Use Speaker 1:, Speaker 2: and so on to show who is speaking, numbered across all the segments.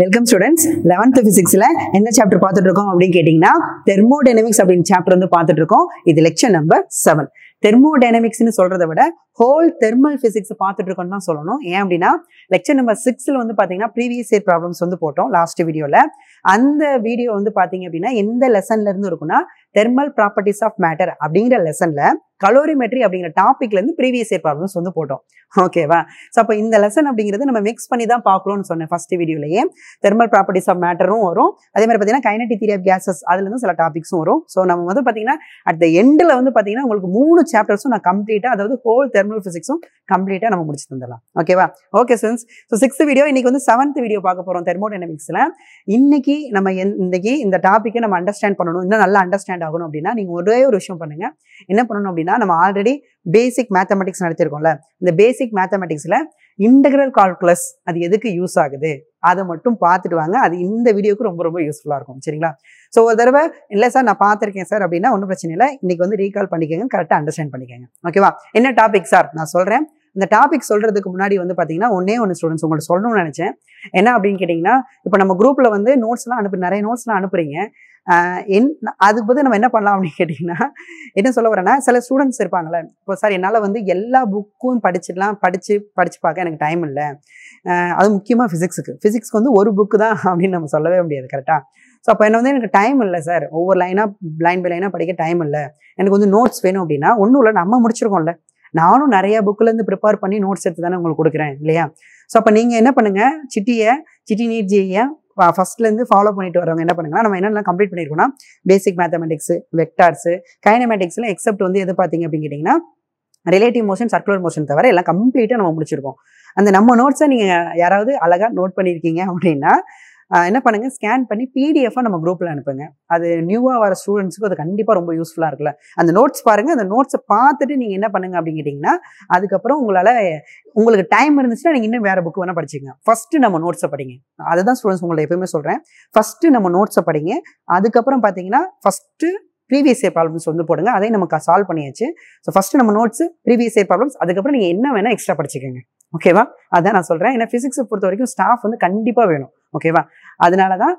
Speaker 1: welcome students eleventh பிசிக்ஸ்ல என்ன chapter பார்த்துட்டு இருக்கோம் அப்படின்னு கேட்டிங்கன்னா தெர்மோடைனமிக்ஸ் அப்படின்னு சாப்டர் வந்து பார்த்துட்டு இருக்கோம் இது லெக்சர் நம்பர் செவன் தெர்மோடைனமிக்ஸ்னு சொல்றத விட ஹோல் தெர்மல் பிசிக்ஸ் பார்த்துட்டு இருக்கோம்னு தான் சொல்லணும் ஏன் அப்படின்னா லெக்சர் நம்பர் சிக்ஸ்ல வந்து பார்த்தீங்கன்னா ப்ரீவியஸ் இயர் ப்ராப்ளம்ஸ் வந்து போட்டோம் லாஸ்ட் வீடியோல அந்த வீடியோ வந்து பார்த்தீங்க அப்படின்னா எந்த லெசன்ல இருந்து இருக்குன்னா தெர்மல் ப்ராப்பர்ட்டிஸ் ஆஃப் மேட்டர் அப்படிங்கிற லெசன்ல கலோரிமெட்ரி அப்படிங்கிற டாபிக்ல இருந்து ப்ரீவியஸ் இயர் ப்ராப்ளம்ஸ் வந்து போட்டோம் ஓகேவா ஸோ அப்போ இந்த லெசன் அப்படிங்கிறது நம்ம மிக்ஸ் பண்ணி தான் பார்க்குறோம்னு சொன்னேன் ஃபர்ஸ்ட் வீடியோலயே தெர்மல் ப்ராப்பர்ட்டிஸ் ஆஃப் மேட்டரும் வரும் அதே மாதிரி பார்த்தீங்கன்னா கைனட்டி தியரி ஆஃப் கேசஸ் இருந்து சில டாபிக்ஸும் வரும் ஸோ நம்ம வந்து பார்த்தீங்கன்னா அட் த எண்டில் வந்து பார்த்தீங்கன்னா உங்களுக்கு மூணு சாப்டர்ஸும் நான் கம்ப்ளீட்டாக அதாவது ஹோல் தெர்மல் ஃபிசிக்ஸும் கம்ப்ளீட்டாக நம்ம முடிச்சு தந்துடலாம் ஓகேவா okay sense so sixth video இன்னைக்கு வந்து செவன்த் வீடியோ பார்க்க போகிறோம் தெர்மோடைனமிக்ஸில் இன்னைக்கு இன்னைக்கு நம்ம இன்னைக்கு இந்த டாப்பிக்கை நம்ம அண்டர்ஸ்டாண்ட் பண்ணணும் இன்னும் நல்லா அண்டர்ஸ்டாண்ட் ஆகணும் அப்படின்னா நீங்கள் ஒரே ஒரு விஷயம் பண்ணுங்க என்ன பண்ணணும் அப்படின்னா நம்ம ஆல்ரெடி பேசிக் மேத்தமெட்டிக்ஸ் நடத்திருக்கோம்ல இந்த பேசிக் மேத்தமெட்டிக்ஸில் இன்டெகிரல் கால்குலஸ் அது எதுக்கு யூஸ் ஆகுது அதை மட்டும் பார்த்துட்டு வாங்க அது இந்த வீடியோக்கு ரொம்ப ரொம்ப யூஸ்ஃபுல்லாக இருக்கும் சரிங்களா ஸோ ஒரு தடவை இல்லை சார் நான் பார்த்துருக்கேன் சார் அப்படின்னா ஒன்றும் பிரச்சனை இல்லை இன்றைக்கி வந்து ரீகால் பண்ணிக்கோங்க கரெக்டாக அண்டர்ஸ்டாண்ட் பண்ணிக்கோங்க ஓகேவா என்ன டாபிக் சார் நான் சொல்கிறேன் இந்த டாபிக் சொல்கிறதுக்கு முன்னாடி வந்து பார்த்தீங்கன்னா ஒன்னே ஒன்று ஸ்டூடெண்ட்ஸ் உங்கள்ட்ட சொல்லணும்னு நினச்சேன் என்ன அப்படின்னு கேட்டிங்கன்னா இப்போ நம்ம குரூப்பில் வந்து நோட்ஸ்லாம் அனுப்பு நிறைய நோட்ஸ்லாம் அனுப்புகிறீங்க என் அதுக்கு பதில் நம்ம என்ன பண்ணலாம் அப்படின்னு கேட்டிங்கன்னா என்ன சொல்ல வரேன்னா சில ஸ்டூடெண்ட்ஸ் இருப்பாங்களே இப்போ சார் என்னால் வந்து எல்லா புக்கும் படிச்சிடலாம் படித்து படித்து பார்க்க எனக்கு டைம் இல்லை அது முக்கியமாக ஃபிசிக்ஸுக்கு ஃபிசிக்ஸ்க்கு வந்து ஒரு புக்கு தான் அப்படின்னு நம்ம சொல்லவே முடியாது கரெக்டாக ஸோ அப்போ என்ன வந்து எனக்கு டைம் இல்லை சார் ஒவ்வொரு லைனாக லைன் பை லைனாக படிக்க டைம் இல்லை எனக்கு வந்து நோட்ஸ் வேணும் அப்படின்னா ஒன்றும் இல்லை நம்ம முடிச்சிருக்கோம்ல நானும் நிறைய புக்கிலேருந்து ப்ரிப்பேர் பண்ணி நோட்ஸ் எடுத்து தானே உங்களுக்கு கொடுக்குறேன் இல்லையா ஸோ அப்போ நீங்கள் என்ன பண்ணுங்கள் சிட்டியை சிட்டி நீட் ஜியை ஃபஸ்ட்லேருந்து ஃபாலோ பண்ணிட்டு வரவங்க என்ன பண்ணுங்கன்னா நம்ம என்னென்ன கம்ப்ளீட் பண்ணியிருக்கோம்னா பேசிக் மேத்தமெட்டிக்ஸு வெக்டார்ஸு கைனமெட்டிக்ஸில் எக்ஸப்ட் வந்து எது பார்த்தீங்க அப்படின்னு கேட்டிங்கன்னா ரிலேட்டிவ் மோஷன் சர்க்குலர் மோஷன் தவிர எல்லாம் கம்ப்ளீட்டாக நம்ம முடிச்சிருக்கோம் அந்த நம்ம நோட்ஸை நீங்கள் யாராவது அழகாக நோட் பண்ணியிருக்கீங்க அப்படின்னா என்ன பண்ணுங்கள் ஸ்கேன் பண்ணி பிடிஎஃபாக நம்ம குரூப்பில் அனுப்புங்க அது நியூவாக வர ஸ்டூடெண்ட்ஸுக்கு அது கண்டிப்பாக ரொம்ப யூஸ்ஃபுல்லாக இருக்குல்ல அந்த நோட்ஸ் பாருங்கள் அந்த நோட்ஸை பார்த்துட்டு நீங்கள் என்ன பண்ணுங்க அப்படின்னு கேட்டிங்கன்னா அதுக்கப்புறம் உங்களால் உங்களுக்கு டைம் இருந்துச்சுன்னா நீங்கள் இன்னும் வேறு புக் வேணால் படிச்சுங்க ஃபஸ்ட்டு நம்ம நோட்ஸை படிங்க அதுதான் ஸ்டூடெண்ட்ஸ் உங்களை எப்பயுமே சொல்கிறேன் ஃபஸ்ட்டு நம்ம நோட்ஸை படிங்க அதுக்கப்புறம் பார்த்தீங்கன்னா ஃபஸ்ட்டு ப்ரீவியஸ் இயர் ப்ராப்ளம்ஸ் வந்து போடுங்க அதையும் நமக்கு சால்வ் பண்ணியாச்சு ஸோ ஃபஸ்ட்டு நம்ம நோட்ஸ் ப்ரீவியஸ் இயர் ப்ராப்ளம்ஸ் அதுக்கப்புறம் நீங்கள் என்ன வேணால் எக்ஸ்ட்ரா படிச்சுக்கோங்க ஓகேவா அதான் நான் சொல்கிறேன் ஏன்னா ஃபிசிக்ஸை பொறுத்த வரைக்கும் ஸ்டாஃப் வந்து கண்டிப்பாக வேணும் ஓகேவா அதனால தான்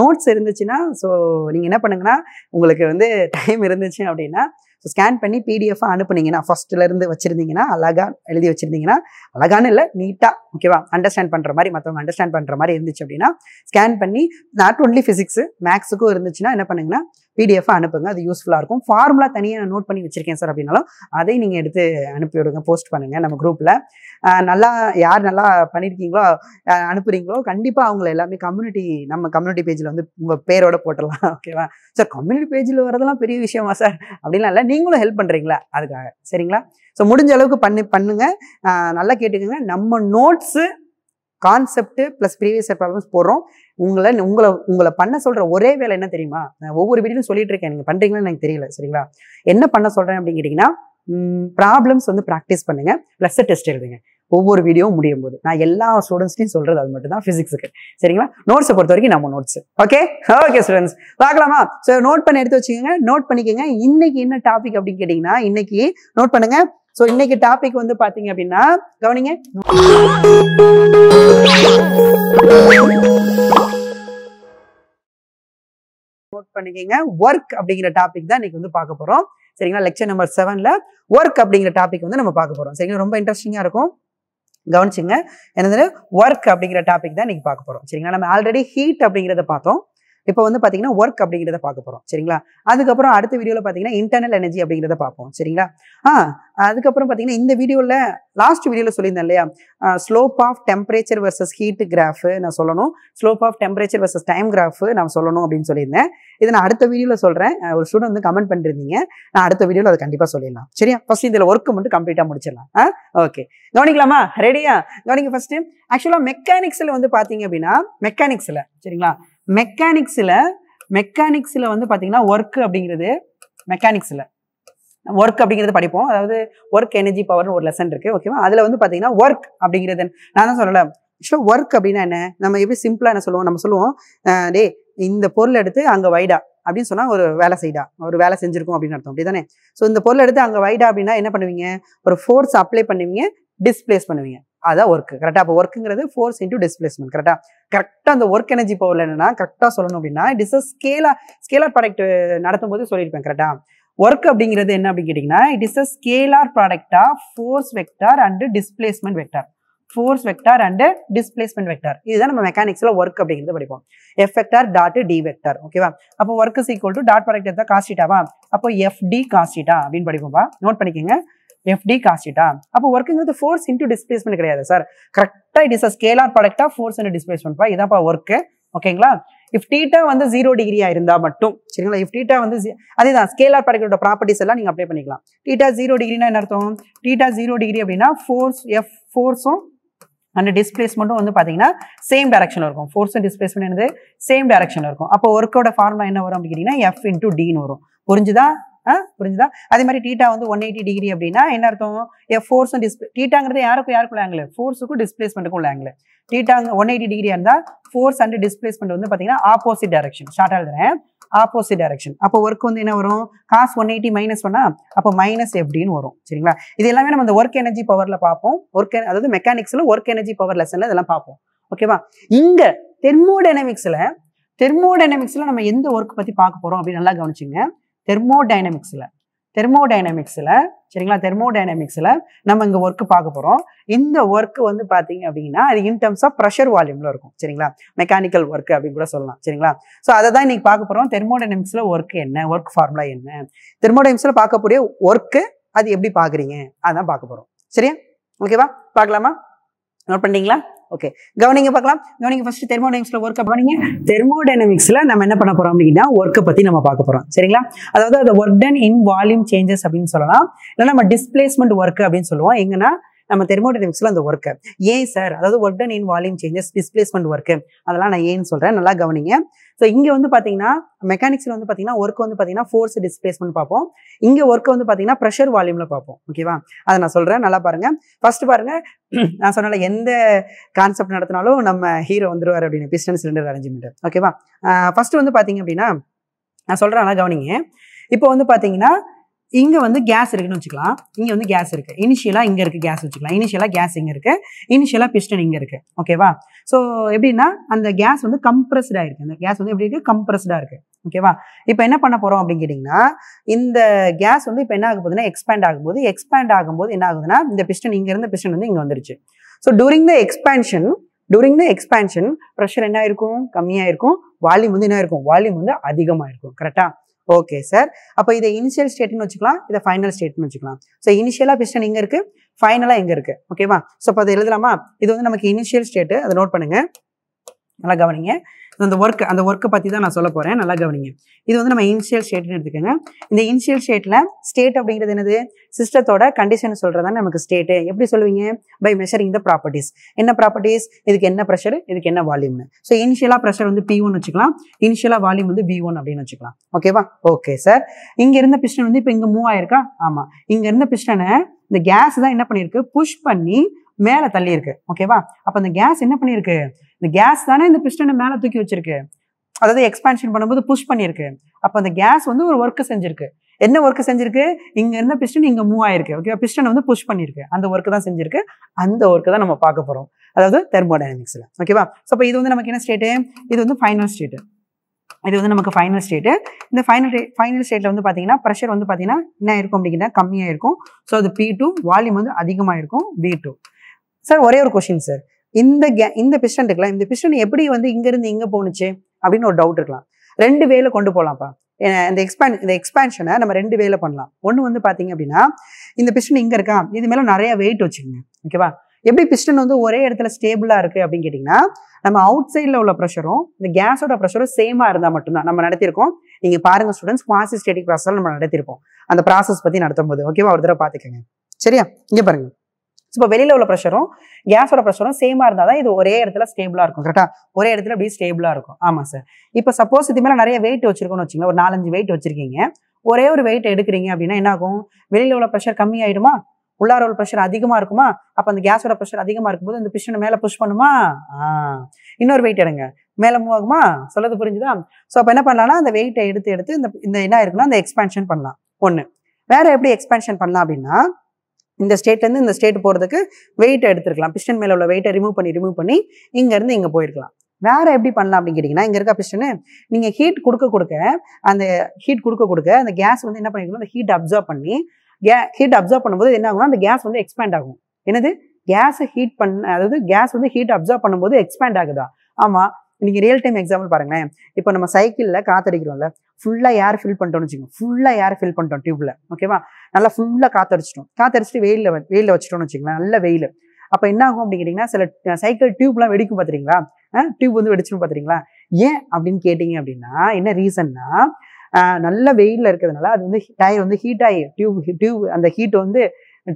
Speaker 1: நோட்ஸ் இருந்துச்சுன்னா ஸோ நீங்கள் என்ன பண்ணுங்கன்னா உங்களுக்கு வந்து டைம் இருந்துச்சு அப்படின்னா ஸோ ஸ்கேன் பண்ணி பிடிஎஃபாக அனுப்புனீங்கன்னா ஃபஸ்ட்டிலேருந்து வச்சுருந்தீங்கன்னா அழகாக எழுதி வச்சுருந்தீங்கன்னா அழகானு இல்லை நீட்டாக ஓகேவா அண்டர்ஸ்டாண்ட் பண்ணுற மாதிரி மற்றவங்க அண்டர்ஸ்டாண்ட் பண்ணுற மாதிரி இருந்துச்சு அப்படின்னா ஸ்கேன் பண்ணி நாட் ஒன்லி ஃபிசிக்ஸு மேக்ஸுக்கும் இருந்துச்சுன்னா என்ன பண்ணுங்கன்னா பிடிஎஃப் அனுப்புங்க அது யூஸ்ஃபுல்லாக இருக்கும் ஃபார்முலா தனியாக நான் நோட் பண்ணி வச்சிருக்கேன் சார் அப்படின்னாலும் அதை நீங்கள் எடுத்து அனுப்பி விடுங்க போஸ்ட் பண்ணுங்கள் நம்ம குரூப்பில் நல்லா யார் நல்லா பண்ணியிருக்கீங்களோ அனுப்புகிறீங்களோ கண்டிப்பாக அவங்கள எல்லாமே கம்யூனிட்டி நம்ம கம்யூனிட்டி பேஜில் வந்து உங்கள் பேரோட போட்டுடலாம் ஓகேவா சார் கம்யூனிட்டி பேஜில் வரதெல்லாம் பெரிய விஷயமா சார் அப்படின்லாம் இல்லை நீங்களும் ஹெல்ப் பண்ணுறீங்களா அதுக்காக சரிங்களா ஸோ முடிஞ்ச அளவுக்கு பண்ணு பண்ணுங்கள் நல்லா கேட்டுக்கோங்க நம்ம notes concept plus previous problems போடுறோம் உங்களை உங்களை உங்களை பண்ண சொல்கிற ஒரே வேலை என்ன தெரியுமா நான் ஒவ்வொரு வீடியோலையும் சொல்லிட்டு இருக்கேன் நீங்கள் பண்ணுறீங்களான்னு எனக்கு தெரியல சரிங்களா என்ன பண்ண சொல்கிறேன் அப்படின்னு கேட்டிங்கன்னா ப்ராப்ளம்ஸ் வந்து ப்ராக்டிஸ் பண்ணுங்கள் ப்ளஸ் டெஸ்ட் எழுதுங்க ஒவ்வொரு வீடியோவும் முடியும் போது நான் எல்லா ஸ்டூடெண்ட்ஸ்டையும் சொல்கிறது அது மட்டும் தான் ஃபிசிக்ஸுக்கு சரிங்களா நோட்ஸை பொறுத்த வரைக்கும் நம்ம நோட்ஸ் ஓகே ஓகே ஸ்டூடெண்ட்ஸ் பார்க்கலாமா ஸோ நோட் பண்ணி எடுத்து வச்சுக்கோங்க நோட் பண்ணிக்கோங்க இன்னைக்கு என்ன டாபிக் அப்படின்னு கேட்டிங்கன்னா இன்னைக்கு நோட் பண்ணுங்கள் ஸோ இன்னைக்கு டாபிக் வந்து பார்த்தீங்க அப்படின்னா கவனிங்க நோட் பண்ணிக்கங்க ஒர்க் அப்படிங்கிற டாபிக் தான் இன்னைக்கு வந்து பார்க்க போகிறோம் சரிங்களா லெக்சர் நம்பர் செவனில் ஒர்க் அப்படிங்கிற டாபிக் வந்து நம்ம பார்க்க போகிறோம் சரிங்களா ரொம்ப இன்ட்ரெஸ்டிங்காக இருக்கும் கவனிச்சுங்க என்னது ஒர்க் அப்படிங்கிற டாபிக் தான் இன்னைக்கு பார்க்க போகிறோம் சரிங்களா நம்ம ஆல்ரெடி ஹீட் அப்படிங்கிறத பார்த்தோம் இப்போ வந்து பார்த்தீங்கன்னா ஒர்க் அப்படிங்கிறத பார்க்க போகிறோம் சரிங்களா அதுக்கப்புறம் அடுத்த வீடியோவில் பார்த்தீங்கன்னா இன்டர்னல் எனர்ஜி அப்படிங்கிறத பார்ப்போம் சரிங்களா ஆ அதுக்கப்புறம் பார்த்தீங்கன்னா இந்த வீடியோவில் லாஸ்ட் வீடியோவில் சொல்லியிருந்தேன் இல்லையா slope of temperature versus heat graph நான் சொல்லணும் slope of temperature versus time graph நான் சொல்லணும் அப்படின்னு சொல்லியிருந்தேன் இதை நான் அடுத்த வீடியோவில் சொல்கிறேன் ஒரு ஸ்டூடெண்ட் வந்து கமெண்ட் பண்ணிருந்தீங்க நான் அடுத்த வீடியோவில் அதை கண்டிப்பாக சொல்லிடலாம் சரியா ஃபஸ்ட் இதில் ஒர்க்கு மட்டும் கம்ப்ளீட்டாக முடிச்சிடலாம் ஆ ஓகே கவனிக்கலாமா ரெடியா கவனிங்க ஃபஸ்ட்டு ஆக்சுவலாக மெக்கானிக்ஸில் வந்து பார்த்தீங்க அப்படின்னா மெக்கானிக்ஸில் சரிங்களா மெக்கானிக்ஸில் மெக்கானிக்ஸில் வந்து பார்த்தீங்கன்னா ஒர்க் அப்படிங்கிறது மெக்கானிக்ஸில் ஒர்க் அப்படிங்கிறது படிப்போம் அதாவது ஒர்க் எனர்ஜி பவர்னு ஒரு லெசன் இருக்குது ஓகேவா அதில் வந்து பார்த்தீங்கன்னா ஒர்க் அப்படிங்கிறது நான் தான் சொல்லலை ஆக்சுவலாக ஒர்க் அப்படின்னா என்ன நம்ம எப்படி சிம்பிளாக என்ன சொல்லுவோம் நம்ம சொல்லுவோம் டே இந்த பொருள் எடுத்து அங்கே வைடா அப்படின்னு சொன்னால் ஒரு வேலை செய்டா ஒரு வேலை செஞ்சுருக்கும் அப்படின்னு அர்த்தம் அப்படி தானே ஸோ இந்த பொருள் எடுத்து அங்கே வைடா அப்படின்னா என்ன பண்ணுவீங்க ஒரு ஃபோர்ஸ் அப்ளை பண்ணுவீங்க டிஸ்பிளேஸ் பண்ணுவீங்க அதான் ஒர்க் கரெக்டாக அப்போ ஒர்க்குங்கிறது ஃபோர்ஸ் இன்ட்டு டிஸ்பிளேஸ்மெண்ட் கரெக்டாக கரெக்டாக அந்த ஒர்க் எனர்ஜி பவரில் என்னன்னா கரெக்டாக சொல்லணும் அப்படின்னா it is a scalar scalar product நடத்தும் போது சொல்லியிருப்பேன் கரெக்டாக ஒர்க் அப்படிங்கிறது என்ன அப்படின்னு கேட்டிங்கன்னா இட் இஸ் அ ஸ்கேலார் ப்ராடக்டா force vector and displacement vector force vector and displacement vector இதுதான் நம்ம மெக்கானிக்ஸில் ஒர்க் அப்படிங்கிறது படிப்போம் F vector dot D vector ஓகேவா அப்போ work is equal to dot product எடுத்தால் காஸ்டிட்டாவா அப்போ எஃப்டி காஸ்டிட்டா அப்படின்னு படிப்போம்ப்பா நோட் பண்ணிக்கோங்க எஃப்டி காசிட்டா அப்போ ஒர்க்குங்கிறது ஃபோர்ஸ் இன்டூ டிஸ்பிளேஸ்மெண்ட் கிடையாது சார் கரெக்டாக இட் இஸ் அ ஸ்கேலார் ப்ராடக்டாக ஃபோர்ஸ் இன்டூ டிஸ்பிளேஸ்மெண்ட்ப்பா இதான்ப்பா ஒர்க்கு ஓகேங்களா இஃப் டீட்டா வந்து ஜீரோ டிகிரியாக இருந்தால் மட்டும் சரிங்களா இஃப் டீட்டா வந்து அதேதான் ஸ்கேலார் ப்ராடக்டோட ப்ராப்பர்ட்டிஸ் எல்லாம் நீங்கள் அப்ளை பண்ணிக்கலாம் டீட்டா ஜீரோ டிகிரினா என்ன அர்த்தம் டீட்டா ஜீரோ டிகிரி அப்படின்னா ஃபோர்ஸ் எஃப் ஃபோர்ஸும் அந்த டிஸ்பிளேஸ்மெண்ட்டும் வந்து பார்த்தீங்கன்னா சேம் டேரக்ஷனில் இருக்கும் ஃபோர்ஸும் டிஸ்பிளேஸ்மெண்ட் என்னது சேம் டேரக்ஷனில் இருக்கும் அப்போ ஒர்க்கோட ஃபார்முலா என்ன வரும் அப்படின்னு கேட்டிங்கன்னா எஃப் இன்டூ டின்னு வரும் புரிஞ்சுதான் புரிஞ்சுதா அதே மாதிரி டீட்டா வந்து ஒன் எயிட்டி டிகிரி அப்படின்னா என்ன அர்த்தம் ஃபோர்ஸும் டிஸ்பிளே டீட்டாங்கிறது யாருக்கும் யாருக்கும் ஆங்கிள் ஃபோர்ஸுக்கும் டிஸ்பிளேஸ்மெண்ட்டுக்கும் ஆங்கிள் டீட்டாங்க ஒன் எயிட்டி டிகிரியாக இருந்தால் ஃபோர்ஸ் அண்ட் டிஸ்பிளேஸ்மெண்ட் வந்து பார்த்தீங்கன்னா ஆப்போசிட் டேரக்ஷன் ஷார்ட்டாக எழுதுறேன் ஆப்போசிட் டேரக்ஷன் அப்போ ஒர்க் வந்து என்ன வரும் காசு ஒன் எயிட்டி மைனஸ் ஒன்னா அப்போ மைனஸ் எப்படின்னு வரும் சரிங்களா இது எல்லாமே நம்ம இந்த ஒர்க் எனர்ஜி பவரில் பார்ப்போம் ஒர்க் அதாவது மெக்கானிக்ஸில் ஒர்க் எனர்ஜி பவர் லெசனில் இதெல்லாம் பார்ப்போம் ஓகேவா இங்கே தெர்மோடைனமிக்ஸில் தெர்மோடைனமிக்ஸில் நம்ம எந்த ஒர்க் பற்றி பார்க்க போகிறோம் அப்படின்னு நல்லா கவனிச்சிங்க தெர்மோடைனமிக்ஸில் தெர்மோடைனமிக்ஸில் சரிங்களா தெர்மோடைனமிக்ஸில் நம்ம இங்கே ஒர்க்கு பார்க்க போகிறோம் இந்த ஒர்க்கு வந்து பார்த்தீங்க அப்படின்னா அது இன் டேர்ம்ஸ் ஆஃப் ப்ரெஷர் வால்யூமில் இருக்கும் சரிங்களா மெக்கானிக்கல் ஒர்க் அப்படின்னு கூட சொல்லலாம் சரிங்களா ஸோ அதை தான் இன்றைக்கி பார்க்க போகிறோம் தெர்மோடைனமிக்ஸில் ஒர்க் என்ன ஒர்க் ஃபார்முலா என்ன தெர்மோடைனமிக்ஸில் பார்க்கக்கூடிய ஒர்க்கு அது எப்படி பார்க்குறீங்க அதான் பார்க்க போகிறோம் சரியா ஓகேவா பார்க்கலாமா நோட் பண்ணிங்களா ஓகே கவனிங்க பார்க்கலாம் கவனிங்க ஃபர்ஸ்ட் தெர்மோடைனமிக்ஸ்ல ஒர்க் பண்ணீங்க தெர்மோடைனமிக்ஸ்ல நம்ம என்ன பண்ண போறோம் அப்படின்னா ஒர்க்கை பத்தி நம்ம பார்க்க போறோம் சரிங்களா அதாவது அந்த work done in volume changes அப்படின்னு சொல்லலாம் இல்லை நம்ம டிஸ்பிளேஸ்மெண்ட் ஒர்க் அப்படின்னு சொல்லுவோம் எங்கன்னா நம்ம தெர்மோடைனமிக்ஸ்ல அந்த ஒர்க்கு ஏன் சார் அதாவது work done in volume changes displacement work அதெல்லாம் நான் ஏன்னு சொல்றேன் நல்லா கவனிங்க ஸோ இங்கே வந்து பார்த்தீங்கன்னா மெக்கானிக்ஸில் வந்து பார்த்தீங்கன்னா ஒர்க் வந்து பார்த்தீங்கன்னா ஃபோர்ஸ் டிஸ்பிளேஸ்மெண்ட் பார்ப்போம் இங்கே ஒர்க் வந்து பார்த்தீங்கன்னா ப்ரெஷர் வால்யூமில் பார்ப்போம் ஓகேவா அதை நான் சொல்கிறேன் நல்லா பாருங்கள் ஃபர்ஸ்ட் பாருங்கள் நான் சொன்னால எந்த கான்செப்ட் நடத்தினாலும் நம்ம ஹீரோ வந்துருவார் அப்படின்னு பிஸ்டன் சிலிண்டர் அரேஞ்ச்மெண்ட் ஓகேவா ஃபர்ஸ்ட் வந்து பார்த்தீங்க அப்படின்னா நான் சொல்கிறேன் நல்லா கவனிங்க இப்போ வந்து பார்த்தீங்கன்னா இங்கே வந்து கேஸ் இருக்குன்னு வச்சுக்கலாம் இங்கே வந்து கேஸ் இருக்குது இனிஷியலாக இங்கே இருக்குது கேஸ் வச்சுக்கலாம் இனிஷியலாக கேஸ் இங்கே இருக்குது இனிஷியலாக பிஸ்டன் இங்கே இருக்குது ஓகேவா ஸோ எப்படின்னா அந்த கேஸ் வந்து கம்ப்ரஸ்டாக இருக்குது அந்த கேஸ் வந்து எப்படி இருக்குது கம்ப்ரஸ்டாக இருக்குது ஓகேவா இப்போ என்ன பண்ண போகிறோம் அப்படின்னு கேட்டிங்கன்னா இந்த கேஸ் வந்து இப்போ என்ன ஆகும் போதுன்னா எக்ஸ்பேண்ட் ஆகும்போது எக்ஸ்பேண்ட் ஆகும்போது என்ன ஆகுதுன்னா இந்த பிஸ்டன் இங்கேருந்து பிஸ்டன் வந்து இங்கே வந்துருச்சு so during the expansion during the expansion pressure என்ன இருக்கும் கம்மியாக இருக்கும் வால்யூம் வந்து என்ன இருக்கும் வால்யூம் வந்து அதிகமாக இருக்கும் கரெக்டாக ஓகே சார் அப்போ இதை இனிஷியல் ஸ்டேட்மெண்ட் வச்சுக்கலாம் இதை ஃபைனல் ஸ்டேட்னு வச்சுக்கலாம் ஸோ இனிஷியலாக பிஸ்டன் எங்கே இருக்குது ஃபைனலாக எங்கே இருக்குது ஓகேவா ஸோ இப்போ அதை எழுதலாமா இது வந்து நமக்கு இனிஷியல் ஸ்டேட்டு அதை நோட் பண்ணுங்கள் நல்லா கவனிங்க அந்த ஒர்க் அந்த ஒர்க்கை பற்றி தான் நான் சொல்ல போகிறேன் நல்லா கவனிங்க இது வந்து நம்ம இன்ஷியல் ஸ்டேட்னு எடுத்துக்கோங்க இந்த இன்ஷியல் ஸ்டேட்டில் ஸ்டேட் அப்படிங்கிறது என்னது சிஸ்டத்தோட கண்டிஷன் சொல்கிறதான நமக்கு ஸ்டேட்டு எப்படி சொல்லுவீங்க பை மெஷரிங் த ப்ராப்பர்ட்டிஸ் என்ன ப்ராப்பர்ட்டிஸ் இதுக்கு என்ன ப்ரெஷர் இதுக்கு என்ன வால்யூம்னு ஸோ இனிஷியலாக ப்ரெஷர் வந்து பி ஒன்னு வச்சுக்கலாம் இனிஷியலாக வால்யூம் வந்து பி ஒன் அப்படின்னு வச்சுக்கலாம் ஓகேவா ஓகே சார் இங்கே இருந்த பிஸ்டன் வந்து இப்போ இங்கே மூவ் ஆயிருக்கா ஆமாம் இங்கே இருந்த பிஸ்டனை இந்த கேஸ் தான் என்ன பண்ணியிருக்கு புஷ் பண்ணி மேலே தள்ளி இருக்கு ஓகேவா அப்போ அந்த கேஸ் என்ன பண்ணியிருக்கு இந்த கேஸ் தானே இந்த பிஸ்டனை மேலே தூக்கி வச்சிருக்கு அதாவது எக்ஸ்பான்ஷன் பண்ணும்போது புஷ் பண்ணியிருக்கு அப்போ அந்த கேஸ் வந்து ஒரு ஒர்க்கு செஞ்சிருக்கு என்ன ஒர்க் செஞ்சிருக்கு இங்க இருந்த பிஸ்டன் இங்க மூவ் ஆயிருக்கு ஓகேவா பிஸ்டன் வந்து புஷ் பண்ணிருக்கு அந்த ஒர்க் தான் செஞ்சிருக்கு அந்த ஒர்க் தான் நம்ம பார்க்க போறோம் அதாவது தெர்மோடைனமிக்ஸ்ல ஓகேவா ஸோ இப்போ இது வந்து நமக்கு என்ன ஸ்டேட்டு இது வந்து ஃபைனல் ஸ்டேட்டு இது வந்து நமக்கு ஃபைனல் ஸ்டேட்டு இந்த ஃபைனல் ஃபைனல் ஸ்டேட்டில் வந்து பார்த்தீங்கன்னா ப்ரெஷர் வந்து பார்த்தீங்கன்னா என்ன இருக்கும் அப்படிங்கன்னா கம்மியாக இருக்கும் ஸோ அது பி டூ வால்யூம் வந்து அதிகமாக இருக்கும் பி டூ சார் ஒரே ஒரு கொஷின் சார் இந்த கே இந்த பிஸ்டன் இருக்கலாம் இந்த பிஸ்டன் எப்படி வந்து இங்கேருந்து இங்கே போணுச்சு அப்படின்னு ஒரு டவுட் இருக்கலாம் ரெண்டு வேலை கொண்டு போகலாம்ப்பா இந்த எக்ஸ்பேன் இந்த எக்ஸ்பேன்ஷனை நம்ம ரெண்டு வேலை பண்ணலாம் ஒன்று வந்து பார்த்தீங்க அப்படின்னா இந்த பிஸ்டன் இங்கே இருக்கா இது மேலே நிறைய வெயிட் வச்சுக்கோங்க ஓகேவா எப்படி பிஸ்டன் வந்து ஒரே இடத்துல ஸ்டேபிளாக இருக்குது அப்படின்னு கேட்டிங்கன்னா நம்ம அவுட் சைடில் உள்ள ப்ரெஷரும் இந்த கேஸோட ப்ரெஷரும் சேமாக இருந்தால் மட்டும்தான் நம்ம நடத்தியிருக்கோம் நீங்கள் பாருங்கள் ஸ்டூடெண்ட்ஸ் குவாசி ஸ்டேட்டிக் ப்ராசஸ் நம்ம நடத்திருப்போம் அந்த ப்ராசஸ் பற்றி நடத்தும் போது ஓகேவா ஒரு தடவை பார்த்துக்கோங்க சரியா இங்கே பாருங்கள் ஸோ இப்போ வெளியில் உள்ள ப்ரெஷரும் கேஸோட ப்ரெஷரும் சேமாக இருந்தால் தான் இது ஒரே இடத்துல ஸ்டேபிளாக இருக்கும் கரெக்டாக ஒரே இடத்துல அப்படியே ஸ்டேபிளாக இருக்கும் ஆமாம் சார் இப்போ சப்போஸ் இது மேலே நிறைய வெயிட் வச்சிருக்கோன்னு வச்சுங்க ஒரு நாலஞ்சு வெயிட் வச்சிருக்கீங்க ஒரே ஒரு வெயிட் எடுக்கிறீங்க அப்படின்னா என்ன ஆகும் வெளியில் உள்ள ப்ரெஷர் கம்மி ஆயிடுமா உள்ளார உள்ள ப்ரெஷர் அதிகமாக இருக்குமா அப்போ அந்த கேஸோட ப்ரெஷர் அதிகமாக இருக்கும்போது இந்த பிஷனை மேலே புஷ் பண்ணுமா இன்னொரு வெயிட் எடுங்க மேலே மூவ் ஆகுமா சொல்லது புரிஞ்சுதா ஸோ அப்போ என்ன பண்ணலாம்னா அந்த வெயிட்டை எடுத்து எடுத்து இந்த இந்த என்ன இருக்குன்னா அந்த எக்ஸ்பேன்ஷன் பண்ணலாம் ஒன்று வேற எப்படி எக்ஸ்பேன்ஷன் பண்ணலாம் அப்படின்னா இந்த ஸ்டேட்லேருந்து இந்த ஸ்டேட் போகிறதுக்கு வெயிட்டை எடுத்துருக்கலாம் பிஸ்டன் மேலே உள்ள வெயிட்டை ரிமூவ் பண்ணி ரிமூவ் பண்ணி இங்கேருந்து இங்கே போயிருக்கலாம் வேறு எப்படி பண்ணலாம் அப்படின்னு கேட்டிங்கன்னா இங்கே இருக்க பிஸ்டனு நீங்கள் ஹீட் கொடுக்க கொடுக்க அந்த ஹீட் கொடுக்க கொடுக்க அந்த கேஸ் வந்து என்ன பண்ணிக்கணும் அந்த ஹீட் அப்சர்வ் பண்ணி கே ஹீட் அப்சர்வ் பண்ணும்போது என்ன ஆகும்னா அந்த கேஸ் வந்து எக்ஸ்பேண்ட் ஆகும் என்னது கேஸை ஹீட் பண்ண அதாவது கேஸ் வந்து ஹீட் அப்சர்வ் பண்ணும்போது எக்ஸ்பேண்ட் ஆகுதா ஆமாம் நீங்கள் ரியல் டைம் எக்ஸாம்பிள் பாருங்களேன் இப்போ நம்ம சைக்கிளில் காத்தடிக்கிறோம்ல ஃபுல்லாக ஏர் ஃபில் பண்ணிட்டோம்னு வச்சுக்கோங்க ஃபுல்லாக ஏர் ஃபில் பண்ணிட்டோம் டியூப்பில் ஓகேவா நல்லா ஃபுல்லாக காற்றடிச்சிட்டோம் காற்றடிச்சிட்டு வெயிலில் வெயிலில் வச்சிட்டோம்னு வச்சுக்கலாம் நல்ல வெயில் அப்போ என்ன ஆகும் அப்படின்னு கேட்டிங்கன்னா சில சைக்கிள் டியூப்லாம் வெடிக்கும் பார்த்துறீங்களா டியூப் வந்து வெடிச்சுன்னு பார்த்துறீங்களா ஏன் அப்படின்னு கேட்டிங்க அப்படின்னா என்ன ரீசன்னா நல்ல வெயிலில் இருக்கிறதுனால அது வந்து டயர் வந்து ஹீட் ஆகி டியூப் டியூப் அந்த ஹீட் வந்து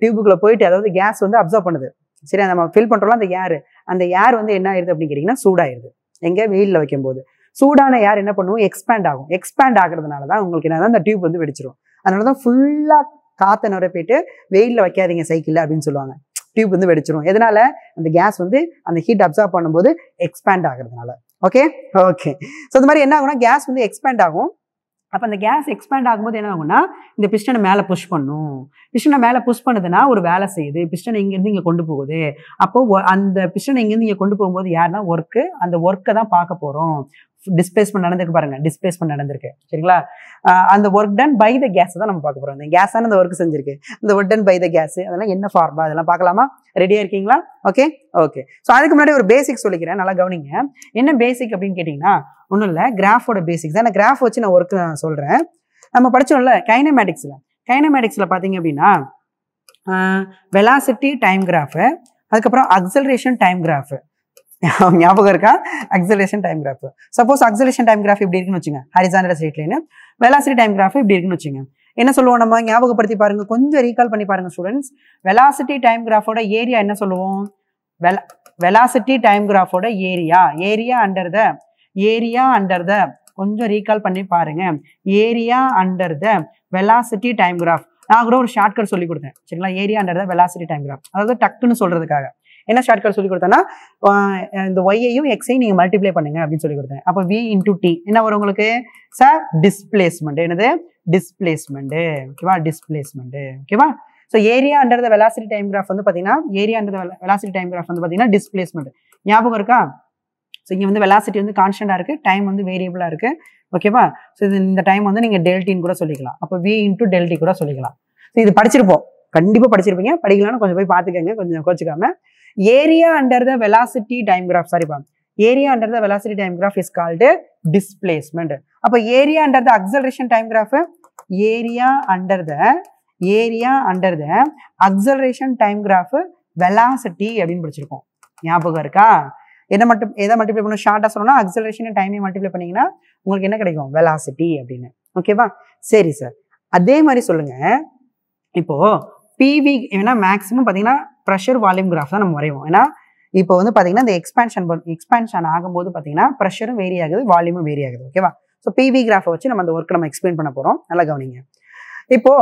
Speaker 1: டியூபுக்குள்ளே போயிட்டு அதாவது கேஸ் வந்து அப்சர்வ் பண்ணுது சரி நம்ம ஃபில் பண்ணுறோம்லாம் அந்த ஏர் அந்த ஏர் வந்து என்ன ஆயிடுது அப்படின்னு கேட்டிங்கன்னா சூடாயிருது எங்கே வெயிலில் வைக்கும்போது சூடான ஏர் என்ன பண்ணுவோம் எக்ஸ்பேண்ட் ஆகும் எக்ஸ்பேண்ட் ஆகிறதுனால தான் உங்களுக்கு என்ன அந்த டியூப் வந்து வெடிச்சிரும் அதனால தான் ஃபுல்லாக காற்றை நிரப்பிட்டு வெயிலில் வைக்காதீங்க சைக்கிளில் அப்படின்னு சொல்லுவாங்க டியூப் வந்து வெடிச்சிரும் எதனால அந்த கேஸ் வந்து அந்த ஹீட் அப்சார்ப் பண்ணும்போது எக்ஸ்பேண்ட் ஆகிறதுனால ஓகே ஓகே ஸோ இந்த மாதிரி என்ன ஆகும்னா கேஸ் வந்து எக்ஸ்பேண்ட் ஆகும் அப்போ அந்த கேஸ் எக்ஸ்பேண்ட் ஆகும்போது என்ன ஆகும்னா இந்த பிஸ்டனை மேலே புஷ் பண்ணும் பிஸ்டனை மேலே புஷ் பண்ணுதுன்னா ஒரு வேலை செய்யுது பிஸ்டனை இங்கேருந்து இங்கே கொண்டு போகுது அப்போ அந்த பிஸ்டனை இங்கேருந்து இங்கே கொண்டு போகும்போது யாருன்னா ஒர்க்கு அந்த ஒர்க்கை தான் பார்க்க போகிறோம் டிஸ்பிளேஸ்மெண்ட் நடந்திருக்கு பாருங்க டிஸ்பிளேஸ்மெண்ட் நடந்திருக்கு சரிங்களா அந்த work done by the gas தான் நம்ம பார்க்க போகிறோம் இந்த கேஸான அந்த ஒர்க் செஞ்சிருக்கு அந்த work done by the gas அதெல்லாம் என்ன ஃபார்மா அதெல்லாம் பார்க்கலாமா ரெடியாக இருக்கீங்களா ஓகே ஓகே ஸோ அதுக்கு முன்னாடி ஒரு பேசிக் சொல்லிக்கிறேன் நல்லா கவனிங்க என்ன பேசிக் அப்படின்னு கேட்டிங்கன்னா ஒன்றும் இல்லை கிராஃபோட பேசிக் தான் நான் கிராஃப் வச்சு நான் ஒர்க் நான் சொல்கிறேன் நம்ம படித்தோம்ல கைனமேட்டிக்ஸில் கைனமேட்டிக்ஸில் பார்த்தீங்க அப்படின்னா வெலாசிட்டி டைம் கிராஃபு அதுக்கப்புறம் அக்சலரேஷன் டைம் கிராஃபு ஞாபகம் இருக்கா acceleration time graph suppose acceleration time graph இப்படி இருக்குன்னு வச்சுங்க horizontal straight line velocity time graph இப்படி இருக்குன்னு வச்சுங்க என்ன சொல்லுவோம் நம்ம ஞாபகப்படுத்தி பாருங்க கொஞ்சம் ரீகால் பண்ணி பாருங்க ஸ்டூடெண்ட்ஸ் வெலாசிட்டி டைம் கிராஃபோட ஏரியா என்ன சொல்லுவோம் வெலாசிட்டி டைம் கிராஃபோட area area under the area under the கொஞ்சம் ரீகால் பண்ணி பாருங்க area under the velocity time graph நான் கூட ஒரு ஷார்ட்கட் சொல்லி கொடுத்தேன் சரிங்களா area under the velocity time graph அதாவது டக்குன்னு சொல்றதுக்காக என்ன ஷார்ட் கட் சொல்லி கொடுத்தேன்னா இந்த ஒய்யையும் எக்ஸையும் நீங்கள் மல்டிப்ளை பண்ணுங்க அப்படின்னு சொல்லி கொடுத்தேன் அப்போ வி இன்டூ டி என்ன வரும் உங்களுக்கு சார் டிஸ்பிளேஸ்மெண்ட் என்னது டிஸ்பிளேஸ்மெண்ட்டு ஓகேவா டிஸ்பிளேஸ்மெண்ட்டு ஓகேவா so area under the velocity time graph வந்து பார்த்தீங்கன்னா area under velocity time graph வந்து பார்த்தீங்கன்னா டிஸ்பிளேஸ்மெண்ட் ஞாபகம் இருக்கா ஸோ இங்கே வந்து வெலாசிட்டி வந்து கான்ஸ்டண்டாக இருக்குது டைம் வந்து வேரியபிளாக இருக்குது ஓகேவா ஸோ இது இந்த டைம் வந்து நீங்கள் டெல்டின்னு கூட சொல்லிக்கலாம் அப்போ வி இன்ட்டு டெல்டி கூட சொல்லிக்கலாம் ஸோ இது படிச்சிருப்போம் கண்டிப்பாக படிச்சிருப்பீங்க படிக்கலாம்னு கொஞ்சம் போய் பார்த்துக்கங்க கொஞ்சம் கோச்சிக்காமல் area under the velocity time graph sorry area under the velocity time graph is called displacement அப்போ area under the acceleration time area under the area under the acceleration time graph velocity அப்படின்னு படிச்சிருக்கோம் ஞாபகம் இருக்கா என்ன மட்டும் எதை multiply பண்ணணும் ஷார்ட்டாக சொன்னோம்னா அக்சலரேஷன் டைமையும் மல்டிப்ளை பண்ணிங்கன்னா உங்களுக்கு என்ன கிடைக்கும் வெலாசிட்டி அப்படின்னு ஓகேவா சரி சார் அதே மாதிரி சொல்லுங்கள் இப்போது பிவி ஏன்னா மேக்ஸிமம் பார்த்தீங்கன்னா ப்ரெஷர் வால்யூம் கிராஃப் தான் நம்ம வரைவோம் ஏன்னா இப்போ வந்து பார்த்தீங்கன்னா இந்த எக்ஸ்பேன்ஷன் எக்ஸ்பேன்ஷன் ஆகும்போது பார்த்தீங்கன்னா ப்ரெஷரும் வேரி ஆகுது வால்யூமும் வேரி ஆகுது ஓகேவா ஸோ பிவி கிராஃபை வச்சு நம்ம அந்த ஒர்க்கை நம்ம எக்ஸ்பிளைன் பண்ண போகிறோம் நல்லா கவனிங்க இப்போ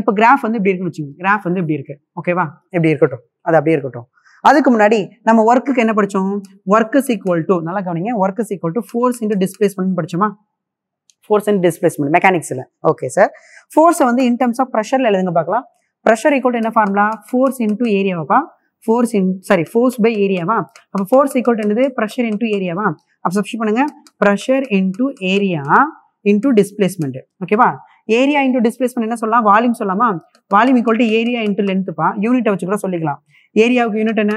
Speaker 1: இப்போ கிராஃப் வந்து இப்படி இருக்குன்னு வச்சுக்கோங்க கிராஃப் வந்து இப்படி இருக்கு ஓகேவா இப்படி இருக்கட்டும் அது அப்படியே இருக்கட்டும் அதுக்கு முன்னாடி நம்ம ஒர்க்குக்கு என்ன படித்தோம் ஒர்க் இஸ் ஈக்குவல் டு நல்லா கவனிங்க work is equal to force into displacement படிச்சோமா ஃபோர்ஸ் இன்டு டிஸ்பிளேஸ்மெண்ட் மெக்கானிக்ஸில் ஓகே சார் ஃபோர்ஸை வந்து இன் டர்ம்ஸ் ஆஃப் ப்ரெஷரில் எழுதுங்க பார்க்கலாம் ப்ரெஷர் ஈக்குவல் என்ன ஃபார்முலா ஃபோர்ஸ் இன்டூ ஏரியாவாப்பா force in sorry force by ஏரியாவா அப்போ ஃபோர்ஸ் ஈக்குவல் என்னது ப்ரெஷர் இன்டூ ஏரியாவா அப்போ சப்ஸ்டியூட் பண்ணுங்க pressure into area into displacement ஓகேவா ஏரியா இன்டூ டிஸ்பிளேஸ்மெண்ட் என்ன சொல்லலாம் வால்யூம் சொல்லலாமா volume equal to area into லென்த்துப்பா யூனிட்டை வச்சு கூட சொல்லிக்கலாம் ஏரியாவுக்கு யூனிட் என்ன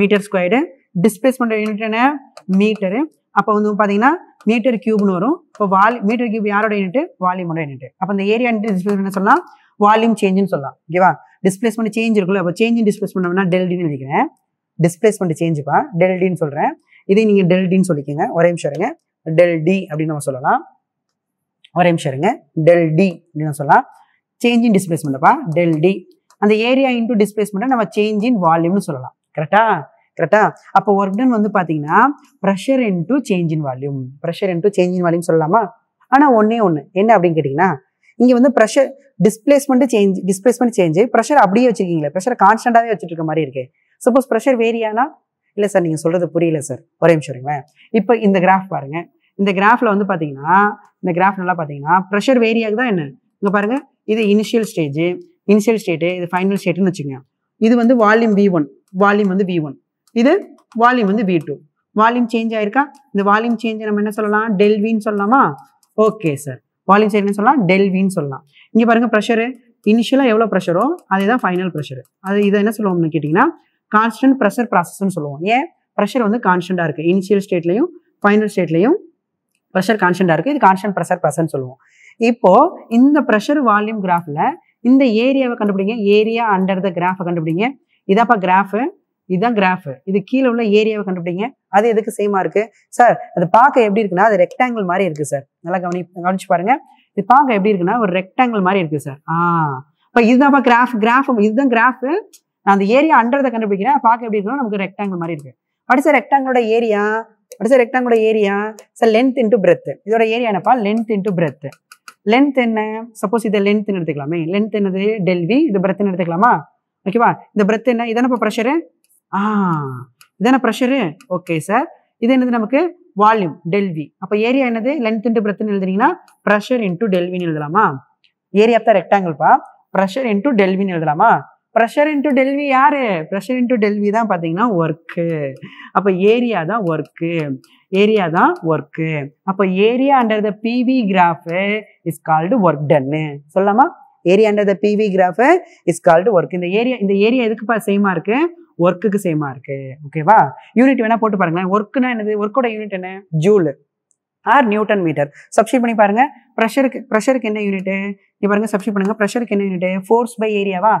Speaker 1: மீட்டர் ஸ்கொயர்டு டிஸ்பிளேஸ்மெண்ட் யூனிட் என்ன மீட்டரு அப்போ வந்து பார்த்தீங்கன்னா மீட்டர் கியூப்னு வரும் இப்போ வால் மீட்டர் கியூப் யாரோட யூனிட்டு வால்யூமோட யூனிட்டு அப்போ அந்த ஏரியா இன்டூ டிஸ்பிளேஸ்மெண்ட் என்ன சொல்லலாம் வால்யூம் சேஞ்சுன்னு சொல்லலாம் ஓகேவா டிஸ்பிளேஸ்மெண்ட் சேஞ்ச் இருக்குல்ல அப்போ சேஞ்ச் டிஸ்பிளேஸ்மெண்ட் பண்ணோம்னா டெல்டின்னு நினைக்கிறேன் டிஸ்பிளேஸ்மெண்ட் சேஞ்சுப்பா டெல்டின்னு சொல்கிறேன் இதை நீங்கள் டெல்டின்னு சொல்லிக்கோங்க ஒரே நிமிஷம் இருங்க டெல்டி அப்படின்னு நம்ம சொல்லலாம் ஒரே நிமிஷம் இருங்க டெல்டி அப்படின்னு சொல்லலாம் சேஞ்ச் இன் டிஸ்பிளேஸ்மெண்ட்ப்பா டெல்டி அந்த ஏரியா இன்டூ டிஸ்பிளேஸ்மெண்ட்டை நம்ம சேஞ்ச் இன் வால்யூம்னு சொல்லலாம் கரெக்டா கரெக்டா அப்போ ஒர்க் டன் வந்து பார்த்தீங்கன்னா pressure into change in volume pressure into change in volume சொல்லலாமா ஆனால் ஒன்றே ஒன்று என்ன அப்படின்னு கேட்டிங்கன்னா இங்கே வந்து pressure displacement change displacement change pressure அப்படியே வச்சிருக்கீங்களே ப்ரெஷர் கான்ஸ்டன்ட்டாகவே வச்சுட்டு மாதிரி இருக்கு சப்போஸ் ப்ரெஷர் வேரியானா இல்லை சார் நீங்கள் சொல்கிறது புரியல சார் ஒரே நிமிஷம் இருங்க இப்போ இந்த கிராஃப் பாருங்கள் இந்த கிராஃபில் வந்து பார்த்தீங்கன்னா இந்த கிராஃப் நல்லா பார்த்தீங்கன்னா ப்ரெஷர் வேரியாக தான் என்ன இங்கே பாருங்கள் இது இனிஷியல் ஸ்டேஜ் இனிஷியல் ஸ்டேட்டு இது ஃபைனல் ஸ்டேட்டுன்னு வச்சுக்கோங்க இது வந்து வால்யூம் வி ஒன் வால்யூம் வந்து பி ஒன் இது வால்யூம் வந்து பி டூ வால்யூம் சேஞ்ச் ஆயிருக்கா இந்த வால்யூம் சேஞ்ச் நம்ம என்ன சொல்லலாம் டெல்வின்னு சொல்லலாமா ஓகே சார் பாலிசைடுன்னு சொல்லலாம் டெல்வின்னு சொல்லலாம் இங்கே பாருங்கள் ப்ரெஷரு இனிஷியலாக எவ்வளோ ப்ரெஷரோ அதே தான் ஃபைனல் ப்ரெஷர் அது இதை என்ன சொல்லுவோம்னு கேட்டிங்கன்னா கான்ஸ்டன்ட் ப்ரெஷர் ப்ராசஸ்ன்னு சொல்லுவோம் ஏன் ப்ரெஷர் வந்து கான்ஸ்டண்டாக இருக்குது இனிஷியல் ஸ்டேட்லையும் ஃபைனல் ஸ்டேட்லையும் ப்ரெஷர் கான்ஸ்டண்டாக இருக்குது இது கான்ஸ்டன்ட் ப்ரெஷர் ப்ரெஷர்னு சொல்லுவோம் இப்போது இந்த ப்ரெஷர் வால்யூம் கிராஃபில் இந்த ஏரியாவை கண்டுபிடிங்க ஏரியா அண்டர் த கிராஃபை கண்டுபிடிங்க இதாப்பா கிராஃபு இதுதான் கிராஃபு இது கீழே உள்ள ஏரியாவை கண்டுபிடிங்க அது எதுக்கு சேமா இருக்கு சார் அது பார்க்க எப்படி இருக்குன்னா அது ரெக்டாங்கிள் மாதிரி இருக்கு சார் நல்லா கவனி கவனிச்சு பாருங்க இது பார்க்க எப்படி இருக்குன்னா ஒரு ரெக்டாங்கிள் மாதிரி இருக்கு சார் ஆ இப்போ இதுதான் கிராஃப் கிராஃப் இதுதான் கிராஃப் நான் அந்த ஏரியா அண்டரதை கண்டுபிடிக்கிறேன் பார்க்க எப்படி இருக்குன்னா நமக்கு ரெக்டாங்கிள் மாதிரி இருக்கு அடுத்த ரெக்டாங்கிளோட ஏரியா அடுத்த ரெக்டாங்கிளோட ஏரியா சார் லென்த் இன்ட்டு பிரெத் இதோட ஏரியா என்னப்பா லென்த் இன்ட்டு பிரெத் லென்த் என்ன சப்போஸ் இதை லென்த்னு எடுத்துக்கலாமே லென்த் என்னது டெல்வி இது பிரெத்னு எடுத்துக்கலாமா ஓகேவா இந்த பிரெத் என்ன இதானப்பா ப்ரெஷரு ஆ இதான ப்ரெஷரு ஓகே சார் இது என்னது நமக்கு வால்யூம் டெல்வி அப்போ ஏரியா என்னது லென்த் இன்ட்டு பிரெத்துன்னு எழுதுறீங்கன்னா ப்ரெஷர் இன்ட்டு டெல்வின்னு எழுதலாமா ஏரியா தான் ரெக்டாங்கிள்பா ப்ரெஷர் இன்ட்டு டெல்வின்னு எழுதலாமா ப்ரெஷர் இன்ட்டு டெல்வி யாரு ப்ரெஷர் இன்ட்டு டெல்வி தான் பார்த்தீங்கன்னா ஒர்க்கு அப்போ ஏரியா தான் ஒர்க்கு ஏரியா தான் ஒர்க்கு அப்போ area under the PV graph is called work டன்னு சொல்லலாமா area under the PV graph is called work இந்த ஏரியா இந்த ஏரியா எதுக்குப்பா சேமாக இருக்குது ஒர்க்குக்கு சேமா இருக்கு ஓகேவா யூனிட் வேணா போட்டு பாருங்களேன் ஒர்க்குனா என்னது ஒர்க்கோட யூனிட் என்ன joule or newton metre substitute பண்ணி பாருங்க ப்ரெஷருக்கு ப்ரெஷருக்கு என்ன யூனிட்டு நீ பாருங்க சப்ஸ்டியூட் பண்ணுங்க ப்ரெஷருக்கு என்ன யூனிட் ஃபோர்ஸ் பை ஏரியாவா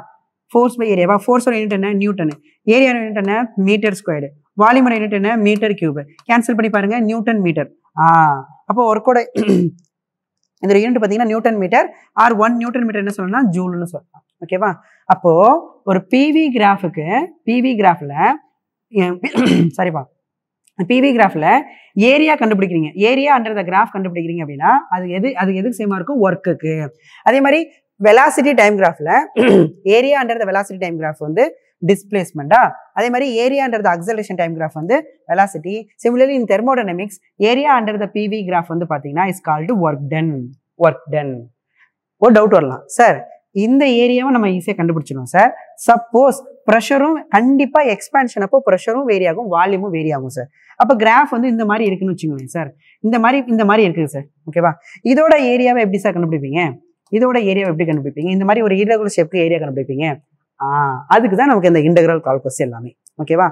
Speaker 1: ஃபோர்ஸ் பை ஏரியாவா ஃபோர்ஸோட யூனிட் என்ன நியூட்டன் ஏரியா யூனிட் என்ன மீட்டர் ஸ்கொயர் வாலிமர் யூனிட் என்ன மீட்டர் கியூப் கேன்சல் பண்ணி பாருங்க நியூட்டன் மீட்டர் ஆ அப்போ ஒர்க்கோட இந்த யூனிட் பார்த்தீங்கன்னா newton metre or one newton metre என்ன சொல்லணும்னா ஜூல்னு சொல்லலாம் ஓகேவா அப்போ ஒரு பிவி கிராஃபுக்கு பிவி கிராஃபில் சரிப்பா பிவி கிராஃபில் ஏரியா கண்டுபிடிக்கிறீங்க ஏரியா அண்டர் த கிராஃப் கண்டுபிடிக்கிறீங்க அப்படின்னா அது எது அது எதுக்கு சேமாக இருக்கும் ஒர்க்குக்கு அதே மாதிரி வெலாசிட்டி டைம் கிராஃபில் area under the velocity time graph வந்து டிஸ்பிளேஸ்மெண்ட்டா அதே மாதிரி area under the acceleration time graph வந்து velocity similarly in thermodynamics area under the PV graph வந்து பார்த்தீங்கன்னா is called work done work done ஒரு டவுட் வரலாம் சார் இந்த ஏரியாவும் நம்ம ஈஸியாக கண்டுபிடிச்சிடும் சார் சப்போஸ் ப்ரெஷரும் கண்டிப்பாக எக்ஸ்பேன்ஷன் அப்போ ப்ரெஷரும் வேரி ஆகும் வால்யூமும் வேரி ஆகும் சார் அப்போ கிராஃப் வந்து இந்த மாதிரி இருக்குன்னு வச்சுக்கோங்களேன் சார் இந்த மாதிரி இந்த மாதிரி இருக்குது சார் ஓகேவா இதோட ஏரியாவை எப்படி சார் கண்டுபிடிப்பீங்க இதோட ஏரியாவை எப்படி கண்டுபிடிப்பீங்க இந்த மாதிரி ஒரு இரகுலர் ஷேப்க்கு ஏரியா கண்டுபிடிப்பீங்க அதுக்கு தான் நமக்கு இந்த இன்டெகிரல் கால்குலஸ் எல்லாமே ஓகேவா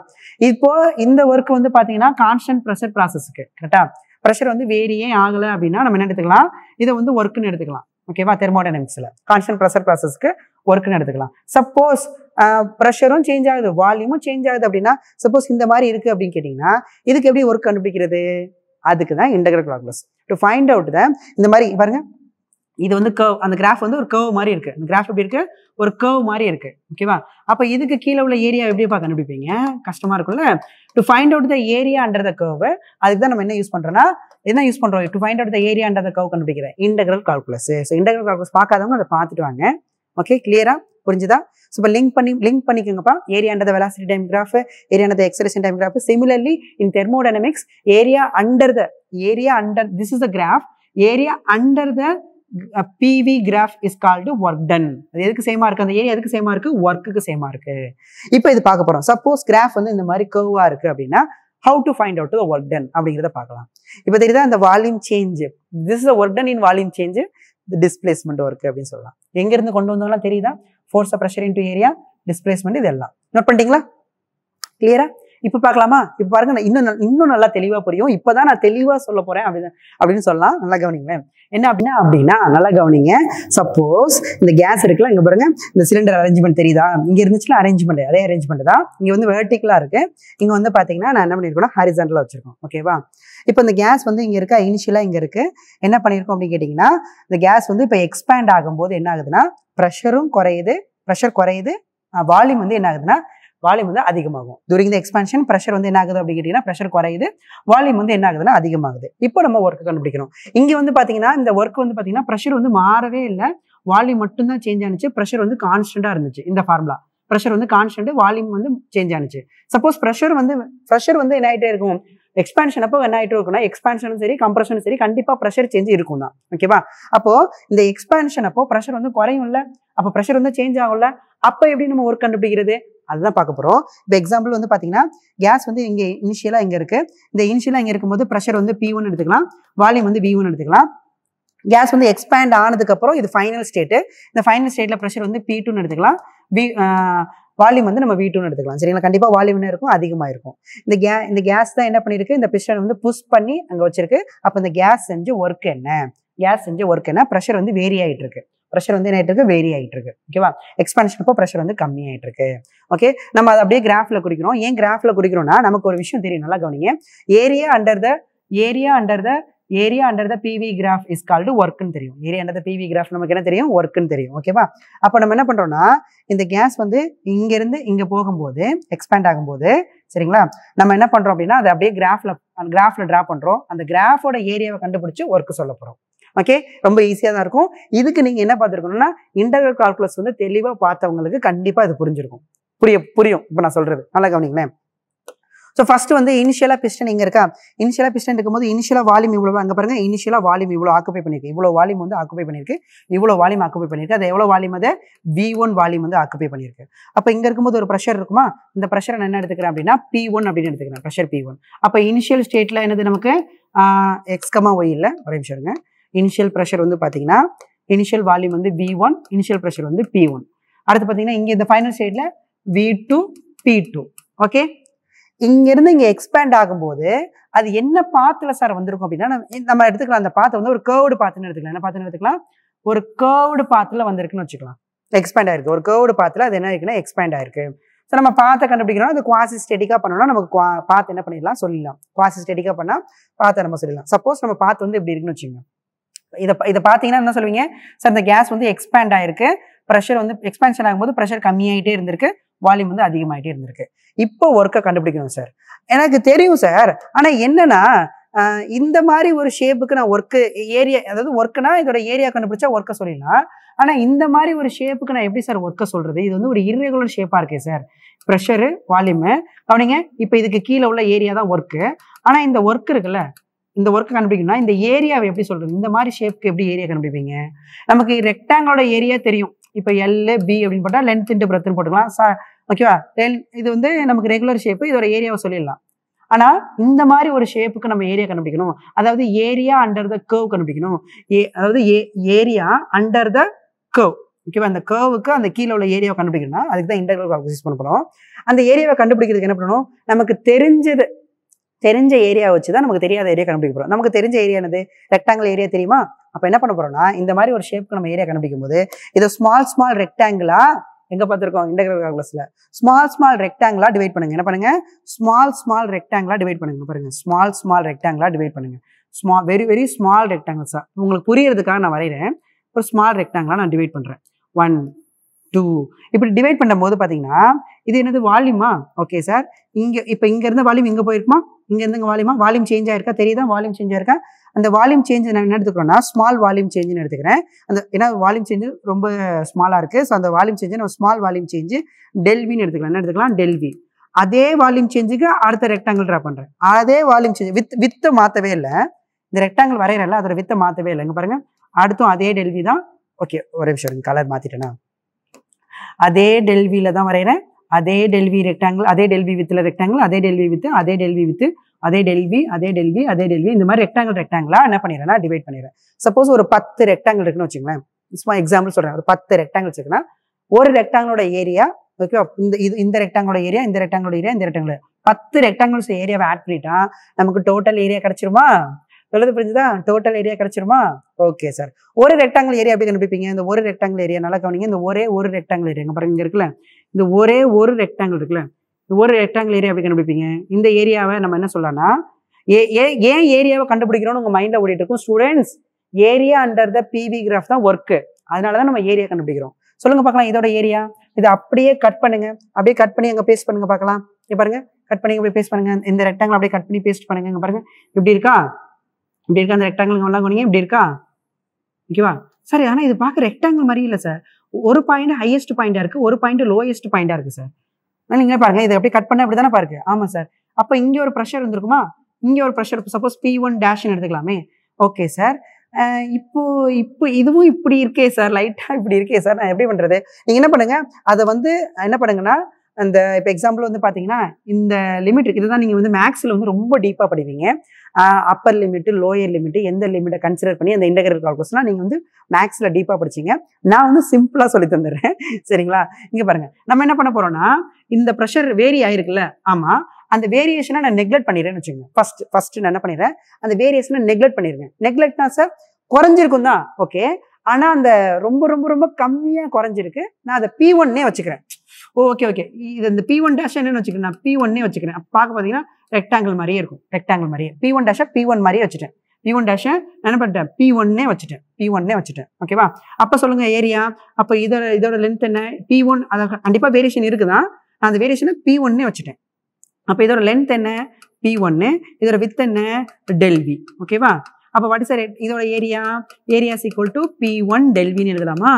Speaker 1: இப்போ இந்த ஒர்க் வந்து பார்த்தீங்கன்னா கான்ஸ்டன்ட் ப்ரெஷர் ப்ராசஸ்க்கு கரெக்டா ப்ரெஷர் வந்து வேரியே ஆகலை அப்படின்னா நம்ம என்ன எடுத்துக்கலாம் இதை வந்து ஒர்க்குன்னு எடுத்துக்கலாம் ஓகேவா தெர்மோடைனமிக்ஸில் கான்ஸ்டன்ட் ப்ரெஷர் ப்ராசஸ்க்கு ஒர்க்குன்னு எடுத்துக்கலாம் சப்போஸ் ப்ரெஷரும் சேஞ்ச் ஆகுது வால்யூமும் சேஞ்ச் ஆகுது அப்படின்னா சப்போஸ் இந்த மாதிரி இருக்குது அப்படின்னு கேட்டிங்கன்னா இதுக்கு எப்படி ஒர்க் கண்டுபிடிக்கிறது அதுக்கு தான் integral calculus to find out the இந்த மாதிரி பாருங்கள் இது வந்து கர்வ் அந்த கிராஃப் வந்து ஒரு கவ் மாதிரி இருக்குது அந்த கிராஃப் எப்படி இருக்குது ஒரு கவ் மாதிரி இருக்குது ஓகேவா அப்போ இதுக்கு கீழே உள்ள ஏரியா எப்படிப்பா கண்டுபிடிப்பீங்க கஷ்டமாக இருக்கும்ல to find out the area under the curve அதுக்கு தான் நம்ம என்ன யூஸ் பண்ணுறோன்னா என்ன யூஸ் பண்ணுறோம் to find out the area under the curve கண்டுபிடிக்கிறேன் integral calculus so integral calculus பார்க்காதவங்க அதை பார்த்துட்டு வாங்க ஓகே கிளியரா புரிஞ்சுதா ஸோ இப்போ லிங்க் பண்ணி லிங்க் பண்ணிக்கோங்கப்பா area under the velocity time graph area under the acceleration time graph similarly in thermodynamics area under the area under this is the graph area under the PV graph is called work done அது எதுக்கு சேமாக இருக்குது அந்த area எதுக்கு சேமா இருக்குது ஒர்க்குக்கு சேமா இருக்குது இப்போ இது பார்க்க போகிறோம் சப்போஸ் கிராஃப் வந்து இந்த மாதிரி கர்வாக இருக்குது அப்படின்னா how to find out the work done அப்படிங்கிறத பார்க்கலாம் இப்போ தெரியுதா இந்த volume change this is work done in volume change displacement work அப்படின்னு சொல்லலாம் எங்கேருந்து கொண்டு வந்தோம்லாம் தெரியுதா force pressure into area displacement இதெல்லாம் நோட் பண்ணிட்டீங்களா கிளியரா இப்போ பார்க்கலாமா இப்போ பாருங்க நான் இன்னும் இன்னும் நல்லா தெளிவாக புரியும் இப்போ தான் நான் தெளிவாக சொல்ல போகிறேன் அப்படின்னு அப்படின்னு சொல்லலாம் நல்லா கவனிங்களேன் என்ன அப்படின்னா அப்படின்னா நல்லா கவனிங்க சப்போஸ் இந்த கேஸ் இருக்குல்ல இங்கே பாருங்க இந்த சிலிண்டர் அரேஞ்ச்மெண்ட் தெரியுதா இங்கே இருந்துச்சுன்னா அரேஞ்ச்மெண்ட் அதே அரேஞ்ச்மெண்ட் தான் இங்கே வந்து வேர்டிகலா இருக்குது இங்கே வந்து பார்த்தீங்கன்னா நான் என்ன பண்ணிருக்கோம் ஹாரிசன்டலாக வச்சுருக்கோம் ஓகேவா இப்போ இந்த கேஸ் வந்து இங்கே இருக்கா இனிஷியலாக இங்கே இருக்குது என்ன பண்ணியிருக்கோம் அப்படின்னு கேட்டிங்கன்னா இந்த கேஸ் வந்து இப்போ எக்ஸ்பேண்ட் ஆகும்போது என்ன ஆகுதுன்னா ப்ரெஷரும் குறையுது ப்ரெஷர் குறையுது வால்யூம் வந்து என்ன ஆகுதுன்னா வால்யூம் வந்து அதிகமாகும் துரிங் எக்ஸ்பான்ஷன் ப்ரெஷர் வந்து என்ன ஆகுது அப்படின்னு கேட்டிங்கன்னா ப்ரெஷர் குறையுது வால்யூம் வந்து என்ன ஆகுதுன்னா அதிகமாகுது இப்போ நம்ம ஒர்க்கு கண்டுபிடிக்கணும் இங்கே வந்து பார்த்தீங்கன்னா இந்த ஒர்க் வந்து பார்த்தீங்கன்னா ப்ரெஷர் வந்து மாறவே இல்லை வால்யூம் மட்டும்தான் சேஞ்ச் ஆனிச்சு ப்ரெஷர் வந்து கான்ஸ்டண்ட்டாக இருந்துச்சு இந்த ஃபார்முலா ப்ரெஷர் வந்து கான்ஸ்டன்ட் வால்யூம் வந்து சேஞ்ச் ஆனிச்சு சப்போஸ் ப்ரெஷர் வந்து ப்ரெஷர் வந்து என்ன ஆகிட்டே இருக்கும் எக்ஸ்பான்ஷன் அப்போ என்ன ஆகிட்டு இருக்கும்னா எக்ஸ்பான்ஷனும் சரி கம்ப்ரஷனும் சரி கண்டிப்பாக ப்ரெஷர் சேஞ்ச் இருக்கும் தான் ஓகேவா அப்போ இந்த எக்ஸ்பான்ஷன் அப்போ ப்ரெஷர் வந்து குறையும் இல்லை அப்போ ப்ரெஷர் வந்து சேஞ்ச் ஆகும்ல அப்போ எப்படி நம்ம ஒர்க் கண்டுபிடிக்கிறது அதுதான் பார்க்க போகிறோம் இப்போ எக்ஸாம்பிள் வந்து பார்த்தீங்கன்னா கேஸ் வந்து இங்கே இனிஷியலாக இங்கே இருக்குது இந்த இனிஷியலாக இங்கே இருக்கும்போது ப்ரெஷர் வந்து பி ஒன்று எடுத்துக்கலாம் வால்யூம் வந்து வி ஒன்று எடுத்துக்கலாம் கேஸ் வந்து எக்ஸ்பேண்ட் ஆனதுக்கப்புறம் இது ஃபைனல் ஸ்டேட்டு இந்த ஃபைனல் ஸ்டேட்டில் ப்ரெஷர் வந்து பி டூன்னு எடுத்துக்கலாம் வி வால்யூம் வந்து நம்ம வீட்டுன்னு எடுத்துக்கலாம் சரிங்களா கண்டிப்பாக வால்யூம் என்ன இருக்கும் அதிகமாக இருக்கும் இந்த கே இந்த கேஸ் தான் என்ன பண்ணியிருக்கு இந்த பிஸ்டன் வந்து புஷ் பண்ணி அங்கே வச்சிருக்கு அப்போ இந்த கேஸ் செஞ்சு ஒர்க் என்ன கேஸ் செஞ்சு ஒர்க் என்ன ப்ரெஷர் வந்து வேரி ஆகிட்டு இருக்கு ப்ரெஷர் வந்து என்ன இருக்கு வேரி ஆகிட்டு இருக்கு ஓகேவா எக்ஸ்பான்ஷன் அப்போ ப்ரெஷர் வந்து கம்மி ஆகிட்டு இருக்கு ஓகே நம்ம அதை அப்படியே கிராஃபில் குடிக்கிறோம் ஏன் கிராஃபில் குறிக்கிறோம்னா நமக்கு ஒரு விஷயம் தெரியும் நல்லா கவனிங்க area under the area under the area under the PV graph is called ஒர்க்குன்னு தெரியும் area under the PV graph நமக்கு என்ன தெரியும் ஒர்க்குன்னு தெரியும் ஓகேவா அப்போ நம்ம என்ன பண்ணுறோம்னா இந்த கேஸ் வந்து இங்கேருந்து இங்கே போகும்போது எக்ஸ்பேண்ட் ஆகும்போது சரிங்களா நம்ம என்ன பண்ணுறோம் அப்படின்னா அதை அப்படியே கிராஃபில் கிராஃபில் ட்ரா பண்ணுறோம் அந்த கிராஃபோட ஏரியாவை கண்டுபிடிச்சி ஒர்க்கு சொல்ல போகிறோம் ஓகே ரொம்ப ஈஸியாக தான் இருக்கும் இதுக்கு நீங்கள் என்ன பார்த்துருக்கணும்னா இன்டர்வல் கால்குலஸ் வந்து தெளிவாக பார்த்தவங்களுக்கு கண்டிப்பாக இது புரிஞ்சிருக்கும் புரிய புரியும் இப்போ நான் சொல்கிறது நல்லா கவனிங்களேன் ஸோ ஃபஸ்ட்டு வந்து இனிஷியலாக பிஸ்டன் இங்கே இருக்கா இனிஷியலாக பிஸ்டன் இருக்கும்போது இனிஷியலாக வால்யூம் இவ்வளோ அங்கே பாருங்க இனிஷியலாக வால்யூம் இவ்வளோ ஆக்குபை பண்ணியிருக்கு இவ்வளோ வால்யூம் வந்து ஆக்குபை பண்ணியிருக்கு இவ்வளோ வால்யூம் ஆக்குபை பண்ணியிருக்கு அது எவ்வளோ வால்யூம் அதை வி ஒன் வால்யூம் வந்து ஆக்குபை பண்ணியிருக்கு அப்போ இங்கே இருக்கும்போது ஒரு ப்ரெஷர் இருக்குமா இந்த ப்ரெஷரை நான் என்ன எடுத்துக்கிறேன் அப்படின்னா பி ஒன் அப்படின்னு எடுத்துக்கிறேன் ப்ரெஷர் பி ஒன் அப்போ இனிஷியல் ஸ்டேட்டில் என்னது நமக்கு எக்ஸ் கமா ஒய் இல்லை ஒரு நிமிஷம் இனிஷியல் ப்ரெஷர் வந்து பார்த்தீங்கன்னா இனிஷியல் வால்யூம் வந்து வி ஒன் இனிஷியல் ப்ரெஷர் வந்து பி ஒன் அடுத்து பார்த்தீங்கன்னா இங்கே இந்த ஃபைனல் ஸ்டேட்டில் V two P two okay இங்கேருந்து இங்கே எக்ஸ்பேண்ட் ஆகும்போது அது என்ன பாத்தில் சார் வந்திருக்கும் அப்படின்னா நம்ம எடுத்துக்கலாம் அந்த பாத்தை வந்து ஒரு கேர்வ்டு பாத்துன்னு எடுத்துக்கலாம் என்ன பாத்துன்னு எடுத்துக்கலாம் ஒரு கேர்வ்டு பாத்தில் வந்திருக்குன்னு வச்சுக்கலாம் எக்ஸ்பேண்ட் ஆயிருக்கு ஒரு கேர்வ்டு பாத்தில் அது என்ன இருக்குன்னா எக்ஸ்பேண்ட் ஆயிருக்கு ஸோ நம்ம பாத்தை கண்டுபிடிக்கணும் அது குவாசி ஸ்டெடிக்காக பண்ணோம்னா நமக்கு பாத்து என்ன பண்ணிடலாம் சொல்லிடலாம் குவாசி ஸ்டெடிக்காக பண்ணால் பாத்தை நம்ம சொல்லிடலாம் சப்போஸ் நம்ம பாத்து வந்து எப்படி இருக்குன்னு வச்சுக்கோங்க இதை இதை பார்த்தீங்கன்னா என்ன சொல்லுவீங்க சார் இந்த கேஸ் வந்து எக்ஸ்பேண்ட் ஆயிருக்கு ப்ரெஷர் வந்து எக்ஸ்பேன்ஷன் ஆகும்போது ப்ரெஷர் கம்மியாயிட்டே இருந்திருக்கு வால்யூம் வந்து அதிகமாகிட்டே இருந்திருக்கு இப்போ ஒர்க்கை கண்டுபிடிக்கணும் சார் எனக்கு தெரியும் சார் ஆனால் என்னன்னா இந்த மாதிரி ஒரு ஷேப்புக்கு நான் ஒர்க்கு ஏரியா அதாவது ஒர்க்குனா இதோட ஏரியா கண்டுபிடிச்சா ஒர்க்கை சொல்லிடலாம் ஆனால் இந்த மாதிரி ஒரு ஷேப்புக்கு நான் எப்படி சார் ஒர்க்கை சொல்கிறது இது வந்து ஒரு இர்ரெகுலர் ஷேப்பாக இருக்கே சார் ப்ரெஷரு வால்யூமு கவனிங்க இப்போ இதுக்கு கீழே உள்ள ஏரியா தான் ஒர்க்கு ஆனால் இந்த ஒர்க் இருக்குல்ல இந்த ஒர்க்கை கண்டுபிடிக்கணும்னா இந்த ஏரியாவை எப்படி சொல்கிறது இந்த மாதிரி ஷேப்க்கு எப்படி ஏரியா கண்டுபிடிப்பீங்க நமக்கு ரெக்டாங்கலோட ஏரியா தெரியும் இப்போ எல் பி அப்படின்னு போட்டால் லென்த் இன்ட்டு பிரத்துன்னு போட்டுக்கலாம் ஓகேவா டெல் இது வந்து நமக்கு ரெகுலர் ஷேப்பு இதோட ஏரியாவை சொல்லிடலாம் ஆனால் இந்த மாதிரி ஒரு ஷேப்புக்கு நம்ம ஏரியா கண்டுபிடிக்கணும் அதாவது ஏரியா அண்டர் த கேர்வ் கண்டுபிடிக்கணும் ஏ அதாவது a area under the curve ஓகேவா அந்த கேர்வுக்கு அந்த கீழே உள்ள ஏரியாவை கண்டுபிடிக்கணும்னா அதுக்கு தான் இன்டர்வல் கால்குலேஷன் பண்ண அந்த ஏரியாவை கண்டுபிடிக்கிறதுக்கு என்ன பண்ணணும் நமக்கு தெரிஞ்சது தெரிஞ்ச ஏரியா வச்சு தான் நமக்கு தெரியாத ஏரியா கண்டுபிடிக்க போகிறோம் நமக்கு தெரிஞ்ச ஏரியா என்னது ரெக்டாங்கிள் ஏரியா தெரியுமா அப்போ என்ன பண்ண போகிறோம்னா இந்த மாதிரி ஒரு ஷேப்க்கு நம்ம ஏரியா கண்டுபிடிக்கும் போது இதை ஸ்மால் ஸ்மால் ரெக்டாங்கிளா எங்கே பார்த்துருக்கோம் இன்டகிரல் கால்குலஸில் ஸ்மால் ஸ்மால் ரெக்டாங்கிளா டிவைட் பண்ணுங்கள் என்ன பண்ணுங்கள் ஸ்மால் ஸ்மால் ரெக்டாங்கிளா டிவைட் பண்ணுங்கள் பாருங்கள் ஸ்மால் ஸ்மால் ரெக்டாங்கிளா டிவைட் பண்ணுங்கள் ஸ்மால் வெரி வெரி ஸ்மால் ரெக்டாங்கிள்ஸாக உங்களுக்கு புரியறதுக்காக நான் வரைகிறேன் ஒரு ஸ்மால் ரெக்டாங்கிளா நான் டிவைட் பண்ணுறேன் ஒன் டூ இப்படி டிவைட் பண்ணும்போது பார்த்தீங்கன்னா இது என்னது வால்யூமா ஓகே சார் இங்கே இப்போ இங்கேருந்து வால்யூம் இங்கே போயிருக்குமா இங்கேருந்துங்க வால்யூமா வால்யூம் சேஞ்ச் ஆயிருக்கா தெரியுதா வால்யூம் சேஞ்ச் ஆயிருக்கா அந்த வால்யூம் சேஞ்ச் நான் என்ன எடுத்துக்கிறோம்னா ஸ்மால் வால்யூம் சேஞ்சுன்னு எடுத்துக்கிறேன் அந்த ஏன்னா வால்யூம் சேஞ்சு ரொம்ப ஸ்மாலாக இருக்குது ஸோ அந்த வால்யூம் சேஞ்சு நம்ம ஸ்மால் வால்யூம் சேஞ்சு டெல்வின்னு எடுத்துக்கலாம் என்ன எடுத்துக்கலாம் டெல்வி அதே வால்யூம் சேஞ்சுக்கு அடுத்த ரெக்டாங்கிள் ட்ரா பண்ணுறேன் அதே வால்யூம் சேஞ்ச் வித் வித்து மாற்றவே இல்லை இந்த ரெக்டாங்கிள் வரைகிறல்ல அதோட வித்தை மாற்றவே இல்லை இங்கே பாருங்கள் அடுத்தும் அதே டெல்வி தான் ஓகே ஒரு நிமிஷம் கலர் மாற்றிட்டேன்னா அதே டெல்வியில் தான் வரைகிறேன் அதே டெல்வி ரெக்டாங்கிள் அதே டெல்வி வித்தில் ரெக்டாங்கிள் அதே டெல்வி வித்து அதே டெல்வி வித்து அதே டெல்வி அதே டெல்வி அதே டெல்வி இந்த மாதிரி ரெக்டாங்கிள் ரெக்டாங்கிளாக என்ன பண்ணிடுறேன்னா டிவைட் பண்ணிடுறேன் சப்போஸ் ஒரு பத்து ரெக்டாங்கிள் இருக்குன்னு வச்சுங்களேன் சும்மா எக்ஸாம்பிள் சொல்கிறேன் ஒரு பத்து ரெக்டாங்கிள் இருக்குன்னா ஒரு ரெக்டாங்கிளோட ஏரியா ஓகே இந்த இது இந்த ரெக்டாங்கிளோட ஏரியா இந்த ரெக்டாங்கிளோட ஏரியா இந்த ரெக்டாங்கிள் பத்து ரெக்டாங்கிள்ஸ் ஏரியாவை ஆட் பண்ணிட்டா நமக்கு டோட்டல் ஏரியா கிடச்சிருமா சொல்லுறது புரிஞ்சுதா டோட்டல் ஏரியா கிடைச்சிருமா ஓகே சார் ஒரு ரெக்டாங்கிள் ஏரியா எப்படி கண்டுபிடிப்பீங்க இந்த ஒரு ரெக்டாங்கிள் ஏரியா நல்லா கவனிங்க இந்த ஒரே ஒரு ரெக்டாங்கிள் ஏரியா பாருங்க இங்கே இருக்குல்ல இந்த ஒரே ஒரு ரெக்டாங்கிள் இருக்குல்ல இந்த ஒரு ரெக்டாங்கிள் ஏரியா எப்படி கண்டுபிடிப்பீங்க இந்த ஏரியாவை நம்ம என்ன சொல்லலாம்னா ஏ ஏன் ஏரியாவை கண்டுபிடிக்கிறோம்னு உங்கள் மைண்டில் ஓடிட்டு இருக்கும் students area under the PV graph தான் ஒர்க்கு அதனால தான் நம்ம ஏரியா கண்டுபிடிக்கிறோம் சொல்லுங்க பார்க்கலாம் இதோட ஏரியா இதை அப்படியே கட் பண்ணுங்க அப்படியே கட் பண்ணி அங்கே பேஸ்ட் பண்ணுங்க பார்க்கலாம் இங்கே பாருங்க கட் பண்ணி அப்படியே பேஸ்ட் பண்ணுங்க இந்த ரெக்டாங்கிள் அப்படியே கட் பண்ணி பேஸ்ட் பண்ணுங்க இங்கே பாருங்க இப்படி இருக்கா இப்படி இருக்கா அந்த ரெக்டாங்கிள் எல்லாம் கொண்டீங்க இப்படி இருக்கா ஓகேவா சார் ஆனால் இது பார்க்க ரெக்டாங்கிள் மாதிரி இல்லை சார் ஒரு பாயிண்ட் ஹையஸ்ட் பாயிண்டா இருக்குது ஒரு பாயிண்ட் லோயஸ்ட் பாயிண்டா இருக்குது சார் நீங்க பாருங்கள் இதை எப்படி கட் பண்ண அப்படி தானே பாருங்க ஆமாம் சார் அப்போ இங்கே ஒரு ப்ரெஷர் இருந்திருக்குமா இங்கே ஒரு ப்ரெஷர் சப்போஸ் பி ஒன் டேஷ்னு எடுத்துக்கலாமே ஓகே சார் இப்போ இப்போ இதுவும் இப்படி இருக்கே சார் லைட்டாக இப்படி இருக்கே சார் நான் எப்படி பண்ணுறது நீங்கள் என்ன பண்ணுங்கள் அதை வந்து என்ன பண்ணுங்கன்னா அந்த இப்போ எக்ஸாம்பிள் வந்து பார்த்தீங்கன்னா இந்த லிமிட் இருக்குது இதுதான் நீங்கள் வந்து மேக்ஸில் வந்து ரொம்ப டீப்பாக படிவீங்க அப்பர் லிமிட்டு லோயர் லிமிட்டு எந்த லிமிட்டை கன்சிடர் பண்ணி அந்த இன்டகிரல் கால்குலஸ்லாம் நீங்கள் வந்து மேக்ஸில் டீப்பாக படிச்சிங்க நான் வந்து சிம்பிளாக சொல்லி தந்துடுறேன் சரிங்களா இங்கே பாருங்கள் நம்ம என்ன பண்ண போகிறோம்னா இந்த ப்ரெஷர் வேரி ஆயிருக்குல்ல ஆமாம் அந்த வேரியேஷனை நான் நெக்லெக்ட் பண்ணிடுறேன்னு வச்சுக்கோங்க ஃபர்ஸ்ட் ஃபர்ஸ்ட் நான் என்ன பண்ணிடுறேன் அந்த வேரியேஷனை நெக்லெக்ட் பண்ணிடுறேன் நெக்லெக்ட்னா சார் குறைஞ்சிருக்கும் தான் ஓகே ஆனால் அந்த ரொம்ப ரொம்ப ரொம்ப கம்மியாக குறைஞ்சிருக்கு நான் அதை பி ஒன்னே வச்சுக்கிறேன் ஓகே ஓகே இது இந்த பி ஒன் டேஷ் என்னன்னு வச்சுக்கிறேன் நான் பி ஒன்னே வச்சுக்கிறேன் பார்க்க பார்த்தீங்கன்னா ரெக்டாங்கிள் மாதிரியே இருக்கும் ரெக்டாங்கிள் மாதிரியே பி ஒன் டேஷை பி ஒன் மாதிரியே வச்சுட்டேன் பி ஒன் டேஷை என்ன பண்ணிட்டேன் பி ஒன்னே வச்சுட்டேன் பி ஒன்னே வச்சுட்டேன் ஓகேவா அப்போ சொல்லுங்கள் ஏரியா அப்போ இதோட இதோட லென்த் என்ன பி ஒன் அதை கண்டிப்பாக வேரியேஷன் இருக்குதான் நான் அந்த வேரியேஷனை பி ஒன்னே வச்சுட்டேன் அப்போ இதோட லென்த் என்ன பி ஒன்று இதோட வித் என்ன டெல்வி ஓகேவா அப்போ வாட் இஸ் இதோட area area equal to P one டெல்வின்னு எழுதலாமா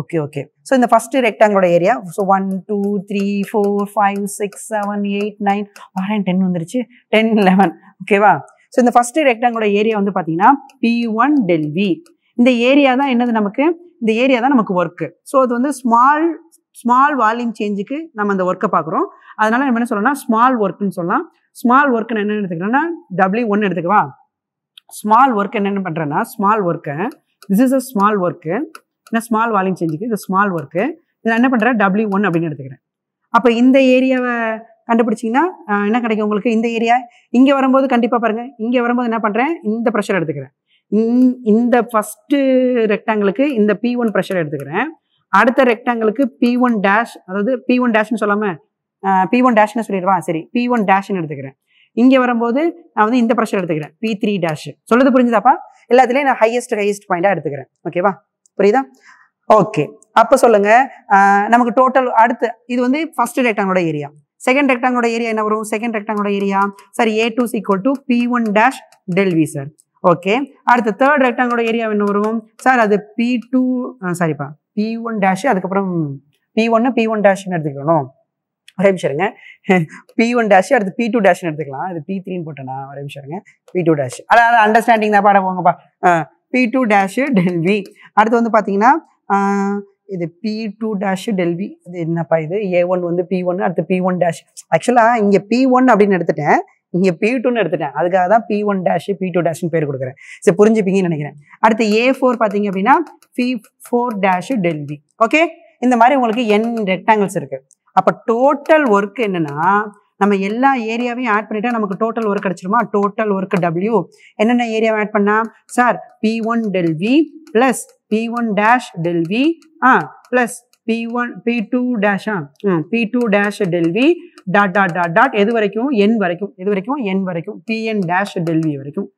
Speaker 1: ஓகே ஓகே ஸோ இந்த ஃபர்ஸ்ட் ரெக்டாங்கோட area so one two three four five six seven eight nine வரேன் டென் வந்துருச்சு டென் லெவன் ஓகேவா ஸோ இந்த ஃபர்ஸ்ட் ரெக்டாங்கோட ஏரியா வந்து பார்த்தீங்கன்னா பி ஒன் டெல்வி இந்த ஏரியா தான் என்னது நமக்கு இந்த ஏரியா தான் நமக்கு ஒர்க்கு ஸோ அது வந்து ஸ்மால் ஸ்மால் வால்யூம் சேஞ்சுக்கு நம்ம அந்த ஒர்க்கை பார்க்குறோம் அதனால நம்ம என்ன சொல்லணும்னா ஸ்மால் ஒர்க்குன்னு சொல்லலாம் ஸ்மால் ஒர்க்குன்னு என்னென்னு எடுத்துக்கிறோன்னா டபிள்யூ ஒன்று எடுத்துக்கவா ஸ்மால் ஒர்க் என்னென்ன பண்ணுறேன்னா small work this is a small work ஏன்னா ஸ்மால் வால்யூம் செஞ்சுக்கு இது ஸ்மால் ஒர்க்கு இதில் நான் என்ன பண்ணுறேன் டபிள்யூ ஒன் அப்படின்னு எடுத்துக்கிறேன் அப்போ இந்த ஏரியாவை கண்டுபிடிச்சிங்கன்னா என்ன கிடைக்கும் உங்களுக்கு இந்த ஏரியா இங்கே வரும்போது கண்டிப்பாக பாருங்கள் இங்கே வரும்போது என்ன பண்ணுறேன் இந்த ப்ரெஷர் எடுத்துக்கிறேன் இந்த ஃபஸ்ட்டு ரெக்டாங்கிளுக்கு இந்த பி ஒன் ப்ரெஷர் எடுத்துக்கிறேன் அடுத்த ரெக்டாங்கிளுக்கு பி ஒன் டேஷ் அதாவது பி ஒன் டேஷ்னு சொல்லாமல் பி ஒன் டேஷ்னு சொல்லிடுவா சரி பி ஒன் டேஷ்னு எடுத்துக்கிறேன் இங்கே வரும்போது நான் வந்து இந்த ப்ரெஷர் எடுத்துக்கிறேன் பி த்ரீ டேஷ் சொல்லுது புரிஞ்சுதாப்பா எல்லாத்துலேயும் நான் ஹையஸ்ட் ஹையஸ்ட் பாயிண்டாக எடுத்துக்கிறேன் ஓகேவா புரியுதா ஓகே அப்போ சொல்லுங்க நமக்கு டோட்டல் அடுத்து இது வந்து ஃபர்ஸ்ட் ரெக்டாங்கோட ஏரியா செகண்ட் ரெக்டாங்கோட ஏரியா என்ன வரும் செகண்ட் ரெக்டாங்கோட area sir A two equal to P one dash del v sir okay அடுத்து தேர்ட் ரெக்டாங்கோட ஏரியா என்ன வரும் சார் அது பி டூ சாரிப்பா பி ஒன் டேஷ் அதுக்கப்புறம் பி ஒன்று பி ஒன் டேஷ்னு எடுத்துக்கணும் ஒரே நிமிஷருங்க பி ஒன் டேஷ் அடுத்து பி டூ டேஷ்னு எடுத்துக்கலாம் அது பி த்ரீன்னு போட்டேன்னா ஒரே நிமிஷருங்க பி டூ டேஷ் அதான் அண்டர்ஸ்டாண்டிங் தான் பாட போங்கப்பா பி டூ டேஷு டெல்வி அடுத்து வந்து பார்த்தீங்கன்னா இது பி டூ டேஷு டெல்வி இது என்னப்பா இது ஏ ஒன் வந்து பி ஒன் அடுத்து பி ஒன் டேஷ் ஆக்சுவலாக இங்கே பி ஒன் அப்படின்னு எடுத்துட்டேன் இங்கே பி டூன்னு எடுத்துட்டேன் அதுக்காக தான் P one dash P two டேஷ்னு பேர் கொடுக்குறேன் சரி புரிஞ்சுப்பீங்கன்னு நினைக்கிறேன் அடுத்து ஏ ஃபோர் பார்த்தீங்க அப்படின்னா P four dash del v okay இந்த மாதிரி உங்களுக்கு என் ரெக்டாங்கிள்ஸ் இருக்குது அப்போ டோட்டல் ஒர்க் என்னென்னா நம்ம எல்லா ஏரியாவையும் ஆட் பண்ணிட்டா நமக்கு டோட்டல் ஒர்க் கிடைச்சிருமா டோட்டல் ஒர்க் டபிள்யூ என்னென்ன ஏரியாவை ஆட் பண்ணா sir P one del V plus P one dash del V ah plus P one P two dash ah P two dash del V dot dot dot dot எது வரைக்கும் என் வரைக்கும் எது வரைக்கும் என் வரைக்கும் PN dash del V வரைக்கும்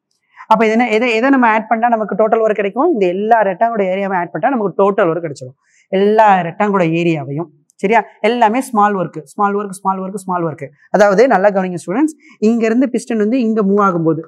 Speaker 1: அப்போ இது என்ன எதை எதை நம்ம ஆட் பண்ணால் நமக்கு டோட்டல் ஒர்க் கிடைக்கும் இந்த எல்லா ரெட்டாங்கோட ஏரியாவை ஆட் பண்ணிட்டா நமக்கு டோட்டல் ஒர்க் கிடைச்சிடும் எல்லா ரெட்டாங்கோட ஏரியாவையும் சரியா எல்லாமே small work small work small work small work அதாவது நல்லா கவனிங்க ஸ்டூடெண்ட்ஸ் இங்கேருந்து பிஸ்டன் வந்து இங்கே மூவ் ஆகும்போது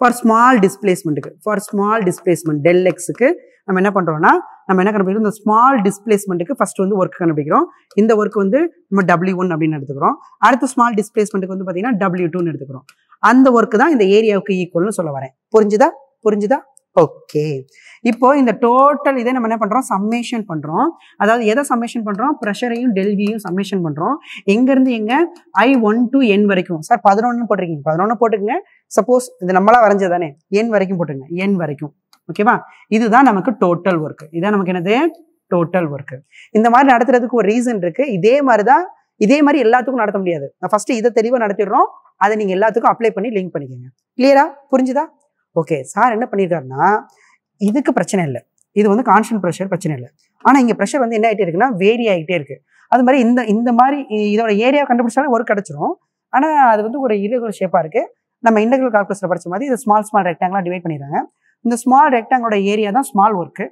Speaker 1: ஃபார் ஸ்மால் டிஸ்பிளேஸ்மெண்ட்டுக்கு ஃபார் ஸ்மால் டிஸ்பிளேஸ்மெண்ட் டெல் எக்ஸுக்கு நம்ம என்ன பண்ணுறோம்னா நம்ம என்ன கண்டுபிடிக்கிறோம் இந்த ஸ்மால் டிஸ்பிளேஸ்மெண்ட்டுக்கு ஃபஸ்ட்டு வந்து ஒர்க் கண்டுபிடிக்கிறோம் இந்த ஒர்க் வந்து நம்ம டபிள்யூ ஒன் அப்படின்னு எடுத்துக்கிறோம் அடுத்து ஸ்மால் டிஸ்பிளேஸ்மெண்ட்டுக்கு வந்து பார்த்தீங்கன்னா டபிள்யூ டூன்னு எடுத்துக்கிறோம் அந்த ஒர்க்கு தான் இந்த ஏரியாவுக்கு ஈக்குவல்னு சொல்ல வரேன் புரிஞ்சுதா புரிஞ்சுதா ஓகே இப்போ இந்த டோட்டல் இதை நம்ம என்ன பண்ணுறோம் சம்மேஷன் பண்ணுறோம் அதாவது எதை சம்மேஷன் பண்ணுறோம் ப்ரெஷரையும் டெல்வியையும் சம்மேஷன் பண்ணுறோம் எங்கேருந்து எங்கே ஐ ஒன் டு என் வரைக்கும் சார் பதினொன்று போட்டிருக்கீங்க பதினொன்று போட்டுக்கோங்க சப்போஸ் இது நம்மளா வரைஞ்சதானே என் வரைக்கும் போட்டுங்க என் வரைக்கும் ஓகேவா இதுதான் நமக்கு டோட்டல் ஒர்க்கு இதான் நமக்கு என்னது டோட்டல் ஒர்க்கு இந்த மாதிரி நடத்துறதுக்கு ஒரு ரீசன் இருக்கு இதே மாதிரி தான் இதே மாதிரி எல்லாத்துக்கும் நடத்த முடியாது நான் ஃபர்ஸ்ட் இதை தெளிவாக நடத்திடுறோம் அதை நீங்கள் எல்லாத்துக்கும் அப்ளை பண்ணி லிங்க் பண்ணிக்கோங்க கிளியரா புரிஞ்சுதா ஓகே சார் என்ன பண்ணியிருக்காருன்னா இதுக்கு பிரச்சனை இல்லை இது வந்து கான்ஸ்டன்ட் ப்ரெஷர் பிரச்சனை இல்லை ஆனால் இங்கே ப்ரெஷர் வந்து என்ன ஆகிட்டே இருக்குன்னா வேரி ஆகிட்டே இருக்குது அது மாதிரி இந்த இந்த மாதிரி இதோட ஏரியா கண்டுபிடிச்சாலும் ஒர்க் கிடச்சிரும் ஆனால் அது வந்து ஒரு இலகுவல் ஷேப்பாக இருக்குது நம்ம இண்டகிரல் கால்குலஸில் படித்த மாதிரி இது ஸ்மால் ஸ்மால் ரெக்டாங்கிளாக டிவைட் பண்ணிடுறாங்க இந்த ஸ்மால் ரெக்டாங்கோட ஏரியா தான் ஸ்மால் ஒர்க்கு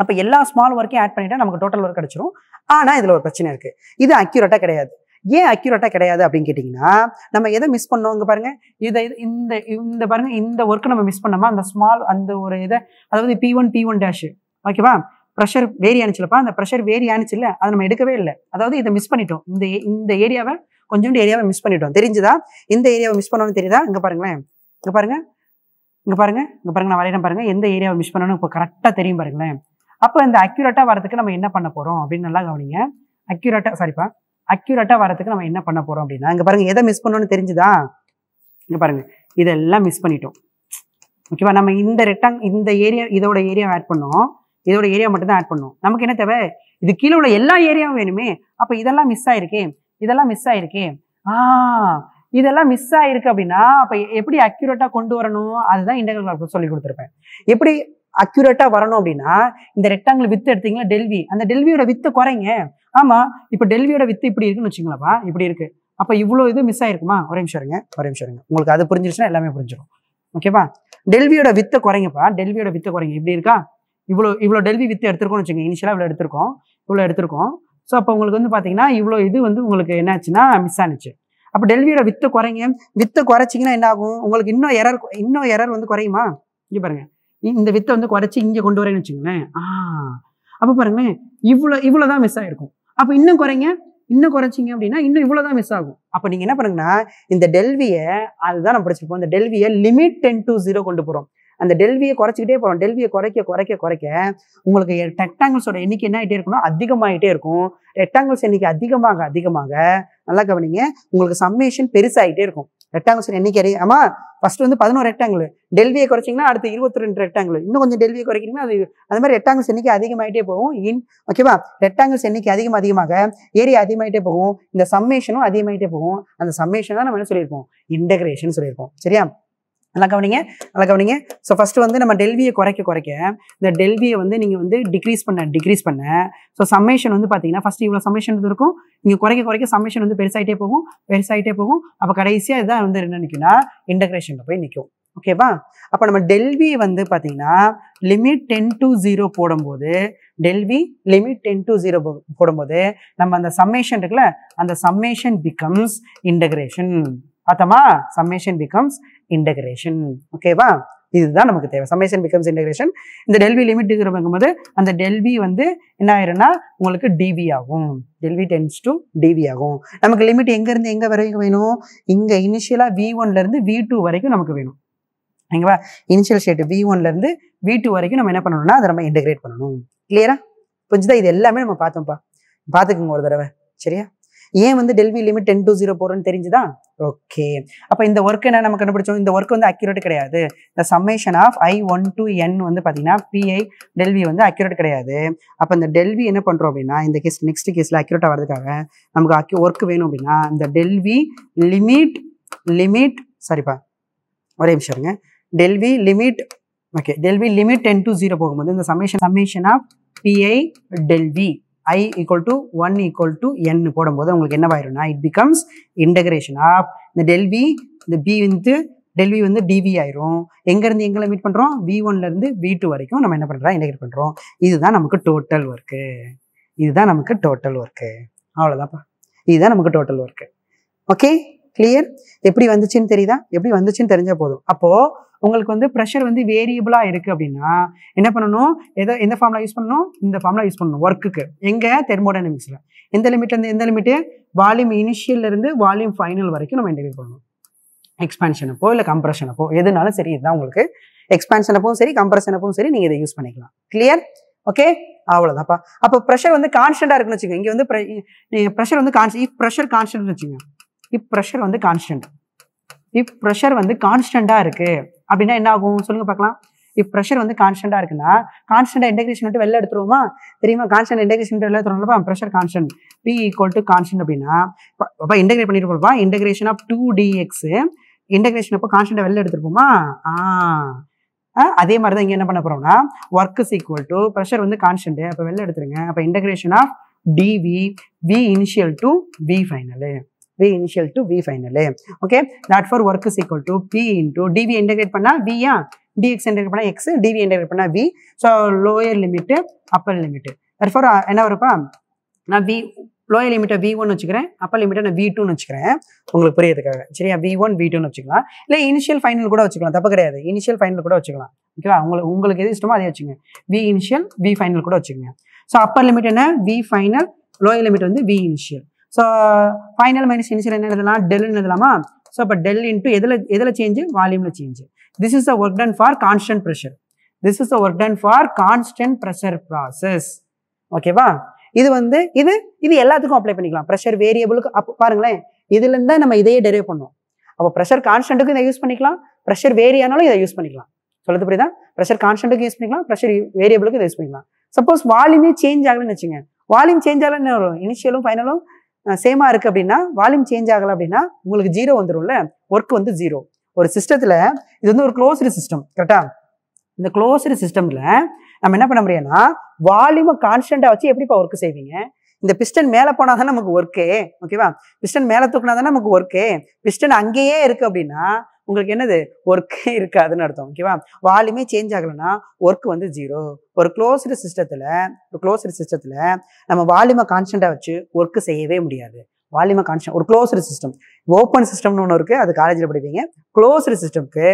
Speaker 1: அப்போ எல்லா ஸ்மால் ஒர்க்கையும் ஆட் பண்ணிவிட்டால் நமக்கு டோட்டல் ஒர்க் கிடச்சிரும் ஆனால் இதில் ஒரு பிரச்சனை இருக்குது இது அக்யூரேட்டாக கிடையாது ஏன் அக்யூரேட்டாக கிடையாது அப்படின்னு கேட்டிங்கன்னா நம்ம எதை மிஸ் பண்ணோம் பாருங்கள் இதை இந்த இந்த பாருங்கள் இந்த ஒர்க்கு நம்ம மிஸ் பண்ணோமா அந்த ஸ்மால் அந்த ஒரு இதை அதாவது P one P one dash ஓகேவா ப்ரெஷர் வேரி ஆனிச்சுலப்பா அந்த ப்ரெஷர் வேரி ஆனிச்சு இல்லை அதை நம்ம எடுக்கவே இல்லை அதாவது இதை மிஸ் பண்ணிட்டோம் இந்த இந்த ஏரியாவை கொஞ்சோண்டு ஏரியாவை மிஸ் பண்ணிட்டோம் தெரிஞ்சுதா இந்த ஏரியாவை மிஸ் பண்ணணும்னு தெரியுதா இங்கே பாருங்களேன் இங்கே பாருங்கள் இங்கே பாருங்க இங்கே பாருங்கள் நான் வரையிடம் பாருங்கள் எந்த ஏரியாவை மிஸ் பண்ணணும் இப்போ கரெக்டாக தெரியும் பாருங்களேன் அப்போ இந்த அக்யூரேட்டாக வரதுக்கு நம்ம என்ன பண்ண போகிறோம் அப்படின்னு நல்லா கவனிங்க அக்யூரேட்டாக சாரிப்பா அக்யூரேட்டாக வரதுக்கு நம்ம என்ன பண்ண போகிறோம் அப்படின்னா இங்கே பாருங்கள் எதை மிஸ் பண்ணோன்னு தெரிஞ்சுதா இங்கே பாருங்கள் இதெல்லாம் மிஸ் பண்ணிட்டோம் ஓகேவா நம்ம இந்த ரெட்டாங் இந்த ஏரியா இதோட ஏரியா ஆட் பண்ணோம் இதோட ஏரியா மட்டும்தான் ஆட் பண்ணோம் நமக்கு என்ன தேவை இது கீழே உள்ள எல்லா ஏரியாவும் வேணுமே அப்போ இதெல்லாம் மிஸ் ஆயிருக்கே இதெல்லாம் மிஸ் ஆயிருக்கே ஆ இதெல்லாம் மிஸ் ஆயிருக்கு அப்படின்னா அப்போ எப்படி அக்யூரேட்டாக கொண்டு வரணும் அதுதான் இன்டெகிரல் கால்குலஸ் சொல்லி கொடுத்துருப்பேன் எப்படி அக்யூரேட்டாக வரணும் அப்படின்னா இந்த ரெக்டாங்கிள் வித்து எடுத்தீங்கன்னா டெல்வி அந்த டெல்வியோட வித்து குறைங்க ஆமாம் இப்போ டெல்வியோட வித்து இப்படி இருக்குன்னு வச்சுங்களாப்பா இப்படி இருக்குது அப்போ இவ்வளோ இது மிஸ் ஆயிருக்குமா ஒரே நிமிஷம் இருங்க ஒரே நிமிஷம் இருங்க உங்களுக்கு அது புரிஞ்சிருச்சுன்னா எல்லாமே புரிஞ்சிடும் ஓகேவா டெல்வியோட வித்தை குறைங்கப்பா டெல்வியோட வித்தை குறைங்க இப்படி இருக்கா இவ்வளோ இவ்வளோ டெல்வி வித்து எடுத்துருக்கோம்னு வச்சுங்க இனிஷியலாக இவ்வளோ எடுத்திருக்கோம் இவ்வளோ எடுத்திருக்கோம் ஸோ அப்போ உங்களுக்கு வந்து பார்த்தீங்கன்னா இவ்வளோ இது வந்து உங்களுக்கு என்னாச்சுன்னா மிஸ் ஆனிச்சு அப்போ டெல்வியோட வித்தை குறைங்க வித்தை குறைச்சிங்கன்னா என்ன ஆகும் உங்களுக்கு இன்னும் எரர் இன்னும் எரர் வந்து குறையுமா இங்கே பாருங்கள் இந்த வித்தை வந்து குறைச்சி இங்கே கொண்டு வரேன்னு வச்சுக்கோங்களேன் அப்போ பாருங்களேன் இவ்வளோ இவ்வளோ தான் மிஸ் ஆகிருக்கும் அப்போ இன்னும் குறைங்க இன்னும் குறைச்சிங்க அப்படின்னா இன்னும் இவ்வளோ தான் மிஸ் ஆகும் அப்போ நீங்கள் என்ன பண்ணுங்கன்னா இந்த டெல்வியை அதுதான் நம்ம படிச்சிருப்போம் இந்த டெல்வியை லிமிட் டென் டு ஜீரோ கொண்டு போகிறோம் அந்த டெல்வியை குறைச்சிக்கிட்டே போகிறோம் டெல்வியை குறைக்க குறைக்க குறைக்க உங்களுக்கு ரெக்டாங்கிள்ஸோட எண்ணிக்கை என்ன ஆகிட்டே இருக்கணும் அதிகமாகிட்டே இருக்கும் ரெக்டாங்கிள்ஸ் எண்ணிக்கை அதிகமாக அதிகமாக நல்லா கவனிங்க உங்களுக்கு சம்மேஷன் பெருசாகிட்டே இருக்கும் ரெக்டாங்கிள்ஸ் எண்ணிக்கை ஆமா ஃபர்ஸ்ட் வந்து பதினோரு ரெக்டாங்கிள் டெல்வியை குறைச்சிங்கன்னா அடுத்து இருபத்தி ரெண்டு ரெக்டாங்கிள் இன்னும் கொஞ்சம் டெல்வியை குறைக்கிறீங்கன்னா அது அந்த மாதிரி ரெக்டாங்கிள்ஸ் எண்ணிக்கை அதிகமாகிட்டே போகும் இன் ஓகேவா ரெக்டாங்கிள்ஸ் எண்ணிக்கை அதிகம் அதிகமாக ஏரியா அதிகமாகிட்டே போகும் இந்த சம்மேஷனும் அதிகமாகிட்டே போகும் அந்த சம்மேஷன் தான் நம்ம என்ன சொல்லியிருப்போம் இன்டகிரேஷன் சொல்லியிருப்போம் சரியா நல்லா கவனிங்க நல்லா கவனிங்க ஸோ ஃபஸ்ட்டு வந்து நம்ம டெல்வியை குறைக்க குறைக்க இந்த டெல்வியை வந்து நீங்கள் வந்து டிக்ரீஸ் பண்ண டிக்ரீஸ் பண்ண ஸோ சம்மேஷன் வந்து பார்த்தீங்கன்னா ஃபஸ்ட்டு இவ்வளோ சம்மேஷன் இருக்கும் நீங்கள் குறைக்க குறைக்க சம்மேஷன் வந்து பெருசாகிட்டே போகும் பெருசாகிட்டே போகும் அப்போ கடைசியாக இதுதான் வந்து என்ன நிற்கும்னா இன்டகிரேஷனில் போய் நிற்கும் ஓகேவா அப்போ நம்ம டெல்வி வந்து பார்த்தீங்கன்னா லிமிட் டென் டு ஜீரோ போடும்போது del v limit ten to zero போடும்போது நம்ம அந்த சம்மேஷன் இருக்குல்ல அந்த சம்மேஷன் பிகம்ஸ் இன்டகிரேஷன் அத்தமா சம்மேஷன் பிகம்ஸ் இன்டகிரேஷன் ஓகேவா இதுதான் நமக்கு தேவை சம்மேஷன் பிகம்ஸ் இன்டகிரேஷன் இந்த டெல்வி லிமிட்டுங்கிற போது அந்த டெல்வி வந்து என்ன ஆயிரும்னா உங்களுக்கு டிவி ஆகும் டெல்வி டென்ஸ் டு டிவி ஆகும் நமக்கு லிமிட் எங்கேருந்து எங்கே வரைக்கும் வேணும் இங்கே இனிஷியலாக வி ஒன்லேருந்து வி டூ வரைக்கும் நமக்கு வேணும் ஓகேவா இனிஷியல் ஷேட்டு வி ஒன்லேருந்து வி டூ வரைக்கும் நம்ம என்ன பண்ணணும்னா அதை நம்ம இன்டகிரேட் பண்ணணும் கிளியரா புரிஞ்சுதா இது எல்லாமே நம்ம பார்த்தோம்ப்பா பார்த்துக்குங்க ஒரு தடவை சரியா ஏன் வந்து del v limit ten to zero போகிறோன்னு தெரிஞ்சுதா ஓகே அப்போ இந்த ஒர்க் என்ன நம்ம கண்டுபிடிச்சோம் இந்த ஒர்க் வந்து அக்யூரேட் கிடையாது இந்த summation of i one to n வந்து பாத்தீங்கன்னா பிஐ டெல்வி வந்து அக்யூரேட் கிடையாது அப்போ இந்த டெல்வி என்ன பண்ணுறோம் அப்படின்னா இந்த கேஸ் நெக்ஸ்ட் கேஸில் அக்யூரேட் ஆகிறதுக்காக நமக்கு அக்யூ ஒர்க் வேணும் அப்படின்னா இந்த டெல்வி லிமிட் லிமிட் சரிப்பா ஒரே இருங்க del v limit okay del v limit ten to zero போகும்போது இந்த summation summation of P i del v i equal to one equal to n போடும்போது உங்களுக்கு ஆயிரும்னா இட் பிகம்ஸ் இன்டகிரேஷன் ஆஃப் இந்த டெல்வி இந்த பி வந்து டெல்வி வந்து டிவி ஆயிரும் எங்கேருந்து எங்களை மீட் பண்ணுறோம் பி ஒன்லேருந்து பி டூ வரைக்கும் நம்ம என்ன பண்ணுறோம் இன்டகிரேட் பண்ணுறோம் இதுதான் நமக்கு டோட்டல் ஒர்க்கு இதுதான் நமக்கு டோட்டல் ஒர்க்கு அவ்வளோதான்ப்பா இதுதான் நமக்கு டோட்டல் ஒர்க்கு ஓகே கிளியர் எப்படி வந்துச்சுன்னு தெரியுதா எப்படி வந்துச்சுன்னு தெரிஞ்ச போதும் அப்போ உங்களுக்கு வந்து ப்ரெஷர் வந்து வேரியபிளா இருக்கு அப்படின்னா என்ன பண்ணணும் எதை எந்த ஃபார்ம்ல யூஸ் பண்ணணும் இந்த ஃபார்முலா யூஸ் பண்ணணும் ஒர்க்குக்கு எங்க தெர்மோடைனமிக்ஸ்ல எந்த லிமிட்ல இருந்து எந்த லிமிட்டு வால்யூம் இனிஷியல்ல இருந்து வால்யூம் ஃபைனல் வரைக்கும் நம்ம இன்டெகிரேட் பண்ணணும் எக்ஸ்பான்ஷன் அப்போ இல்லை கம்ப்ரஷன் அப்போ எதுனாலும் சரி இதுதான் உங்களுக்கு எக்ஸ்பான்ஷன் அப்பவும் சரி கம்ப்ரஷன் அப்பவும் சரி நீங்கள் இதை யூஸ் பண்ணிக்கலாம் கிளியர் ஓகே அவ்வளோதான்ப்பா அப்போ ப்ரெஷர் வந்து கான்ஸ்டண்டாக இருக்குன்னு வச்சுக்கோங்க இங்கே வந்து ப்ரெஷர் வந்து கான்ஸ்ட் இஃப் ப்ரெஷர் கான்ஸ்டன்ட்னு வச்சுக்கோங்க இப் ப்ரெஷர் வந்து கான்ஸ்டன்ட் இப் ப்ரெஷர் வந்து கான்ஸ்டண்டாக இருக்குது அப்படின்னா என்ன ஆகும் சொல்லுங்கள் பார்க்கலாம் இப் ப்ரெஷர் வந்து கான்ஸ்டண்டாக இருக்குன்னா கான்ஸ்டண்டாக இன்டெகிரேஷன் மட்டும் வெளில எடுத்துருவோமா தெரியுமா கான்ஸ்டன்ட் இன்டெகிரேஷன் வெளில எடுத்துருவோம் pressure constant P equal to constant அப்படின்னா அப்போ இன்டெகிரேட் போவா integration of two d x integration அப்போ கான்ஸ்டன்ட் வெளில எடுத்துருப்போமா ஆ அதே மாதிரி தான் இங்கே என்ன பண்ண போகிறோம்னா work is equal to pressure வந்து கான்ஸ்டன்ட் அப்போ வெளில எடுத்துருங்க அப்போ integration of d v V initial to V final V initial to V final okay that for work is equal to B into d v integrate பண்ணால் வியா டிஎக்ஸ் இன்டெகிரேட் பண்ணால் x d v integrate பண்ணால் V so lower limit upper limit therefore என்ன வருப்பா நான் V lower லிமிட்டை V one வச்சுக்கிறேன் upper லிமிட்டை நான் வி டூன்னு வச்சுக்கிறேன் உங்களுக்கு புரியதுக்காக சரியா வி ஒன் வி டூன்னு வச்சுக்கலாம் இல்லை இனிஷியல் ஃபைனல் கூட வச்சுக்கலாம் தப்பு கிடையாது இனிஷியல் ஃபைனல் கூட வச்சுக்கலாம் ஓகேவா உங்களுக்கு உங்களுக்கு எது இஷ்டமோ அதே வச்சுங்க வி இனிஷியல் வி ஃபைனல் கூட வச்சுக்கோங்க ஸோ அப்பர் லிமிட் என்ன வி ஃபைனல் லோயர் லிமிட் வந்து V initial so final minus initial என்ன எழுதலாம் டெல்னு எழுதலாமா ஸோ அப்போ டெல் இன்ட்டு எதில் எதில் சேஞ்சு வால்யூமில் change this is a work done for constant pressure this is a work done for constant pressure process ஓகேவா இது வந்து இது இது எல்லாத்துக்கும் அப்ளை பண்ணிக்கலாம் ப்ரெஷர் வேரியபிளுக்கு அப்போ பாருங்களேன் இதுலேருந்து தான் நம்ம இதையே டெரைவ் பண்ணுவோம் அப்போ ப்ரெஷர் கான்ஸ்டன்ட்டுக்கு இதை யூஸ் பண்ணிக்கலாம் ப்ரெஷர் வேரியானாலும் இதை யூஸ் பண்ணிக்கலாம் சொல்லுது புரியுதா ப்ரெஷர் கான்ஸ்டன்ட்டுக்கு யூஸ் பண்ணிக்கலாம் ப்ரெஷர் வேரியபிளுக்கு இதை யூஸ் பண்ணிக்கலாம் சப்போஸ் வால்யூமே சேஞ்ச் ஆகலன்னு வச்சுங்க வால்யூம் சேஞ்ச் ஆகலன்னு வரும் இனிஷியலும் ஃபைனலும் சேமாக இருக்குது அப்படின்னா வால்யூம் சேஞ்ச் ஆகலை அப்படின்னா உங்களுக்கு ஜீரோ வந்துடும்ல ஒர்க் வந்து ஜீரோ ஒரு சிஸ்டத்தில் இது வந்து ஒரு க்ளோஸ்டு சிஸ்டம் கரெக்டாக இந்த க்ளோஸ்டு சிஸ்டமில் நம்ம என்ன பண்ண முடியும்னா வால்யூமை கான்ஸ்டண்ட்டாக வச்சு எப்படிப்பா ஒர்க் செய்வீங்க இந்த பிஸ்டன் மேலே போனால் தானே நமக்கு ஒர்க்கே ஓகேவா பிஸ்டன் மேலே தூக்குனா தானே நமக்கு ஒர்க்கே பிஸ்டன் அங்கேயே இருக்குது அப்படின்னா உங்களுக்கு என்னது ஒர்க்கே இருக்காதுன்னு அர்த்தம் ஓகேவா வால்யூமே சேஞ்ச் ஆகலைன்னா ஒர்க் வந்து ஜீரோ ஒரு க்ளோஸ்டு சிஸ்டத்தில் ஒரு க்ளோஸ்டு சிஸ்டத்தில் நம்ம வால்யூமை கான்ஸ்டண்ட்டாக வச்சு ஒர்க்கு செய்யவே முடியாது வால்யூமை கான்ஸ்டன் ஒரு க்ளோஸ்டு சிஸ்டம் ஓப்பன் சிஸ்டம்னு ஒன்று இருக்குது அது காலேஜில் படிப்பீங்க க்ளோஸ்டு சிஸ்டம்க்கு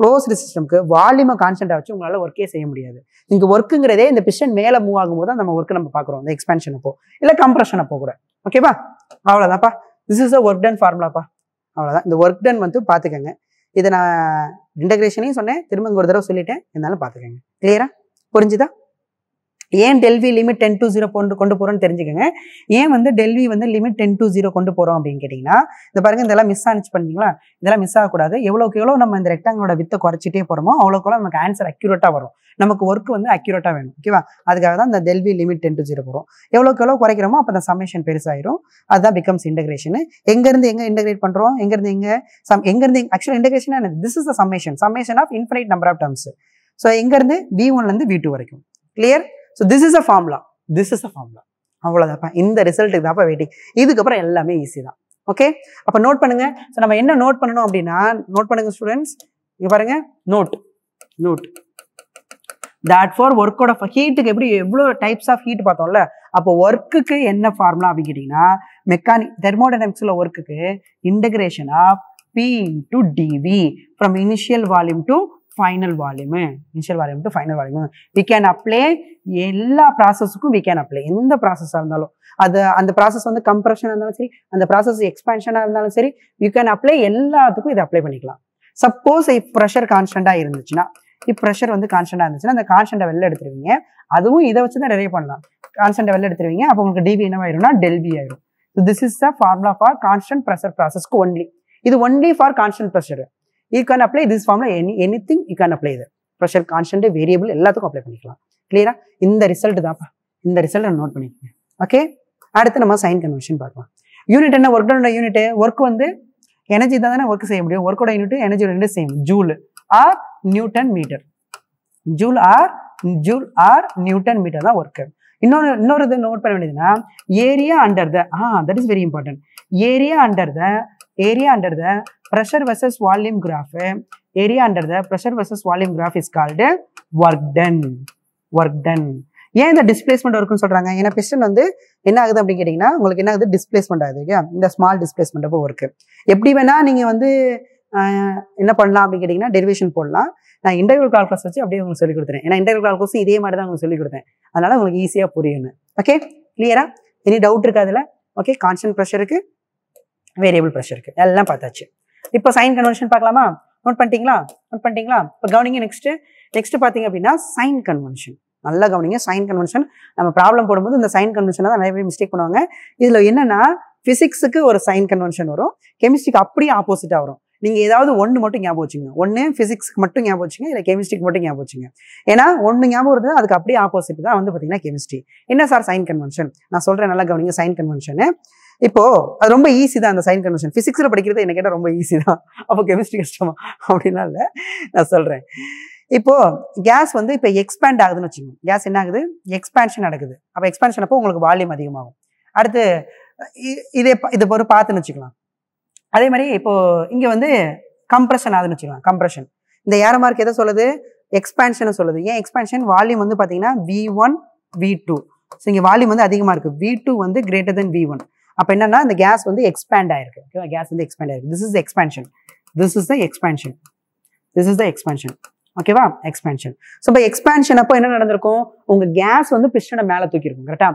Speaker 1: க்ளோஸ்டு சிஸ்டம்க்கு வால்யூமை கான்ஸ்டண்ட்டாக வச்சு உங்களால் ஒர்க்கே செய்ய முடியாது இங்கே ஒர்க்குங்கிறதே இந்த பிஷன் மேலே மூவ் ஆகும்போது நம்ம ஒர்க்கு நம்ம பார்க்குறோம் இந்த எக்ஸ்பென்ஷன் அப்போ இல்லை கம்ப்ரஷன் அப்போ கூட ஓகேவா அவ்வளோதான்ப்பா this is a work done ஃபார்முலாப்பா அவ்வளோதான் இந்த ஒர்க் டன் வந்து பார்த்துக்கங்க இதை நான் இன்டகிரேஷனையும் சொன்னேன் திரும்ப இங்கே ஒரு தடவை சொல்லிட்டேன் இருந்தாலும் பார்த்துக்கோங்க கிளியரா புரிஞ்சுதா ஏன் del V limit ten to zero கொண்டு கொண்டு போகிறோம்னு தெரிஞ்சுக்கோங்க ஏன் வந்து டெல்வி வந்து லிமிட் டென் டு ஜீரோ கொண்டு போகிறோம் அப்படின்னு கேட்டிங்கன்னா இந்த பாருங்க இதெல்லாம் மிஸ் ஆனிச்சு பண்ணிங்களா இதெல்லாம் மிஸ் ஆகக்கூடாது எவ்வளோக்கு எவ்வளோ நம்ம இந்த ரெக்டாங்களோட வித்தை குறைச்சிட்டே போகிறோமோ அவ்வளோக்கு நமக்கு ஆன்சர் அக்யூரேட்டாக வரும் நமக்கு ஒர்க் வந்து அக்யூரேட்டாக வேணும் ஓகேவா அதுக்காக தான் இந்த del V limit ten to zero போகிறோம் எவ்வளோக்கு எவ்வளோ குறைக்கிறோமோ அப்போ அந்த சமேஷன் பெருசாயிரும் அதுதான் பிகம்ஸ் இன்டகிரேஷன் எங்கேருந்து எங்கே இன்டகிரேட் பண்ணுறோம் எங்கேருந்து எங்கே சம் எங்கேருந்து actual integration this is the summation summation of infinite number of terms so எங்கேருந்து வி ஒன்லேருந்து வி டூ வரைக்கும் clear so this is a formula this is a formula அவ்வளோதாப்பா இந்த ரிசல்ட்டுக்கு தான்ப்பா வெயிட்டிங் இதுக்கப்புறம் எல்லாமே ஈஸி தான் ஓகே அப்போ நோட் பண்ணுங்க ஸோ நம்ம என்ன நோட் பண்ணணும் அப்படின்னா நோட் பண்ணுங்க ஸ்டூடெண்ட்ஸ் இங்கே பாருங்க நோட் நோட் தட் ஃபார் ஒர்க்கோட ஹீட்டுக்கு எப்படி எவ்வளோ டைப்ஸ் ஆஃப் ஹீட் பார்த்தோம்ல அப்போ ஒர்க்குக்கு என்ன ஃபார்முலா அப்படின்னு கேட்டிங்கன்னா மெக்கானிக் தெர்மோடைனமிக்ஸில் ஒர்க்குக்கு integration of P into dV from initial volume to final volume initial volume to final volume we can apply எல்லா ப்ராசஸ்க்கும் வி கேன் அப்ளை எந்த ப்ராசஸாக இருந்தாலும் அது அந்த ப்ராசஸ் வந்து கம்ப்ரஷனாக இருந்தாலும் சரி அந்த ப்ராசஸ் எக்ஸ்பேன்ஷனாக இருந்தாலும் சரி யூ கேன் அப்ளை எல்லாத்துக்கும் இதை அப்ளை பண்ணிக்கலாம் சப்போஸ் இ ப்ரெஷர் கான்ஸ்டண்ட்டாக இருந்துச்சுன்னா இப்போ ப்ரெஷர் வந்து கான்ஸ்டண்ட்டாக இருந்துச்சுன்னா அந்த கான்ஸ்டண்ட்டை வெளில எடுத்துருவீங்க அதுவும் இதை வச்சு தான் நிறைய பண்ணலாம் கான்ஸ்டண்ட்டை வெளில எடுத்துருவீங்க அப்போ உங்களுக்கு டிவி என்னவாயிரும்னா டெல்வி ஆயிரும் this is the formula for constant pressure ப்ராசஸ்க்கு ஒன்லி இது only for constant pressure you can apply this ஃபார்மில் any anything you can apply இது ப்ரெஷர் கான்ஸ்டன்ட் வேரியபிள் எல்லாத்துக்கும் அப்ளை பண்ணிக்கலாம் கிளியரா இந்த ரிசல்ட் தான்ப்பா இந்த ரிசல்ட் நோட் பண்ணிக்கோங்க ஓகே அடுத்து நம்ம சைன் கன்வென்ஷன் பார்க்கலாம் யூனிட் என்ன ஒர்க் டவுனோட யூனிட் ஒர்க் வந்து எனர்ஜி தான் தானே ஒர்க் செய்ய முடியும் ஒர்க்கோட யூனிட் எனர்ஜி ரெண்டு same joule or newton meter joule or joule or newton meter தான் ஒர்க்கு இன்னொரு இன்னொரு இது நோட் பண்ண வேண்டியதுன்னா area under the ah that is very important area under the area under the pressure versus volume graph area under the pressure versus volume graph is called work done work done ஏன் இந்த displacement ஒர்க்னு சொல்றாங்க ஏன்னா piston வந்து என்ன ஆகுது அப்படின்னு கேட்டிங்கன்னா உங்களுக்கு என்ன ஆகுது டிஸ்பிளேஸ்மெண்ட் ஆகுது இல்லையா இந்த ஸ்மால் டிஸ்பிளேஸ்மெண்ட் அப்போ ஒர்க்கு எப்படி வேணா நீங்கள் வந்து என்ன பண்ணலாம் அப்படின்னு கேட்டிங்கன்னா டெரிவேஷன் போடலாம் நான் இன்டர்வியூ கால்குலஸ் வச்சு அப்படியே உங்களுக்கு சொல்லிக் கொடுத்துறேன் ஏன்னா இன்டர்வியூ கால்குலஸ் இதே மாதிரி தான் உங்களுக்கு சொல்லிக் கொடுத்தேன் அதனால உங்களுக்கு ஈஸியாக புரியணும் ஓகே கிளியரா எனி டவுட் இருக்காதுல ஓகே கான்ஸ்டன்ட் ப்ரெஷருக்கு வேரியபிள் ப்ரெஷருக்கு எல்லாம் பார்த்தாச்சு இப்போ சைன் கன்வென்ஷன் பார்க்கலாமா நோட் பண்ணிட்டீங்களா நோட் பண்ணிட்டீங்களா இப்போ கவனிங்க நெக்ஸ்ட்டு நெக்ஸ்ட் பார்த்தீங்க அப்படின்னா சைன் கன்வென்ஷன் நல்லா கவனிங்க சைன் கன்வென்ஷன் நம்ம ப்ராப்ளம் போடும்போது இந்த சைன் கன்வென்ஷன் தான் நிறைய பேர் மிஸ்டேக் பண்ணுவாங்க இதில் என்னென்னா ஃபிசிக்ஸுக்கு ஒரு சைன் கன்வென்ஷன் வரும் கெமிஸ்ட்ரிக்கு அப்படியே ஆப்போசிட்டாக வரும் நீங்கள் ஏதாவது ஒன்று மட்டும் ஞாபகம் வச்சுங்க ஒன்று ஃபிசிக்ஸ்க்கு மட்டும் ஞாபகம் வச்சுங்க இல்லை கெமிஸ்ட்ரிக்கு மட்டும் ஞாபகம் வச்சுங்க ஏன்னா ஒன்று ஞாபகம் வருது அதுக்கு அப்படியே ஆப்போசிட் தான் வந்து பார்த்தீங்கன்னா கெமிஸ்ட்ரி என்ன சார் சைன் கன்வென்ஷன் நான் சொல்கிறேன் நல்லா கவனிங்க சைன் கன்வென்ஷனு இப்போ அது ரொம்ப ஈஸி தான் அந்த சைன் கன்வென்ஷன் ஃபிசிக்ஸில் படிக்கிறது என்ன கேட்டால் ரொம்ப ஈஸி தான் அப்போ கெமிஸ்ட்ரி கஷ்டமா அப்படின்லாம் இல்லை நான் சொல்கிறேன் இப்போ கேஸ் வந்து இப்போ எக்ஸ்பேண்ட் ஆகுதுன்னு வச்சுக்கோங்க கேஸ் என்ன ஆகுது எக்ஸ்பேன்ஷன் நடக்குது அப்போ எக்ஸ்பேன்ஷன் அப்போ உங்களுக்கு வால்யூம் அதிகமாகும் அடுத்து இதே இது ஒரு பார்த்துன்னு வச்சுக்கலாம் அதே மாதிரி இப்போ இங்கே வந்து கம்ப்ரெஷன் ஆகுதுன்னு வச்சுக்கலாம் கம்ப்ரெஷன் இந்த ஏர மார்க் எதை சொல்லுது எக்ஸ்பேன்ஷன் சொல்லுது ஏன் எக்ஸ்பேன்ஷன் வால்யூம் வந்து பார்த்தீங்கன்னா V one V two so இங்கே வால்யூம் வந்து அதிகமாக இருக்குது வி டூ வந்து கிரேட்டர் தென் வி ஒன் அப்போ என்னன்னா இந்த கேஸ் வந்து எக்ஸ்பேண்ட் ஆயிருக்கு ஓகேவா கேஸ் வந்து எக்ஸ்பேண்ட் ஆயிருக்கு this is expansion this is the expansion this is the expansion ஓகேவா எக்ஸ்பேன்ஷன் ஸோ இப்போ எக்ஸ்பேன்ஷன் அப்போ என்ன நடந்திருக்கும் உங்க கேஸ் வந்து பிஸ்டனை மேலே தூக்கியிருக்கும் கரெக்டா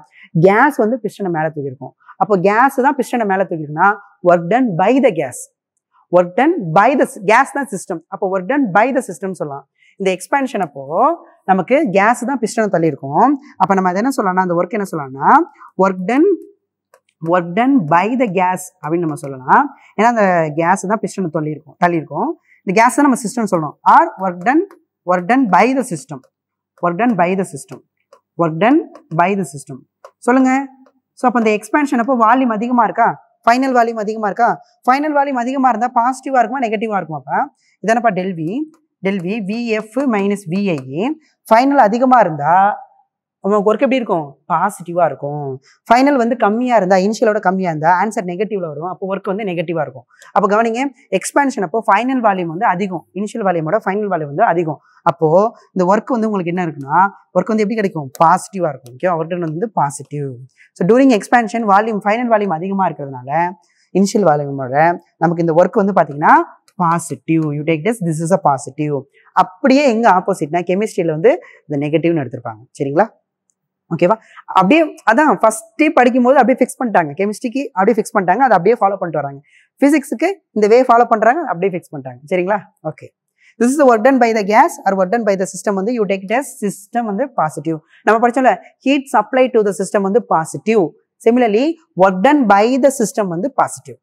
Speaker 1: கேஸ் வந்து பிஸ்டனை மேலே தூக்கியிருக்கும் அப்போ கேஸ் தான் பிஸ்டனை மேலே தூக்கிருக்குன்னா work done by the gas work done by the gas தான் சிஸ்டம் அப்போ work done by the system சொல்லலாம் இந்த எக்ஸ்பேன்ஷன் அப்போ நமக்கு கேஸ் தான் பிஸ்டனை தள்ளியிருக்கும் அப்போ நம்ம அதை என்ன சொல்லலாம்னா அந்த ஒர்க் என்ன சொல்லலாம்னா work done work done by the gas அப்படின்னு நம்ம சொல்லலாம் ஏன்னா அந்த கேஸ் தான் பிஸ்டனை தள்ளியிருக்கோம் தள்ளியிருக்கோம் இந்த கேஸ் தான் நம்ம சிஸ்டம் சொல்லணும் or work done work done by the system work done by the system work done by the system சொல்லுங்கள் ஸோ அப்போ இந்த எக்ஸ்பேன்ஷன் அப்போ வால்யூம் அதிகமாக இருக்கா ஃபைனல் வால்யூம் அதிகமாக இருக்கா ஃபைனல் வால்யூம் அதிகமாக இருந்தால் பாசிட்டிவாக இருக்குமா நெகட்டிவாக இருக்குமா அப்போ இதானப்பா டெல்வி டெல்வி விஎஃப் மைனஸ் விஐஏ ஃபைனல் அதிகமாக இருந்தால் உங்களுக்கு ஒர்க் எப்படி இருக்கும் பாசிட்டிவாக இருக்கும் ஃபைனல் வந்து கம்மியாக இருந்தால் இனிஷியலோட கம்மியாக இருந்தால் ஆன்சர் நெகட்டிவில் வரும் அப்போ ஒர்க் வந்து நெகட்டிவாக இருக்கும் அப்போ கவனிங்க எக்ஸ்பான்ஷன் அப்போ ஃபைனல் வால்யூம் வந்து அதிகம் இனிஷியல் வால்யூமோட ஃபைனல் வால்யூம் வந்து அதிகம் அப்போது இந்த ஒர்க் வந்து உங்களுக்கு என்ன இருக்குன்னா ஒர்க் வந்து எப்படி கிடைக்கும் பாசிட்டிவாக இருக்கும் ஓகே ஒர்க் வந்து positive so during expansion volume final volume அதிகமாக இருக்கிறதுனால இனிஷியல் வால்யூமோட நமக்கு இந்த ஒர்க் வந்து பார்த்தீங்கன்னா positive you take thus this is a positive அப்படியே எங்கே ஆப்போசிட்னா கெமிஸ்ட்ரியில் வந்து இந்த நெகட்டிவ்னு எடுத்திருப்பாங்க சரிங்களா ஓகேவா அப்படியே அதான் ஃபஸ்ட்டே படிக்கும்போது அப்படியே ஃபிக்ஸ் பண்ணிட்டாங்க கெமிஸ்ட்ரிக்கு அப்படியே ஃபிக்ஸ் பண்ணிட்டாங்க அதை அப்படியே ஃபாலோ பண்ணிட்டு வராங்க ஃபிசிக்ஸுக்கு இந்த வே ஃபாலோ பண்ணுறாங்க அப்படியே ஃபிக்ஸ் பண்ணுறாங்க சரிங்களா okay this is work done by the gas or work done by the system வந்து யூ டேக் டஸ் சிஸ்டம் வந்து பாசிட்டிவ் நம்ம படிச்சோம்ல heat supply to the system வந்து positive similarly work done by the system வந்து positive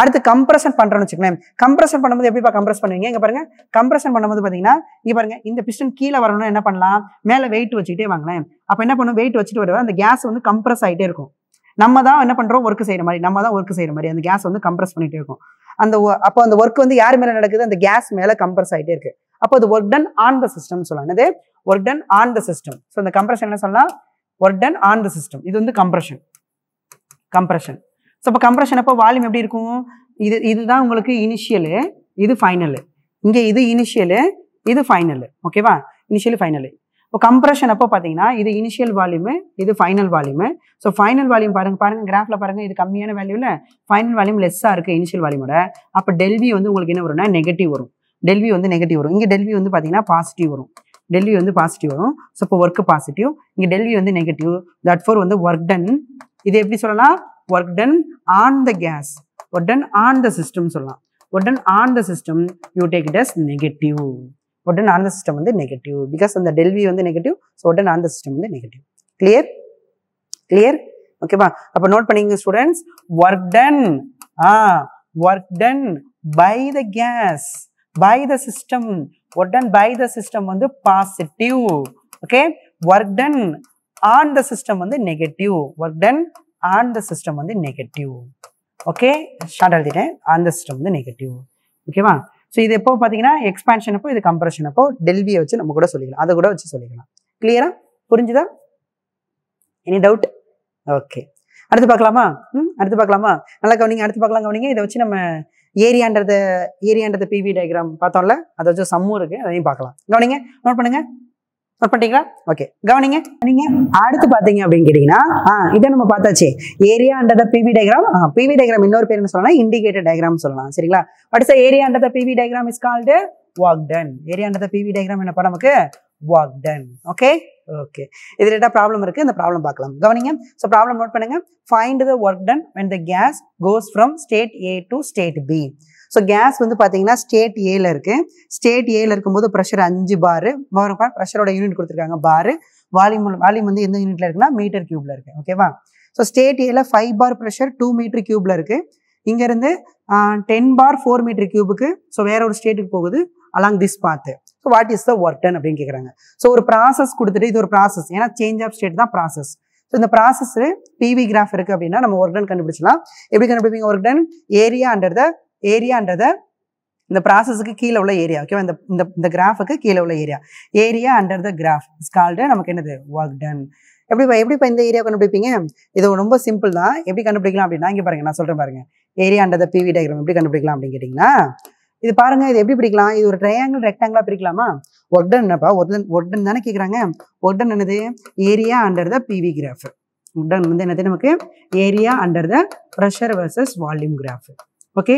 Speaker 1: அடுத்து compression பண்ணுறோம்னு வச்சுக்கோங்க compression பண்ணும்போது எப்படிப்பா கம்ப்ரஸ் பண்ணுவீங்க இங்கே பாருங்க கம்ப்ரஷன் பண்ணும்போது பார்த்தீங்கன்னா இங்கே பாருங்க இந்த பிஸ்டன் கீழே வரணும்னா என்ன பண்ணலாம் மேலே வெயிட் வச்சுக்கிட்டே வாங்கினேன் அப்போ என்ன பண்ணும் வெயிட் வச்சுட்டு வருவா அந்த கேஸ் வந்து கம்ப்ரஸ் ஆகிட்டே இருக்கும் நம்ம தான் என்ன பண்ணுறோம் ஒர்க் செய்கிற மாதிரி நம்ம தான் ஒர்க் செய்கிற மாதிரி அந்த கேஸ் வந்து கம்ப்ரஸ் பண்ணிகிட்டே இருக்கும் அந்த அப்போ அந்த ஒர்க் வந்து யார் மேலே நடக்குது அந்த கேஸ் மேலே கம்ப்ரஸ் ஆகிட்டே இருக்கு அப்போ அது work done on the system சொல்லலாம் என்னது work done on the system so இந்த கம்ப்ரஷன் என்ன சொல்லலாம் work done on the system இது வந்து கம்ப்ரஷன் கம்ப்ரஷன் ஸோ இப்போ கம்ப்ரெஷன் அப்போ வால்யூம் எப்படி இருக்கும் இது இதுதான் உங்களுக்கு இனிஷியலு இது ஃபைனலு இங்கே இது இனிஷியலு இது ஃபைனலு ஓகேவா இனிஷியல் ஃபைனலு இப்போ கம்ப்ரெஷன் அப்போ பார்த்தீங்கன்னா இது இனிஷியல் வால்யூமு இது final volume so final volume பாருங்கள் பாருங்கள் கிராஃபில் பாருங்கள் இது கம்மியான வேல்யூவில் ஃபைனல் வால்யூம் லெஸ்ஸாக இருக்குது இனிஷியல் வால்யூமோட அப்போ டெல்வி வந்து உங்களுக்கு என்ன வரும்னா நெகட்டிவ் வரும் டெல்வி வந்து நெகட்டிவ் வரும் இங்கே டெல்வி வந்து பார்த்தீங்கன்னா பாசிட்டிவ் வரும் டெல்வி வந்து பாசிட்டிவ் வரும் ஸோ இப்போ ஒர்க்கு பாசிட்டிவ் இங்கே டெல்வி வந்து நெகட்டிவ் தட் ஃபோர் வந்து ஒர்க் டன் இது எப்படி சொல்லலாம் work done on the gas work done on the system சொல்லலாம் work done on the system you take it as negative work done on the system வந்து negative because அந்த del V வந்து negative so work done on the system வந்து negative clear clear ஓகேவா அப்போ நோட் பண்ணிங்க students work done ah work done by the gas by the system work done by the system வந்து positive okay work done on the system வந்து negative work done the system வந்து negative okay short எழுதிட்டேன் the system வந்து negative ஓகேவா so இது எப்போ பார்த்தீங்கன்னா expansion அப்போ இது கம்ப்ரஷன் அப்போ டெல்வியை வச்சு நம்ம கூட சொல்லிக்கலாம் அதை கூட வச்சு சொல்லிக்கலாம் கிளியரா புரிஞ்சுதா எனி டவுட் ஓகே அடுத்து பார்க்கலாமா ம் அடுத்து பார்க்கலாமா நல்லா கவனிங்க அடுத்து பார்க்கலாம் கவனிங்க இதை வச்சு நம்ம ஏரியான்றத ஏரியான்றத பிவி டயக்ராம் பார்த்தோம்ல அதை வச்சு சம்மும் இருக்குது அதையும் பார்க்கலாம் கவனிங்க நோட் பண்ணுங்கள் ஓகே கவனிங்க நீங்க அடுத்து பாத்தீங்க அப்படின்னு கேட்டீங்கன்னா நம்ம ஏரியா அண்டர் த பிவி இன்னொரு இண்டிகேட்டர் டயக்ராம் சொல்லலாம் சரிங்களா area the PV diagram is work done area the PV diagram work done okay okay இது ப்ராப்ளம் இருக்கு இந்த ப்ராப்ளம் கவனிங்க ப்ராப்ளம் நோட் பண்ணுங்க the work done when the gas goes from state A to state B so gas வந்து பார்த்தீங்கன்னா state ஏல இருக்குது state ஏல இருக்கும்போது ப்ரெஷர் அஞ்சு பாரு ப்ரெஷரோட யூனிட் கொடுத்துருக்காங்க பாரு வால்யூம் வால்யூம் வந்து எந்த யூனிட்ல இருக்குன்னா மீட்டர் கியூப்ல இருக்கு ஓகேவா ஸோ ஸ்டேட் ஏல five bar pressure two meter கியூப்ல இருக்கு இங்கேருந்து டென் பார் ஃபோர் மீட்டர் க்யூபுக்கு ஸோ வேற ஒரு ஸ்டேட்டுக்கு போகுது along this path so what is the work done அப்படின்னு கேட்குறாங்க ஸோ ஒரு ப்ராசஸ் கொடுத்துட்டு இது ஒரு ப்ராசஸ் ஏன்னா சேஞ்ச் ஆஃப் ஸ்டேட் தான் ப்ராசஸ் ஸோ இந்த ப்ராசஸ் பிவி கிராஃப் இருக்குது அப்படின்னா நம்ம ஒர்க் டன் கண்டுபிடிச்சலாம் எப்படி கண்டுபிடிப்பீங்க work done area under the ஏரியான்றதை இந்த ப்ராசஸுக்கு கீழே உள்ள ஏரியா ஓகேவா இந்த இந்த இந்த கிராஃபுக்கு கீழே உள்ள area area under the graph is called நமக்கு என்னது ஒர்க் டன் எப்படி எப்படிப்பா இந்த ஏரியா கண்டுபிடிப்பீங்க இது ரொம்ப சிம்பிள் தான் எப்படி கண்டுபிடிக்கலாம் அப்படின்னா இங்கே பாருங்க நான் சொல்கிறேன் பாருங்க area under the PV diagram எப்படி கண்டுபிடிக்கலாம் அப்படின்னு கேட்டிங்கன்னா இது பாருங்க இது எப்படி பிடிக்கலாம் இது ஒரு ட்ரையாங்கிள் ரெக்டாங்கிளாக பிரிக்கலாமா ஒர்க் டன் என்னப்பா ஒர்க் டன் ஒர்க் டன் தானே கேட்குறாங்க ஒர்க் டன் என்னது area under the PV graph work done வந்து என்னது நமக்கு area under the pressure versus volume graph okay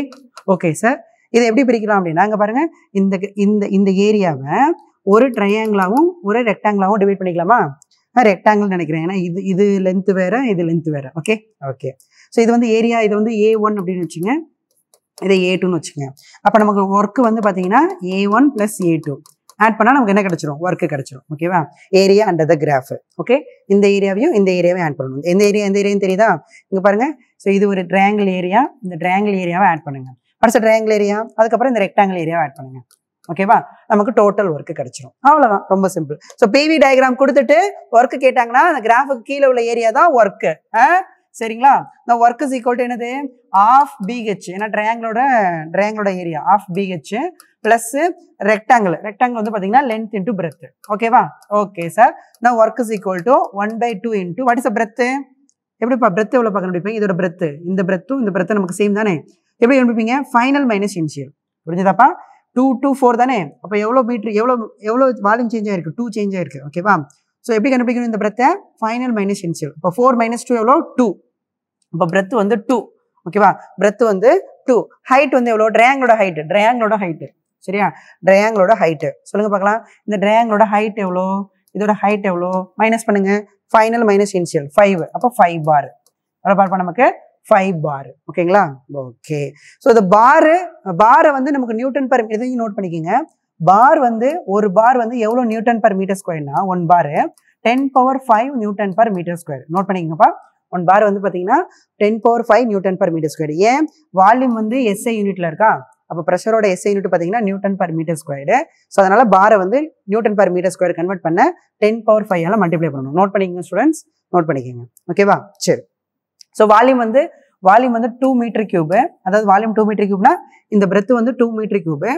Speaker 1: okay sir இதை எப்படி பிரிக்கலாம் அப்படின்னா அங்கே பாருங்கள் இந்த இந்த இந்த ஏரியாவை ஒரு ட்ரையாங்கிளாகவும் ஒரு ரெக்டாங்கிளாகவும் டிவைட் பண்ணிக்கலாமா ரெக்டாங்கிள் நினைக்கிறேன் ஏன்னா இது இது லென்த் வேறு இது லென்த் வேறு ஓகே ஓகே ஸோ இது வந்து ஏரியா இது வந்து ஏ ஒன் அப்படின்னு வச்சுங்க இதை ஏ டூன்னு வச்சுங்க அப்போ நமக்கு ஒர்க்கு வந்து பார்த்தீங்கன்னா A one plus A two add பண்ணால் நமக்கு என்ன கிடச்சிரும் ஒர்க்கு கிடச்சிரும் ஓகேவா area under the graph okay இந்த ஏரியாவையும் இந்த ஏரியாவையும் ஆட் பண்ணணும் எந்த ஏரியா எந்த ஏரியாவும் தெரியுதா இங்கே பாருங்கள் ஸோ இது ஒரு ட்ரையாங்கிள் ஏரியா இந்த ட்ரையாங்கிள் ஏரியாவை ஆட் பண்ணுங்கள் அடுத்த ட்ரையாங்கிள் ஏரியா அதுக்கப்புறம் இந்த ரெக்டாங்கிள் ஏரியாவை ஆட் பண்ணுங்கள் ஓகேவா நமக்கு டோட்டல் ஒர்க்கு கிடைச்சிரும் அவ்வளோதான் ரொம்ப சிம்பிள் ஸோ பிவி டயக்ராம் கொடுத்துட்டு ஒர்க்கு கேட்டாங்கன்னா அந்த கிராஃபுக்கு கீழே உள்ள ஏரியா தான் ஒர்க்கு சரிங்களா இந்த ஒர்க் இஸ் என்னது ஆஃப் பிஹெச் ஏன்னா ட்ரையாங்கிளோட ட்ரையாங்கிளோட ஏரியா half BH plus rectangle rectangle வந்து பார்த்தீங்கன்னா லென்த் இன்ட்டு பிரெத்து ஓகேவா ஓகே சார் நான் work is equal to one by two into what is a breadth எப்படிப்பா பிரெத் எவ்வளோ பார்க்க முடியும் இதோட பிரெத்து இந்த பிரெத்தும் இந்த பிரெத்தும் நமக்கு சேம் தானே எப்படி அனுப்பிப்பீங்க ஃபைனல் மைனஸ் இன்சியல் புரிஞ்சுதாப்பா டூ டூ ஃபோர் தானே அப்போ எவ்வளோ மீட்ரு எவ்வளோ எவ்வளோ வால்யூம் சேஞ்ச் ஆயிருக்கு டூ சேஞ்ச் ஆயிருக்கு ஓகேவா ஸோ எப்படி கண்டுபிடிக்கணும் இந்த பிரெத்தை ஃபைனல் மைனஸ் இன்சியல் இப்போ ஃபோர் மைனஸ் டூ எவ்வளோ டூ இப்போ பிரெத் வந்து டூ ஓகேவா பிரெத் வந்து டூ ஹைட் வந்து எவ்வளோ ட்ரையாங்கிளோட ஹைட்டு ட்ரையாங்கிளோட ஹைட்டு சரியா ட்ரையாங்கிளோட ஹைட்டு சொல்லுங்க பார்க்கலாம் இந்த ட்ரையாங்கிளோட ஹைட் எவ்வளோ இதோட ஹைட் எவ்வளோ மைனஸ் பண்ணுங்க ஃபைனல் மைனஸ் இன்சியல் ஃபைவ் அப்போ ஃபைவ் பார் அதை பார்ப்பா நமக்கு ஃபைவ் பார் ஓகேங்களா ஓகே ஸோ இந்த பாரு பாரை வந்து நமக்கு நியூட்டன் பர் மீட்டர் நோட் பண்ணிக்கோங்க பார் வந்து ஒரு பார் வந்து எவ்வளோ நியூட்டன் பர் மீட்டர் ஸ்கொயர்னா one bar ten power five newton per metre square note பண்ணிக்கோங்கப்பா ஒன் பார் வந்து பார்த்தீங்கன்னா ten power five newton per metre square ஏன் வால்யூம் வந்து எஸ்ஐ யூனிட்ல இருக்கா அப்போ ப்ரெஷரோட எஸ்ஐ யூனிட் பார்த்தீங்கன்னா newton per metre square so அதனால் பாரை வந்து newton per metre square convert பண்ண டென் பவர் ஃபைவ் எல்லாம் மல்டிப்ளை பண்ணணும் நோட் பண்ணிக்கோங்க ஸ்டூடெண்ட்ஸ் நோட் பண்ணிக்கோங்க ஓகேவா சரி ஸோ வால்யூம் வந்து வால்யூம் வந்து டூ மீட்டர் கியூபு அதாவது வால்யூம் டூ மீட்டர் கியூப்னா இந்த பிரெத் வந்து டூ மீட்டர் கியூபு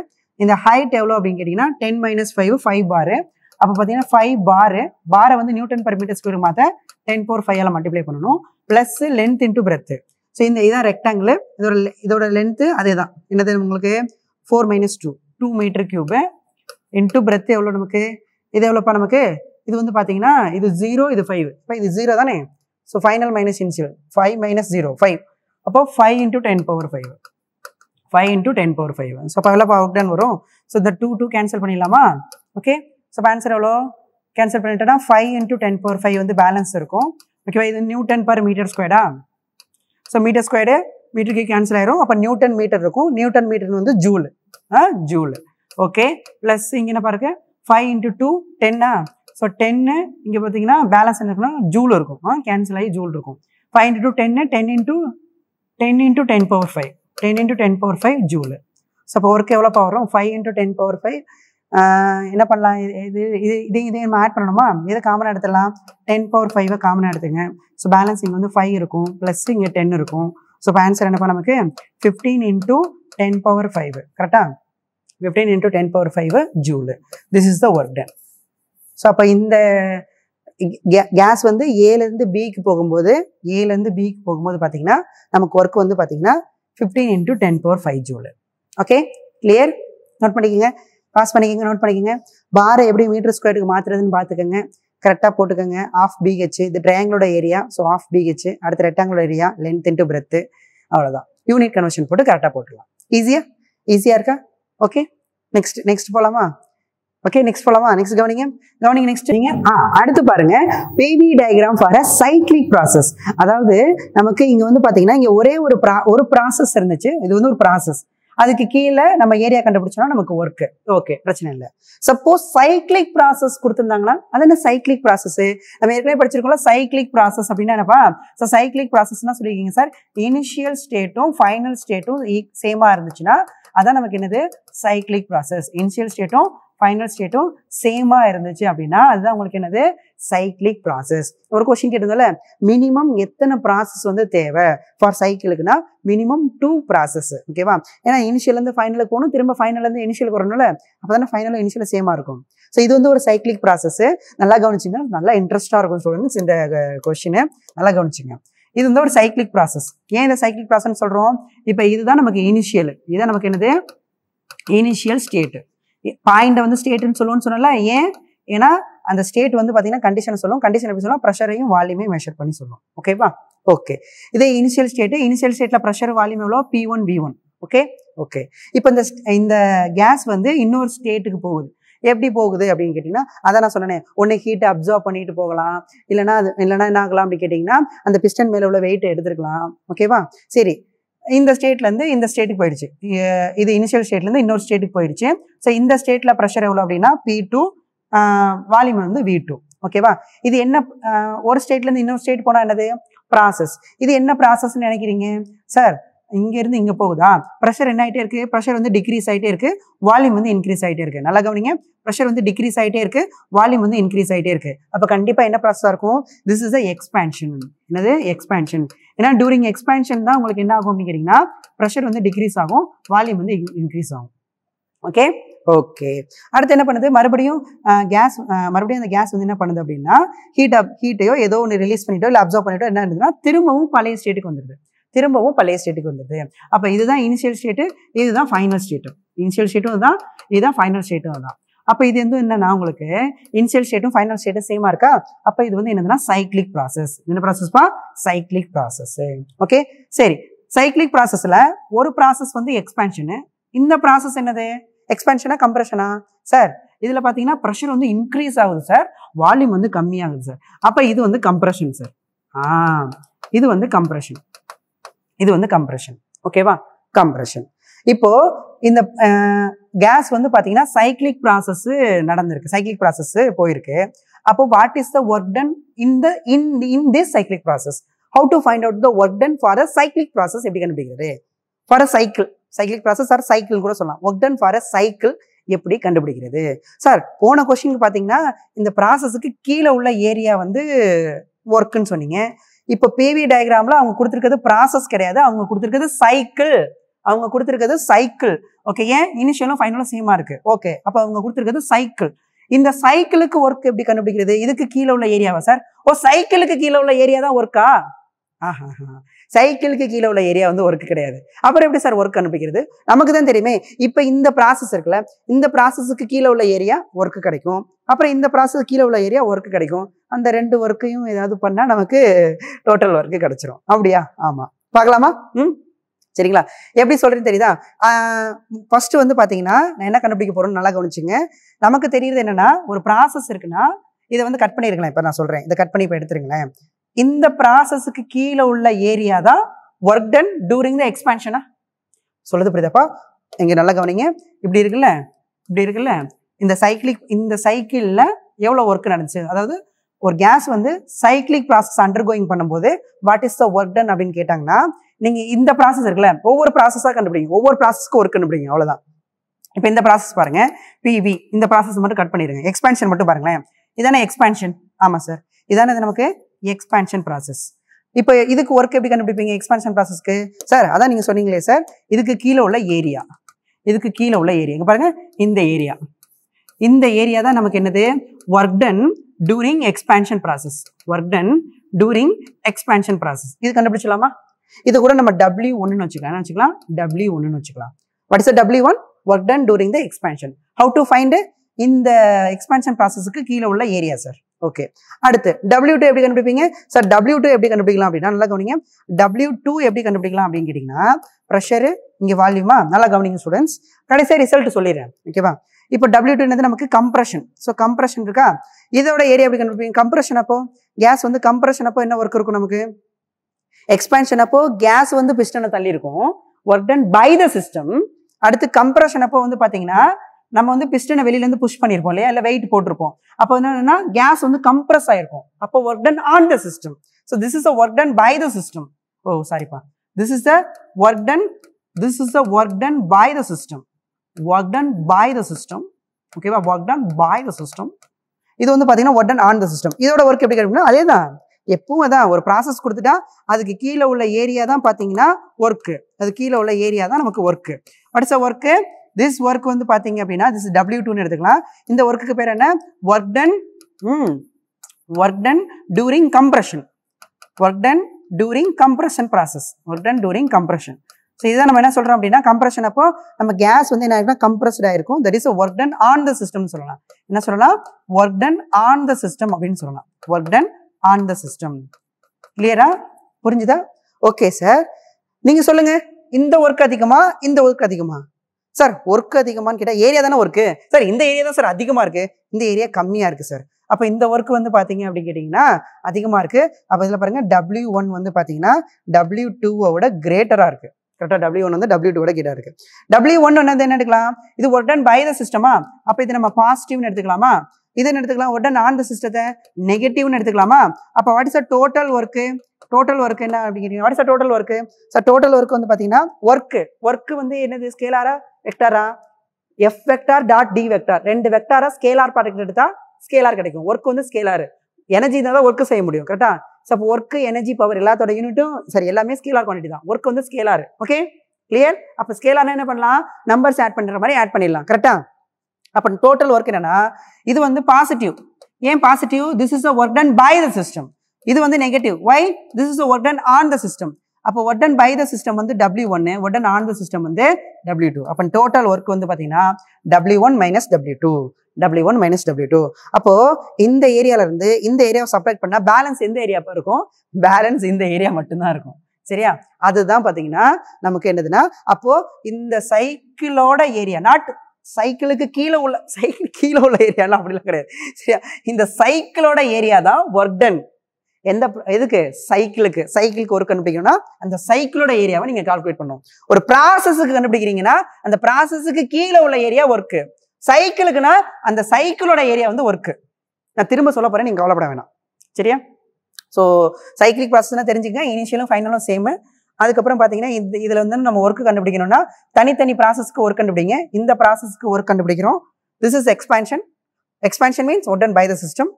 Speaker 1: இந்த ஹைட் எவ்வளோ அப்படின்னு கேட்டிங்கன்னா டென் மைனஸ் ஃபைவ் ஃபைவ் பாரு அப்போ பார்த்தீங்கன்னா ஃபைவ் பாரு பாரை வந்து நியூட்டன் பர் மீட்டர் ஸ்கொயர் மாற்ற டென் ஃபோர் ஃபைவ் எல்லாம் மல்டிப்ளை பண்ணணும் plus length into breadth so இந்த இதான் ரெக்டாங்கிளு இதோட இதோட லென்த்து அதே தான் என்னது உங்களுக்கு four minus two two meter cube into breadth எவ்வளோ நமக்கு இது எவ்வளோப்பா நமக்கு இது வந்து பார்த்தீங்கன்னா இது ஜீரோ இது ஃபைவ் இப்போ இது ஜீரோ தானே so final minus initial five minus zero five அப்போ five into ten power five five into ten power five so அப்போ எவ்வளோ ஒர்க் டன் வரும் ஸோ இந்த டூ டூ கேன்சல் பண்ணிடலாமா ஓகே ஸோ ஆன்சர் எவ்வளோ கேன்சல் பண்ணிட்டோன்னா five into ten power five வந்து balance இருக்கும் ஓகேவா இது நியூ டென் பர் மீட்டர் ஸ்கொயர்டா ஸோ மீட்டர் ஸ்கொயரு மீட்டருக்கு கேன்சல் ஆயிரும் அப்போ நியூட்டன் மீட்டர் இருக்கும் நியூட்டன் மீட்டர் வந்து ஜூல் ஜூல் ஓகே ப்ளஸ் இங்கே என்ன பாருங்க ஃபைவ் இன்ட்டு டூ டென்னா ஸோ டென்னு இங்கே பார்த்தீங்கன்னா பேலன்ஸ் என்ன இருக்குன்னா ஜூல் இருக்கும் கேன்சல் ஆகி ஜூல் இருக்கும் ஃபைவ் இன்ட்டு டூ டென்னு ten into ten into ten power five ten into ten power five joule so பவருக்கு ஒர்க் எவ்வளோ பவர் வரும் five into ten power five என்ன பண்ணலாம் இது இது இது இது நம்ம ஆட் பண்ணணுமா இதை காமனாக எடுத்துடலாம் டென் பவர் ஃபைவை காமனாக எடுத்துங்க ஸோ பேலன்ஸ் இங்கே வந்து ஃபைவ் இருக்கும் ப்ளஸ் இங்கே டென் இருக்கும் ஸோ இப்போ ஆன்சர் பண்ண நமக்கு fifteen into ten power five கரெக்டாக fifteen into ten power five joule this is the work done so அப்போ இந்த கேஸ் வந்து ஏலேருந்து பிக்கு போகும்போது ஏலேருந்து பிக்கு போகும்போது பார்த்தீங்கன்னா நமக்கு ஒர்க் வந்து பார்த்தீங்கன்னா fifteen into ten power five joule okay clear note பண்ணிக்கோங்க பாஸ் பண்ணிக்கோங்க நோட் பண்ணிக்கோங்க பாரை எப்படி மீட்டர் ஸ்கொயருக்கு மாற்றுறதுன்னு பார்த்துக்கோங்க கரெக்டாக போட்டுக்கோங்க ஆஃப் பிஹெச் இது ட்ரையாங்கிளோட ஏரியா ஸோ ஆஃப் பிஹெச் அடுத்த ரெக்டாங்கிளோட ஏரியா லென்த் இன்ட்டு பிரத்து அவ்வளோதான் யூனிட் கன்வர்ஷன் போட்டு கரெக்டாக போட்டுடலாம் ஈஸியா ஈஸியாக இருக்கா ஓகே நெக்ஸ்ட் நெக்ஸ்ட் போகலாமா ஓகே நெக்ஸ்ட் போலாமா நெக்ஸ்ட் கவனிங்க கவனிங்க நெக்ஸ்ட் நீங்க அடுத்து பாருங்க P V diagram for a cyclic process அதாவது நமக்கு இங்க வந்து பாத்தீங்கன்னா இங்க ஒரே ஒரு ப்ரா ஒரு ப்ராசஸ் இருந்துச்சு இது வந்து ஒரு ப்ராசஸ் அதுக்கு கீழே நம்ம ஏரியா கண்டுபிடிச்சோம்னா நமக்கு ஒர்க்கு ஓகே பிரச்சனை இல்லை சப்போஸ் சைக்ளிக் ப்ராசஸ் கொடுத்துருந்தாங்கன்னா அது என்ன சைக்ளிக் ப்ராசஸ் நம்ம ஏற்கனவே படிச்சிருக்கோம்ல சைக்ளிக் ப்ராசஸ் அப்படின்னா என்னப்பா ஸோ சைக்ளிக் ப்ராசஸ்னா சொல்லியிருக்கீங்க சார் இனிஷியல் ஸ்டேட்டும் ஃபைனல் ஸ்டேட்டும் சேமாக இருந்துச்சுன்னா அதான் நமக்கு என்னது சைக்ளிக் ப்ராசஸ் இனிஷியல் ஸ்டேட்டும் ஃபைனல் ஸ்டேட்டும் சேமாக இருந்துச்சு அப்படின்னா அதுதான் உங்களுக்கு என்னது சைக்ளிக் ப்ராசஸ் ஒரு கொஷின் கேட்டதில்ல மினிமம் எத்தனை ப்ராசஸ் வந்து தேவை ஃபார் சைக்கிளுக்குன்னா மினிமம் டூ ப்ராசஸ் ஓகேவா ஏன்னா இனிஷியலேருந்து ஃபைனலுக்கு போகணும் திரும்ப ஃபைனலேருந்து இனிஷியலுக்கு வரணும்ல அப்போ தானே ஃபைனலும் இனிஷியலும் சேமாக இருக்கும் ஸோ இது வந்து ஒரு சைக்ளிக் ப்ராசஸ் நல்லா கவனிச்சிங்க நல்லா இன்ட்ரெஸ்ட்டாக இருக்கும் ஸ்டூடெண்ட்ஸ் இந்த கொஷினு uh, நல்லா கவனிச்சிங்க இது வந்து ஒரு சைக்கிளிக் ப்ராசஸ் ஏன் இந்த சைக்கிளிக் ப்ராசஸ் சொல்கிறோம் இப்போ இதுதான் நமக்கு இனிஷியல் இதுதான் நமக்கு என்னது இனிஷியல் ஸ்டேட்டு பாயிண்டை வந்து ஸ்டேட்டுன்னு சொல்லுவோம்னு சொன்னால ஏன் ஏன்னா அந்த ஸ்டேட் வந்து பார்த்தீங்கன்னா கண்டிஷன் சொல்லும் கண்டிஷன் எப்படி சொல்லுவோம் ப்ரெஷரையும் வால்யூமையும் மெஷர் பண்ணி சொல்லுவோம் ஓகேவா ஓகே இதே இனிஷியல் ஸ்டேட்டு இனிஷியல் ஸ்டேட்டில் ப்ரெஷர் வால்யூம் எவ்வளோ P one P one okay okay இப்போ இந்த இந்த கேஸ் வந்து இன்னொரு ஸ்டேட்டுக்கு போகுது எப்படி போகுது அப்படின்னு கேட்டிங்கன்னா அதான் நான் சொன்னேன் ஒன்று ஹீட்டை அப்சர்வ் பண்ணிட்டு போகலாம் இல்லைனா அது இல்லைனா என்ன ஆகலாம் அப்படின்னு கேட்டிங்கன்னா அந்த பிஸ்டன் மேலே உள்ள வெயிட்டை எடுத்துருக்கலாம் ஓகேவா சரி இந்த ஸ்டேட்லேருந்து இந்த ஸ்டேட்டுக்கு போயிடுச்சு இது இனிஷியல் ஸ்டேட்லேருந்து இன்னொரு ஸ்டேட்டுக்கு போயிடுச்சு ஸோ இந்த ஸ்டேட்டில் ப்ரெஷர் எவ்வளோ அப்படின்னா பி டூ வால்யூம் வந்து வி டூ ஓகேவா இது என்ன ஒரு ஸ்டேட்லேருந்து இன்னொரு ஸ்டேட் போனால் என்னது ப்ராசஸ் இது என்ன ப்ராசஸ்ன்னு நினைக்கிறீங்க சார் இங்கேருந்து இங்கே போகுதா ப்ரெஷர் என்ன ஆகிட்டே இருக்குது ப்ரெஷர் வந்து டிக்ரீஸ் ஆகிட்டே இருக்குது வால்யூம் வந்து இன்க்ரீஸ் ஆகிட்டே இருக்குது நல்லா கவனிங்க ப்ரெஷர் வந்து டிக்ரீஸ் ஆகிட்டே இருக்குது வால்யூம் வந்து இன்க்ரீஸ் ஆகிட்டே இருக்குது அப்போ கண்டிப்பாக என்ன ப்ராசஸாக இருக்கும் திஸ் இஸ் அ எக்ஸ்பேன்ஷன் என்னது எக்ஸ்பேன்ஷன் ஏன்னா டூரிங் எக்ஸ்பேன்ஷன் தான் உங்களுக்கு என்ன ஆகும் அப்படின்னு கேட்டிங்கன்னா ப்ரெஷர் வந்து டிக்ரீஸ் ஆகும் வால்யூம் வந்து இன்க்ரீஸ் ஆகும் ஓகே ஓகே அடுத்து என்ன பண்ணுது மறுபடியும் கேஸ் மறுபடியும் அந்த கேஸ் வந்து என்ன பண்ணுது அப்படின்னா ஹீட் அப் ஹீட்டையோ ஏதோ ஒன்று ரிலீஸ் பண்ணிட்டோ இல்லை அப்சர்வ் பண்ணிட்டோ என்ன இருந்ததுன்னா திரும்பவும் பழைய ஸ்டேட்டுக்கு வந்துடுது திரும்பவும் பழைய ஸ்டேட்டுக்கு வந்துடுது அப்போ இதுதான் இனிஷியல் ஸ்டேட்டு இதுதான் ஃபைனல் ஸ்டேட்டும் இனிஷியல் ஸ்டேட்டும் தான் இதுதான் ஃபைனல் ஸ்டேட்டும் தான் அப்போ இது வந்து என்னன்னா உங்களுக்கு இனிஷியல் ஸ்டேட்டும் ஃபைனல் ஸ்டேட்டும் சேமாக இருக்கா அப்போ இது வந்து என்னதுன்னா சைக்ளிக் ப்ராசஸ் என்ன ப்ராசஸ்ப்பா சைக்ளிக் ப்ராசஸ் ஓகே சரி சைக்ளிக் ப்ராசஸில் ஒரு ப்ராசஸ் வந்து எக்ஸ்பேன்ஷனு இந்த ப்ராசஸ் என்னது எக்ஸ்பென்ஷனா கம்ப்ரெஷனா சார் இதில் பார்த்தீங்கன்னா ப்ரெஷர் வந்து இன்க்ரீஸ் ஆகுது சார் வால்யூம் வந்து கம்மியாகுது சார் அப்போ இது வந்து கம்ப்ரெஷன் சார் ஆ இது வந்து கம்ப்ரெஷன் இது வந்து கம்ப்ரெஷன் ஓகேவா கம்ப்ரெஷன் இப்போ இந்த கேஸ் வந்து பார்த்தீங்கன்னா சைக்கிளிக் ப்ராசஸ் நடந்திருக்கு சைக்ளிக் ப்ராசஸ் போயிருக்கு அப்போ what is the work done in the in in this cyclic process how to find out the work done for a cyclic process எப்படி கண்டுபிடிக்கிறது for a cycle cyclic process or cycle கூட சொல்லலாம் work done for a cycle எப்படி கண்டுபிடிக்கிறது sir போன கொஸ்டினுக்கு பார்த்தீங்கன்னா இந்த ப்ராசஸுக்கு கீழே உள்ள ஏரியா வந்து ஒர்க்குன்னு சொன்னீங்க இப்போ பிவி டயக்ராமில் அவங்க கொடுத்துருக்கிறது ப்ராசஸ் கிடையாது அவங்க கொடுத்துருக்கிறது சைக்கிள் அவங்க கொடுத்துருக்கிறது சைக்கிள் ஓகே ஏன் இனிஷியலும் ஃபைனலும் சேமாக இருக்குது ஓகே அப்போ அவங்க கொடுத்துருக்கிறது சைக்கிள் இந்த சைக்கிளுக்கு ஒர்க் எப்படி கண்டுபிடிக்கிறது இதுக்கு கீழே உள்ள ஏரியாவா சார் ஓ சைக்கிளுக்கு கீழே உள்ள ஏரியா தான் ஒர்க்கா சைக்கிளுக்கு கீழே உள்ள ஏரியா வந்து ஒர்க்கு கிடையாது அப்புறம் எப்படி சார் ஒர்க் கண்டுபிடிக்கிறது நமக்கு தான் தெரியுமே இப்போ இந்த ப்ராசஸ் இருக்குல்ல இந்த ப்ராசஸுக்கு கீழே உள்ள ஏரியா ஒர்க்கு கிடைக்கும் அப்புறம் இந்த ப்ராசஸ் கீழே உள்ள ஏரியா ஒர்க்கு கிடைக்கும் அந்த ரெண்டு ஒர்க்கையும் ஏதாவது பண்ணால் நமக்கு டோட்டல் ஒர்க்கு கிடச்சிரும் அப்படியா ஆமாம் பார்க்கலாமா ம் சரிங்களா எப்படி சொல்கிறேன்னு தெரியுதா ஃபஸ்ட்டு வந்து பார்த்தீங்கன்னா நான் என்ன கண்டுபிடிக்க போகிறோன்னு நல்லா கவனிச்சிங்க நமக்கு தெரியுது என்னென்னா ஒரு ப்ராசஸ் இருக்குன்னா இதை வந்து கட் பண்ணியிருக்கலாம் இப்போ நான் சொல்கிறேன் இதை கட் பண்ணி இப்போ எடுத்துருங்களேன் இந்த ப்ராசஸுக்கு கீழே உள்ள ஏரியா தான் ஒர்க் டன் டூரிங் த எக்ஸ்பேன்ஷனா சொல்லுது புரியுதாப்பா இங்கே நல்லா கவனிங்க இப்படி இருக்குல்ல இப்படி இருக்குல்ல இந்த சைக்கிளிக் இந்த சைக்கிளில் எவ்வளோ ஒர்க் நடந்துச்சு அதாவது ஒரு கேஸ் வந்து சைக்கிளிக் ப்ராசஸ் அண்டர்கோயிங் பண்ணும்போது what is the work done அப்படின்னு கேட்டாங்கன்னா நீங்கள் இந்த ப்ராசஸ் இருக்குல்ல ஒவ்வொரு ப்ராசஸாக கண்டுபிடிங்க ஒவ்வொரு ப்ராசஸ்க்கு ஒர்க் கண்டுபிடிங்க அவ்வளோதான் இப்போ இந்த ப்ராசஸ் பாருங்க பிவி இந்த ப்ராசஸ் மட்டும் கட் பண்ணிடுங்க எக்ஸ்பேன்ஷன் மட்டும் பாருங்களேன் இதானே எக்ஸ்பேன்ஷன் ஆமாம் சார் இதானே நமக்கு எக்ஸ்பேன்ஷன் ப்ராசஸ் இப்போ இதுக்கு ஒர்க் எப்படி கண்டுபிடிப்பீங்க எக்ஸ்பேன்ஷன் ப்ராசஸ்க்கு சார் அதான் நீங்கள் சொன்னீங்களே சார் இதுக்கு கீழே உள்ள ஏரியா இதுக்கு கீழே உள்ள ஏரியா இங்கே பாருங்கள் இந்த ஏரியா இந்த ஏரியா தான் நமக்கு என்னது work done during expansion process work done during expansion process இது கண்டுபிடிச்சலாமா இது கூட நம்ம டபிள்யூ ஒன்னு வச்சுக்கலாம் என்ன வச்சுக்கலாம் டபிள்யூ ஒன்னு வச்சுக்கலாம் what is W one work done during the expansion how to find இந்த எக்ஸ்பேன்ஷன் ப்ராசஸ்க்கு கீழே உள்ள ஏரியா சார் ஓகே அடுத்து டபிள்யூ டூ எப்படி கண்டுபிடிப்பீங்க சார் டபிள்யூ டூ எப்படி கண்டுபிடிக்கலாம் அப்படின்னா நல்லா கவனிங்க டபிள்யூ டூ எப்படி கண்டுபிடிக்கலாம் அப்படின்னு கேட்டிங்கன்னா ப்ரெஷரு இங்கே வால்யூமா நல்லா கவனிங்க ஸ்டூடெண்ட்ஸ் கடைசியாக ரிசல்ட் சொல்லிடுறேன் ஓகேவா இப்போ டபிள்யூ டூன்றது நமக்கு கம்ப்ரெஷன் ஸோ கம்ப்ரஷன் இருக்கா இதோட ஏரியா எப்படி கண்டுபிடிங்க கம்ப்ரெஷன் அப்போ கேஸ் வந்து கம்ப்ரஷன் அப்போ என்ன ஒர்க் இருக்கும் நமக்கு எக்ஸ்பென்ஷன் அப்போ கேஸ் வந்து பிஸ்டனை தள்ளி இருக்கும் work done by the system அடுத்து கம்ப்ரெஷன் அப்போ வந்து பார்த்தீங்கன்னா நம்ம வந்து பிஸ்டனை வெளியிலேருந்து புஷ் பண்ணியிருப்போம் இல்லையா இல்லை வெயிட் போட்டிருப்போம் அப்போ என்னன்னா கேஸ் வந்து கம்ப்ரெஸ் ஆயிருக்கும் அப்போ work done on the system so this is a work done by the system oh சாரிப்பா this is the work done this is the work done by the system work done by the system ஓகேவா work done by the system இது வந்து பார்த்தீங்கன்னா work done on the system இதோட work எப்படி கிடைக்கும்னா அதே தான் எப்பவும் தான் ஒரு ப்ராசஸ் கொடுத்துட்டா அதுக்கு கீழே உள்ள ஏரியா தான் பார்த்தீங்கன்னா ஒர்க்கு அது கீழே உள்ள ஏரியா தான் நமக்கு work what's a work this work வந்து பார்த்தீங்க அப்படின்னா திஸ் டபிள்யூ டூன்னு எடுத்துக்கலாம் இந்த ஒர்க்குக்கு பேர் என்ன work done work done during compression work done during compression process work done during compression so இதை நம்ம என்ன சொல்கிறோம் அப்படின்னா கம்ப்ரெஷன் அப்போ நம்ம கேஸ் வந்து என்ன ஆகிருக்குன்னா கம்ப்ரஸ்ட் ஆயிருக்கும் that is work done on the சிஸ்டம்னு சொல்லலாம் என்ன சொல்லலாம் work done on the system அப்படின்னு சொல்லலாம் work done on the system கிளியரா புரிஞ்சுதா ஓகே சார் நீங்கள் சொல்லுங்க இந்த ஒர்க் அதிகமா இந்த ஒர்க் அதிகமா சார் ஒர்க் அதிகமானு கேட்டால் ஏரியா தானே ஒர்க்கு சார் இந்த ஏரியா தான் சார் அதிகமாக இருக்குது இந்த ஏரியா கம்மியாக இருக்குது சார் அப்போ இந்த ஒர்க் வந்து பார்த்தீங்க அப்படின்னு கேட்டிங்கன்னா அதிகமாக இருக்குது அப்போ இதில் பாருங்கள் டபிள்யூ ஒன் வந்து பார்த்தீங்கன்னா டபிள்யூ டூவோட கிரேட்டராக இருக்குது கரெக்டாக டபிள்யூ ஒன் வந்து டபிள்யூ டூ கிட்ட இருக்குது டபிள்யூ ஒன் வந்து என்ன எடுக்கலாம் இது ஒரு பை த சிஸ்டமா அப்போ இது நம்ம பாசிட்டிவ்னு எடுத்துக்கலாமா இது எடுத்துக்கலாம் உடன் ஆன் த சிஸ்டத்தை நெகட்டிவ்னு எடுத்துக்கலாமா அப்போ what is a total work total work என்ன அப்படிங்கிறீங்க what is a total work sir total work வந்து பார்த்தீங்கன்னா ஒர்க்கு ஒர்க்கு வந்து என்னது ஸ்கேலாரா வெக்டாரா F vector dot D vector ரெண்டு வெக்டாரா ஸ்கேலார் ப்ராடக்ட் எடுத்தால் ஸ்கேலார் கிடைக்கும் ஒர்க் வந்து ஸ்கேலார் எனர்ஜி இருந்தால் தான் ஒர்க்கு செய்ய முடியும் கரெக்டாக ஸோ அப்போ ஒர்க்கு எனர்ஜி பவர் எல்லாத்தோட யூனிட்டும் சரி எல்லாமே ஸ்கேலார் குவான்டிட்டி தான் ஒர்க் வந்து ஸ்கேலார் ஓகே கிளியர் அப்போ ஸ்கேலார்னா என்ன பண்ணலாம் நம்பர்ஸ் ஆட் பண்ணுற மாதிரி ஆட் பண்ணிடலாம் கரெக்டாக அப்போ டோட்டல் ஒர்க் என்னன்னா இது வந்து பாசிட்டிவ் ஏன் positive this is a work done by the system இது வந்து negative why this is a work done on the system அப்போ ஒட்டன் பை த சிஸ்டம் வந்து டபிள்யூ ஒன்னு ஒட்டன் ஆன் த சிஸ்டம் வந்து டபிள்யூ டூ அப்போ total work வந்து பார்த்தீங்கன்னா W one minus W two W one minus W two அப்போ இந்த ஏரியாவிலேருந்து இந்த ஏரியாவை சப்ராக்ட் பண்ணால் பேலன்ஸ் எந்த ஏரியா இருக்கும் பேலன்ஸ் இந்த ஏரியா மட்டும்தான் இருக்கும் சரியா அதுதான் பார்த்தீங்கன்னா நமக்கு என்னதுன்னா அப்போ இந்த சைக்கிளோட ஏரியா நாட் சைக்கிளுக்கு கீழே உள்ள சைக்கிள் கீழே உள்ள ஏரியாலாம் அப்படிலாம் கிடையாது சரியா இந்த சைக்கிளோட ஏரியா தான் ஒர்க் டன் எந்த எதுக்கு சைக்கிளுக்கு சைக்கிளுக்கு ஒரு கண்டுபிடிக்கணும்னா அந்த சைக்கிளோட ஏரியாவை நீங்கள் கால்குலேட் பண்ணுவோம் ஒரு ப்ராசஸுக்கு கண்டுபிடிக்கிறீங்கன்னா அந்த ப்ராசஸுக்கு கீழே உள்ள ஏரியா ஒர்க்கு சைக்கிளுக்குன்னா அந்த சைக்கிளோட ஏரியா வந்து ஒர்க்கு நான் திரும்ப சொல்ல போறேன் நீங்கள் கவலைப்பட வேணாம் சரியா ஸோ சைக்கிளிக் ப்ராசஸ்னா தெரிஞ்சுக்கங்க இனிஷியலும் ஃபைனலும் சேமு அதுக்கப்புறம் பார்த்தீங்கன்னா இந்த இதில் வந்து நம்ம ஒர்க்கு கண்டுபிடிக்கணும்னா தனித்தனி ப்ராசஸ்க்கு ஒர்க் கண்டுபிடிங்க இந்த ப்ராசஸ்க்கு ஒர்க் கண்டுபிடிக்கிறோம் this is expansion expansion means ஒட் and by the system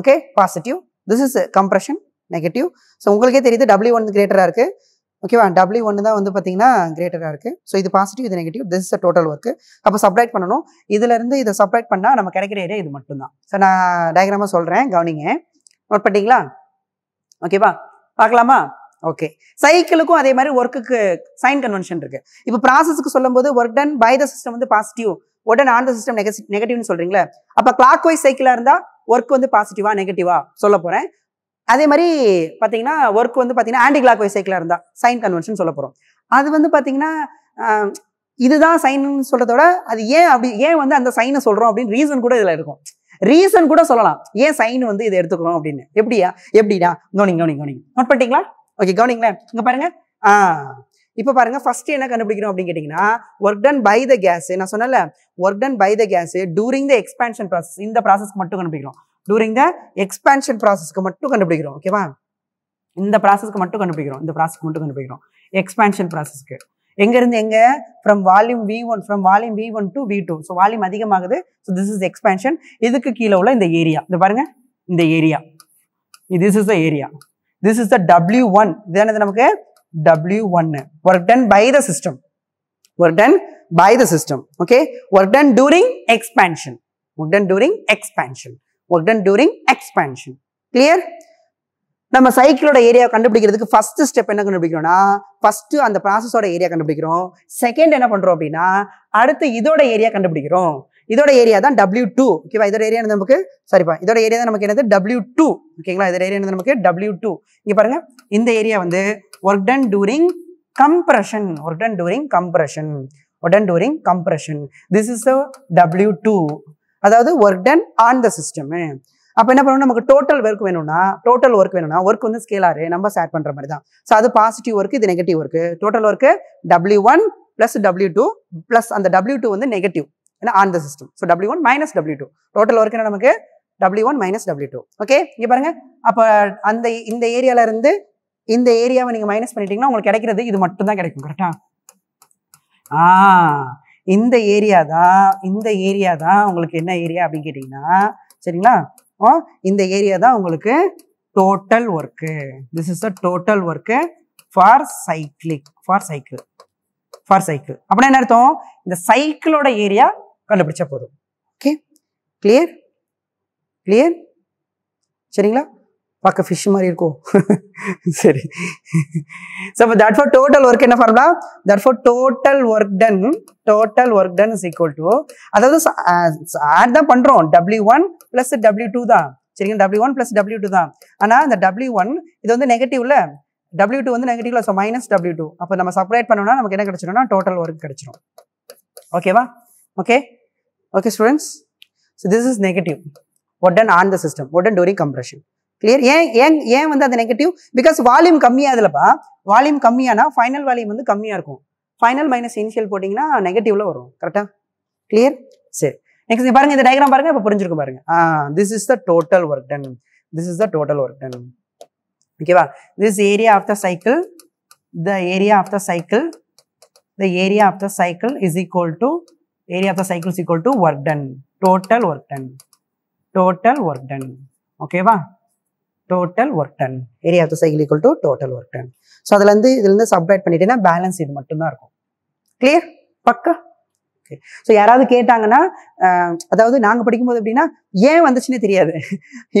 Speaker 1: okay positive this is compression negative so உங்களுக்கே தெரியுது டபிள்யூ ஒன் கிரேட்டராக இருக்குது ஓகேவா டபிள்யூ ஒன்று தான் வந்து பார்த்தீங்கன்னா கிரேட்டராக இருக்குது ஸோ இது பாசிட்டிவ் இது negative this is total work அப்போ சப்ரைட் பண்ணணும் இதுலேருந்து இதை சப்ரேட் பண்ணால் நம்ம கிடைக்கிற ஏரியா இது மட்டும்தான் ஸோ நான் டயக்ராமாக சொல்கிறேன் கவனிங்க நோட் பண்ணிட்டீங்களா ஓகேவா பார்க்கலாமா ஓகே சைக்கிளுக்கும் அதே மாதிரி ஒர்க்குக்கு சைன் கன்வென்ஷன் இருக்குது இப்போ ப்ராசஸ்க்கு சொல்லும்போது work done by the system வந்து positive work done on the system நெகட்டிவ்னு சொல்கிறீங்களே அப்போ கிளாக் வைஸ் சைக்கிளாக இருந்தால் ஒர்க் வந்து பாசிட்டிவா நெகட்டிவா சொல்ல போகிறேன் அதே மாதிரி பார்த்தீங்கன்னா ஒர்க் வந்து பார்த்தீங்கன்னா ஆன்டி கிளாக் வைஸ் சைக்கிளாக இருந்தால் சைன் கன்வென்ஷன் சொல்ல போகிறோம் அது வந்து பார்த்தீங்கன்னா இதுதான் சைன் சொல்கிறதோட அது ஏன் அப்படி ஏன் வந்து அந்த சைனை சொல்கிறோம் அப்படின்னு ரீசன் கூட இதில் இருக்கும் ரீசன் கூட சொல்லலாம் ஏன் சைன் வந்து இதை எடுத்துக்கிறோம் அப்படின்னு எப்படியா எப்படிடா கவனிங் கவனிங் கவனிங் நோட் பண்ணிட்டீங்களா ஓகே கவனிங்களே இங்கே பாருங்க ஆ இப்போ பாருங்க ஃபர்ஸ்ட் என்ன கண்டுபிடிக்கணும் அப்படின்னு கேட்டிங்கன்னா work done by the gas நான் சொன்னல work done by the gas during the expansion process இந்த ப்ராசஸ்க்கு மட்டும் கண்டுபிடிக்கிறோம் டூரிங் த எக்ஸ்பேன்ஷன் ப்ராசஸ்க்கு மட்டும் கண்டுபிடிக்கிறோம் ஓகேவா இந்த ப்ராசஸ்க்கு மட்டும் கண்டுபிடிக்கிறோம் இந்த ப்ராசஸ்க்கு மட்டும் கண்டுபிடிக்கிறோம் எக்ஸ்பேன்ஷன் ப்ராசஸ்க்கு எங்கேருந்து எங்கே from volume V one from volume V one to V two so volume அதிகமாகுது ஸோ திஸ் இஸ் எக்ஸ்பேன்ஷன் இதுக்கு கீழே உள்ள இந்த ஏரியா இந்த பாருங்க இந்த area this is the area this is the W one இது என்னது நமக்கு W1 work done by the system work done by the system okay work done during expansion work done during expansion work done during expansion clear நம்ம சைக்கிளோட area கண்டுபிடிக்கிறதுக்கு first step என்ன கண்டுபிடிக்கிறோம்னா first அந்த ப்ராசஸோட area கண்டுபிடிக்கிறோம் செகண்ட் என்ன பண்றோம் அப்படின்னா அடுத்து இதோட ஏரியா கண்டுபிடிக்கிறோம் இதோட ஏரியா தான் டபிள்யூ டூ ஓகேவா இதோட ஏரியா நமக்கு சரிப்பா இதோட ஏரியா தான் நமக்கு என்னது டபிள்யூ டூ ஓகேங்களா இதோட ஏரியா நமக்கு டபிள்யூ டூ இங்கே பாருங்க இந்த ஏரியா வந்து work done during compression work done during compression work done during compression this is a W two அதாவது work done on the system அப்போ என்ன பண்ணணும் நமக்கு டோட்டல் ஒர்க் வேணும்னா டோட்டல் ஒர்க் வேணும்னா ஒர்க் வந்து ஸ்கேலாரு நம்ம ஷேர் பண்ணுற மாதிரி தான் ஸோ அது பாசிட்டிவ் ஒர்க் இது negative work total work W one plus W two plus அந்த டபிள்யூ டூ வந்து நெகட்டிவ் ஏன்னா on the system so W one minus W two total work என்ன நமக்கு W one minus W two okay இங்கே பாருங்க அப்போ அந்த இந்த ஏரியால இருந்து இந்த ஏரியாவை நீங்கள் மைனஸ் பண்ணிட்டீங்கன்னா உங்களுக்கு கிடைக்கிறது இது மட்டும் தான் கிடைக்கும் கரெக்டா ஆ இந்த ஏரியா தான் இந்த ஏரியா தான் உங்களுக்கு என்ன ஏரியா அப்படின்னு கேட்டிங்கன்னா சரிங்களா ஓ இந்த ஏரியா தான் உங்களுக்கு total work this is the total work for cyclic for cycle for cycle அப்படின்னா என்ன அர்த்தம் இந்த சைக்கிளோட ஏரியா கண்டுபிடிச்சா போதும் ஓகே கிளியர் கிளியர் சரிங்களா பார்க்க ஃபிஷ் மாதிரி இருக்கும் சரி so that for total work என்ன formula that for total work done total work done is equal to அதாவது ஆட் தான் பண்றோம் W one plus W two தான் சரிங்க W one plus W two தான் ஆனால் இந்த டபிள்யூ ஒன் இது வந்து நெகட்டிவ்ல டபிள்யூ டூ வந்து நெகட்டிவ்ல ஸோ மைனஸ் டபிள்யூ டூ அப்போ நம்ம செப்பரேட் பண்ணோம்னா நமக்கு என்ன கிடச்சிடும்னா டோட்டல் ஒர்க் கிடைச்சிரும் ஓகேவா okay okay students so this is negative ஒட் டன் ஆன் த சிஸ்டம் ஒட் டன் டூரிங் கம்ப்ரெஷன் கிளியர் ஏன் ஏன் ஏன் வந்து அது நெகட்டிவ் பிகாஸ் வால்யூம் கம்மியாக இதுலப்பா வால்யூம் கம்மியானா ஃபைனல் வால்யூம் வந்து கம்மியாக இருக்கும் ஃபைனல் மைனஸ் இனிஷியல் போட்டிங்கன்னா நெகட்டிவ்ல வரும் கரெக்டாக கிளியர் சரி நெக்ஸ்ட் பாருங்க இந்த டயக்ராம் பாருங்க இப்போ புரிஞ்சிருக்கும் பாருங்க this is the total work done this is the total work done ஓகேவா this area of the cycle the area of the cycle the area of the cycle is equal to area of the cycle is equal to work done total work done total work done ஓகேவா total work done area of the cycle equal to total work done so அதுலேருந்து இதுலேருந்து சப்ரேட் பண்ணிட்டேன்னா balance இது மட்டும்தான் இருக்கும் clear பக்கா okay so யாராவது கேட்டாங்கன்னா அதாவது நாங்கள் படிக்கும்போது எப்படின்னா ஏன் வந்துச்சுன்னே தெரியாது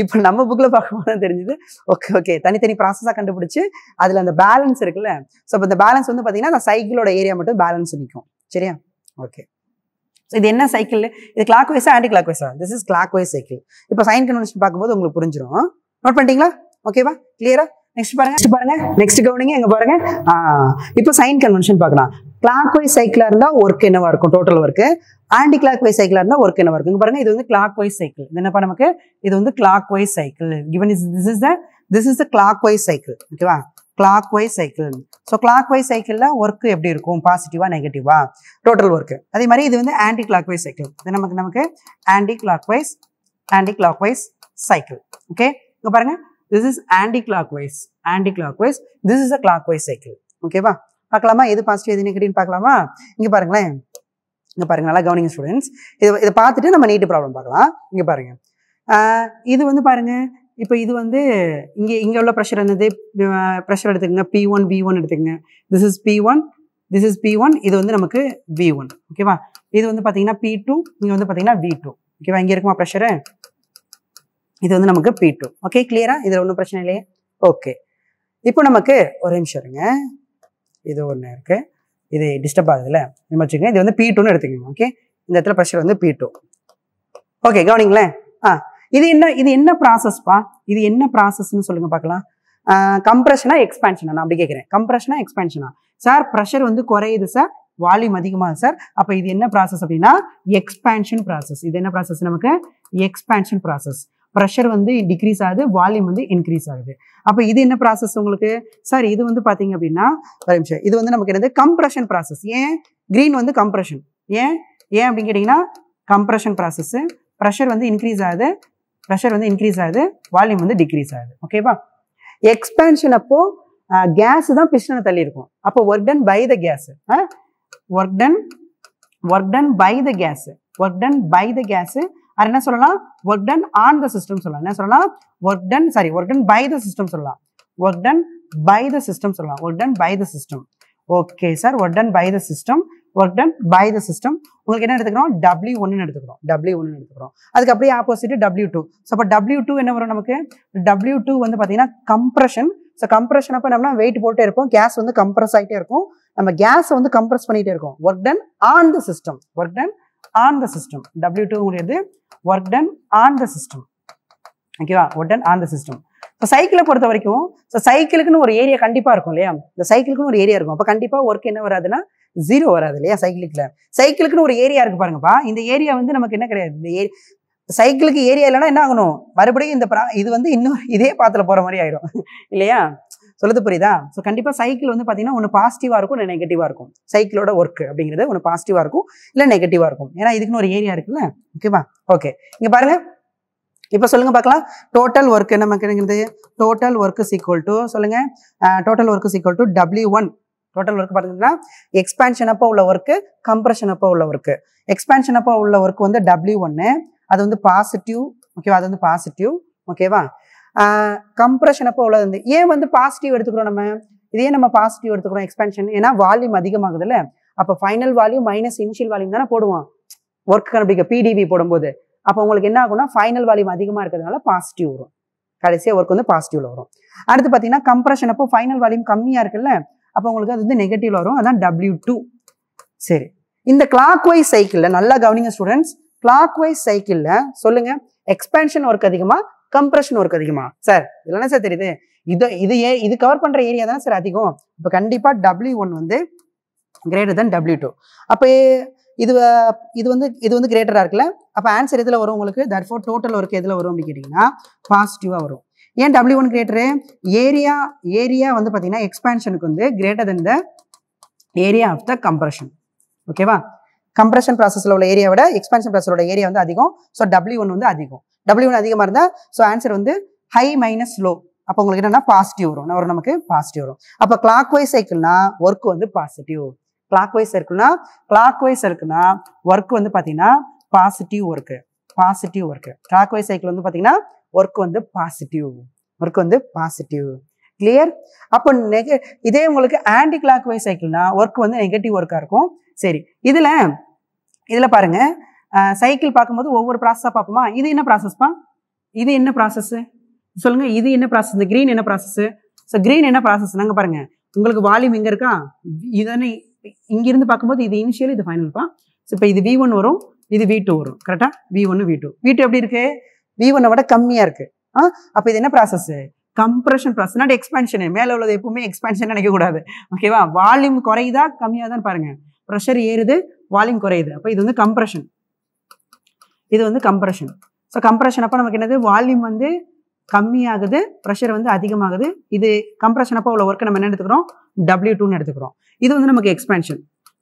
Speaker 1: இப்போ நம்ம புக்கில் பார்க்கும்போது தான் தெரிஞ்சுது ஓகே ஓகே தனித்தனி ப்ராசஸாக கண்டுபிடிச்சி அதில் அந்த பேலன்ஸ் இருக்குல்ல ஸோ இப்போ இந்த பேலன்ஸ் வந்து பார்த்தீங்கன்னா அந்த சைக்கிளோட ஏரியா மட்டும் பேலன்ஸ் நிற்கும் சரியா ஓகே ஸோ இது என்ன சைக்கிள் இது கிளாக் வைஸா ஆன்டி கிளாக் வைஸா this is clock wise cycle இப்போ சைன் கன்வென்ஷன் பார்க்கும்போது உங்களுக்கு புரிஞ்சிடும் நோட் பண்ணிட்டீங்களா ஓகேவா கிளியரா நெக்ஸ்ட் பாருங்க நெக்ஸ்ட் பாருங்க நெக்ஸ்ட் கவனிங்க எங்க பாருங்க இப்போ சைன் கன்வென்ஷன் பார்க்கலாம் கிளாக் வைஸ் சைக்கிளா இருந்தா ஒர்க் என்னவா இருக்கும் total work clock wise சைக்கிளா இருந்தா ஒர்க் என்னவா இருக்கும் பாருங்க இது வந்து கிளாக் வைஸ் சைக்கிள் என்னப்பா நமக்கு இது வந்து clock wise cycle given is this is the this is the clock wise cycle ஓகேவா clock wise cycle so clockwise சைக்கிளில் ஒர்க்கு எப்படி இருக்கும் பாசிட்டிவா நெகட்டிவா டோட்டல் ஒர்க்கு அதே மாதிரி இது வந்து ஆன்டி கிளாக் வைஸ் சைக்கிள் இது நமக்கு நமக்கு anticlockwise clock wise cycle okay இங்க பாருங்க this is anticlockwise anticlockwise this is a clock wise cycle ஓகேவா பார்க்கலாமா எது பாசிட்டிவ் எது நெகட்டிவ்னு பார்க்கலாமா இங்கே பாருங்களேன் இங்க பாருங்க நல்லா கவனிங்க ஸ்டூடெண்ட்ஸ் இது இதை பார்த்துட்டு நம்ம நீட்டு ப்ராப்ளம் பார்க்கலாம் இங்கே பாருங்க இது வந்து பாருங்க இப்போ இது வந்து இங்கே இங்கே உள்ள ப்ரெஷர் என்னது ப்ரெஷர் எடுத்துக்கங்க பி ஒன் பி ஒன் எடுத்துக்கங்க this is P one this is P one இது வந்து நமக்கு பி ஒன் ஓகேவா இது வந்து பார்த்தீங்கன்னா பி டூ இங்கே வந்து பார்த்தீங்கன்னா வி டூ ஓகேவா இங்கே இருக்குமா ப்ரெஷரு இது வந்து நமக்கு பி டூ ஓகே கிளியரா இதில் ஒன்றும் பிரச்சனை இல்லையா ஓகே இப்போ நமக்கு ஒரு நிமிஷம் இருங்க இது ஒன்று இருக்கு இது டிஸ்டர்ப் ஆகுதுல்ல நம்ம வச்சுக்கோங்க இது வந்து பி டூன்னு எடுத்துக்கோங்க ஓகே இந்த இடத்துல ப்ரெஷர் வந்து பி டூ ஓகே கவனிங்களேன் ஆ இது என்ன இது என்ன ப்ராசஸ்ப்பா இது என்ன ப்ராசஸ்ன்னு சொல்லுங்க பார்க்கலாம் கம்ப்ரெஷனா எக்ஸ்பேன்ஷனா நான் அப்படி கேட்குறேன் கம்ப்ரெஷனா எக்ஸ்பேன்ஷனா சார் ப்ரெஷர் வந்து குறையுது சார் வால்யூம் அதிகமாக சார் அப்போ இது என்ன ப்ராசஸ் அப்படின்னா எக்ஸ்பேன்ஷன் ப்ராசஸ் இது என்ன ப்ராசஸ் நமக்கு எக்ஸ்பேன்ஷன் ப்ராசஸ் ப்ரெஷர் வந்து டிக்ரீஸ் ஆகுது வால்யூம் வந்து இன்க்ரீஸ் ஆகுது அப்போ இது என்ன ப்ராசஸ் உங்களுக்கு சார் இது வந்து பார்த்தீங்க அப்படின்னா நிமிஷம் இது வந்து நமக்கு என்னது கம்ப்ரெஷன் ப்ராசஸ் ஏன் க்ரீன் வந்து கம்ப்ரெஷன் ஏன் ஏன் அப்படின்னு கேட்டிங்கன்னா கம்ப்ரெஷன் ப்ராசஸ்ஸு ப்ரெஷர் வந்து இன்க்ரீஸ் ஆகுது ப்ரெஷர் வந்து இன்க்ரீஸ் ஆகுது வால்யூம் வந்து டிக்ரீஸ் ஆகுது ஓகேவா எக்ஸ்பேன்ஷன் அப்போது கேஸ் தான் பிஸ்டனை தள்ளி இருக்கும் அப்போ work done by the gas work done work done by the gas work done by the gas அது என்ன சொல்லலாம் work done on the system சொல்லலாம் என்ன சொல்லலாம் work done sorry work done by the system சொல்லலாம் work done by the system சொல்லலாம் work done by the system okay sir work done by the system work done by the system உங்களுக்கு என்ன எடுத்துக்கிறோம் W ஒன்னு எடுத்துக்கிறோம் W ஒன்னு எடுத்துக்கிறோம் அதுக்கு அப்படியே ஆப்போசிட் டபிள்யூ டூ ஸோ அப்போ டபிள்யூ டூ என்ன வரும் நமக்கு டபிள்யூ டூ வந்து பார்த்தீங்கன்னா கம்ப்ரெஷன் ஸோ கம்ப்ரெஷன் அப்போ நம்ம வெயிட் போட்டே இருக்கும் கேஸ் வந்து கம்ப்ரஸ் ஆகிட்டே இருக்கும் நம்ம கேஸை வந்து கம்ப்ரஸ் பண்ணிகிட்டே இருக்கும் work done on the system work done on the system W two work done on the system ஓகேவா work done on the system இப்போ சைக்கிளை பொறுத்த வரைக்கும் ஸோ சைக்கிளுக்குன்னு ஒரு ஏரியா கண்டிப்பாக இருக்கும் இல்லையா இந்த சைக்கிளுக்குன்னு ஒரு ஏரியா இருக்கும் அப்போ கண்டிப்பாக ஒர்க் என்ன வராதுன்னா ஜீரோ வராது இல்லையா சைக்கிளுக்கில் சைக்கிளுக்குன்னு ஒரு ஏரியா இருக்கு பாருங்கப்பா இந்த ஏரியா வந்து நமக்கு என்ன கிடையாது இந்த ஏரி சைக்கிளுக்கு ஏரியா இல்லைன்னா என்ன ஆகணும் மறுபடியும் இந்த ப்ரா இது வந்து இன்னும் இதே பாத்தில் போகிற மாதிரி ஆயிடும் இல்லையா சொல்லுது புரியுதா ஸோ கண்டிப்பாக சைக்கிள் வந்து பார்த்தீங்கன்னா ஒன்று பாசிட்டிவாக இருக்கும் ஒன்று நெகட்டிவாக இருக்கும் சைக்கிளோட ஒர்க் அப்படிங்கிறது ஒன்று பாசிட்டிவாக இருக்கும் இல்லை நெகட்டிவாக இருக்கும் ஏன்னா இதுக்குன்னு ஒரு ஏரியா இருக்குல்ல ஓகேவா ஓகே இங்கே பாருங்க இப்போ சொல்லுங்க பார்க்கலாம் டோட்டல் ஒர்க் என்ன கிடைக்கிறது டோட்டல் ஒர்க் சீக்வல் டு சொல்லுங்க total work equal to W one total work பார்த்தீங்கன்னா எக்ஸ்பேன்ஷன் அப்போ உள்ள ஒர்க்கு கம்ப்ரெஷன் அப்போ உள்ள ஒர்க்கு எக்ஸ்பேன்ஷன் அப்போ உள்ள ஒர்க் வந்து டபிள்யூ ஒன்று அது வந்து பாசிட்டிவ் ஓகேவா அது வந்து பாசிட்டிவ் ஓகேவா கம்ப்ரெஷன் அப்போ உள்ளது வந்து ஏன் வந்து பாசிட்டிவ் எடுத்துக்கிறோம் நம்ம இதே நம்ம பாசிட்டிவ் எடுத்துக்கிறோம் எக்ஸ்பென்ஷன் ஏன்னா வால்யூம் இல்லை அப்போ final volume minus initial volume தானே போடுவோம் ஒர்க் கண்டுபிடிக்க பிடிவி போடும்போது அப்போ உங்களுக்கு என்ன ஆகும்னா ஃபைனல் வால்யூம் அதிகமாக இருக்கிறதுனால பாசிட்டிவ் வரும் கடைசியாக ஒர்க் வந்து பாசிட்டிவ்ல வரும் அடுத்து பார்த்தீங்கன்னா கம்ப்ரெஷன் அப்போ ஃபைனல் வால்யூம் கம்மியாக இருக்குல்ல அப்போ உங்களுக்கு அது வந்து நெகட்டிவ்ல வரும் அதான் டபிள்யூ டூ சரி இந்த கிளாக் வைஸ் சைக்கிளில் நல்லா கவனிங்க ஸ்டூடெண்ட்ஸ் கிளாக் வைஸ் சைக்கிளில் சொல்லுங்கள் எக்ஸ்பேன்ஷன் ஒர்க் அதிகமாக கம்ப்ரெஷன் ஒர்க் அதிகமாக சார் இதில் என்ன சார் தெரியுது இது இது ஏ இது கவர் பண்ணுற ஏரியா தானே சார் அதிகம் இப்போ கண்டிப்பாக டபிள்யூ ஒன் வந்து கிரேட்டர் தென் டபிள்யூ டூ அப்போ இது இது வந்து இது வந்து கிரேட்டரா இருக்குல்ல அப்போ ஆன்சர் இதில் வரும் உங்களுக்கு தட் ஃபோர் டோட்டல் ஒர்க் எதில் வரும் அப்படின்னு கேட்டிங்கன்னா பாசிட்டிவாக வரும் ஏன் W one greater area area வந்து பார்த்தீங்கன்னா எக்ஸ்பேன்ஷனுக்கு வந்து greater than the area of the compression ஓகேவா கம்ப்ரெஷன் ப்ராசஸில் உள்ள ஏரியா விட எக்ஸ்பான்ஷன் ப்ராசஸில் உள்ள ஏரியா வந்து அதிகம் ஸோ டபிள்யூ ஒன் வந்து அதிகம் டபிள்யூ ஒன் அதிகமாக இருந்தால் ஸோ ஆன்சர் வந்து ஹை மைனஸ் லோ அப்போ உங்களுக்கு என்னன்னா பாசிட்டிவ் வரும் வரும் நமக்கு பாசிட்டிவ் வரும் அப்போ கிளாக் வைஸ் சைக்கிள்னா ஒர்க் வந்து பாசிட்டிவ் கிளாக் வைஸ் இருக்குன்னா கிளாக் வைஸ் இருக்குன்னா ஒர்க் வந்து பார்த்தீங்கன்னா positive work positive work clock wise cycle வந்து பார்த்தீங்கன்னா ஒர்க் வந்து பாசிட்டிவ் ஒர்க் வந்து பாசிட்டிவ் கிளியர் அப்போ நெக இதே உங்களுக்கு ஆன்டி கிளாக் வைஸ் சைக்கிள்னா ஒர்க் வந்து நெகட்டிவ் ஒர்க்காக இருக்கும் சரி இதில் இதில் பாருங்கள் சைக்கிள் பார்க்கும்போது ஒவ்வொரு ப்ராசஸாக பார்ப்போமா இது என்ன ப்ராசஸ்ப்பா இது என்ன ப்ராசஸ்ஸு சொல்லுங்கள் இது என்ன ப்ராசஸ் இந்த க்ரீன் என்ன ப்ராசஸ்ஸு ஸோ க்ரீன் என்ன ப்ராசஸ் நாங்கள் பாருங்கள் உங்களுக்கு வால்யூம் இங்கே இருக்கா இதனை இங்கிருந்து பார்க்கும்போது இது இனிஷியல் இது ஃபைனல்ப்பா ஸோ இப்போ இது வி ஒன் வரும் இது வி டூ வரும் கரெக்டாக வி ஒன்று வி டூ வி டூ எப்படி இருக்குது வி ஒன்னை விட கம்மியாக இருக்குது ஆ அப்போ இது என்ன process compression process not expansion மேலே உள்ளது எப்பவுமே எக்ஸ்பென்ஷன் நினைக்கக்கூடாது ஓகேவா வால்யூம் குறையுதா கம்மியாக தான் பாருங்கள் ப்ரெஷர் ஏறுது வால்யூம் குறையுது அப்போ இது வந்து கம்ப்ரெஷன் இது வந்து கம்ப்ரெஷன் ஸோ கம்ப்ரெஷன் அப்போ நமக்கு என்னது வால்யூம் வந்து கம்மியாகுது ப்ரெஷர் வந்து அதிகமாகுது இது கம்ப்ரெஷன் அப்போ உள்ள ஒர்க்கை நம்ம என்ன எடுத்துக்கிறோம் டபிள்யூ டூன்னு எடுத்துக்கிறோம் இது வந்து நமக்கு எக்ஸ்பென்ஷன்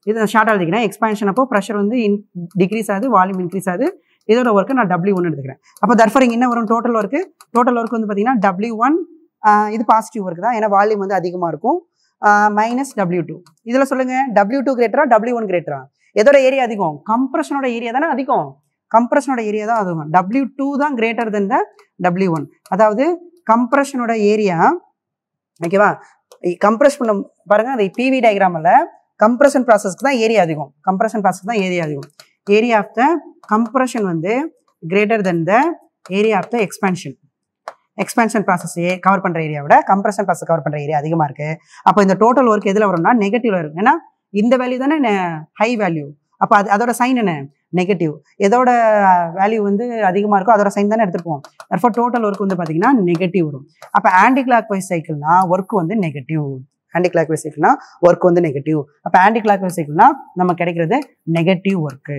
Speaker 1: இது ஷார்ட் எழுதிக்கிறேன் எக்ஸ்பென்ஷன் அப்போ ப்ரெஷர் வந்து இன் டிக்ரீஸ் ஆகுது வால்யூம் இன்க்ரீஸ் ஆகுது இதோட ஒர்க்கு நான் டபிள்யூ ஒன் எடுத்துக்கிறேன் அப்போ இங்கே என்ன வரும் டோட்டல் ஒர்க்கு டோட்டல் ஒர்க் வந்து பார்த்தீங்கன்னா டபிள்யூ ஒன் இது பாசிட்டிவ் ஒர்க் தான் ஏன்னா வால்யூம் வந்து அதிகமாக இருக்கும் மைனஸ் டபிள்யூ டூ இதில் சொல்லுங்கள் டபிள்யூ டூ கிரேட்டரா டபிள்யூ ஒன் கிரேட்டரா எதோட ஏரியா அதிகம் கம்ப்ரஷனோட ஏரியா தானே அதிகம் கம்ப்ரஷனோட ஏரியா தான் அதுவும் டபிள்யூ டூ தான் greater than the W one அதாவது கம்ப்ரஷனோட ஏரியா ஓகேவா கம்ப்ரஸ் பண்ண பாருங்கள் அந்த பிவி டயக்ராமில் கம்ப்ரஷன் ப்ராசஸ்க்கு தான் ஏரியா அதிகம் கம்ப்ரஷன் ப்ராசஸ் தான் ஏரியா அதிகம் ஏரியா ஆஃப் த கம்ப்ரஷன் வந்து greater than the area of the expansion expansion process cover பண்ணுற ஏரியா விட கம்ப்ரெஷன் ப்ராசஸ் கவர் பண்ணுற ஏரியா அதிகமாக இருக்குது அப்போ இந்த டோட்டல் ஒர்க் எதில் வரும்னா நெகட்டிவ் இருக்கும் ஏன்னா இந்த வேல்யூ தானே ஹை வேல்யூ அப்போ அது அதோட சைன் என்ன நெகட்டிவ் எதோட வேல்யூ வந்து அதிகமாக இருக்கோ அதோட சைன் தானே எடுத்துருப்போம் அப்போ டோட்டல் ஒர்க் வந்து பார்த்தீங்கன்னா நெகட்டிவ் வரும் அப்போ ஆன்டி கிளாக் வைஸ் சைக்கிள்னா ஒர்க் வந்து நெகட்டிவ் ஆன்டி கிளாக் சைக்கிள்னா ஒர்க் வந்து நெகட்டிவ் அப்போ ஆன்டி கிளாக் சைக்கிள்னா நம்ம கிடைக்கிறது negative work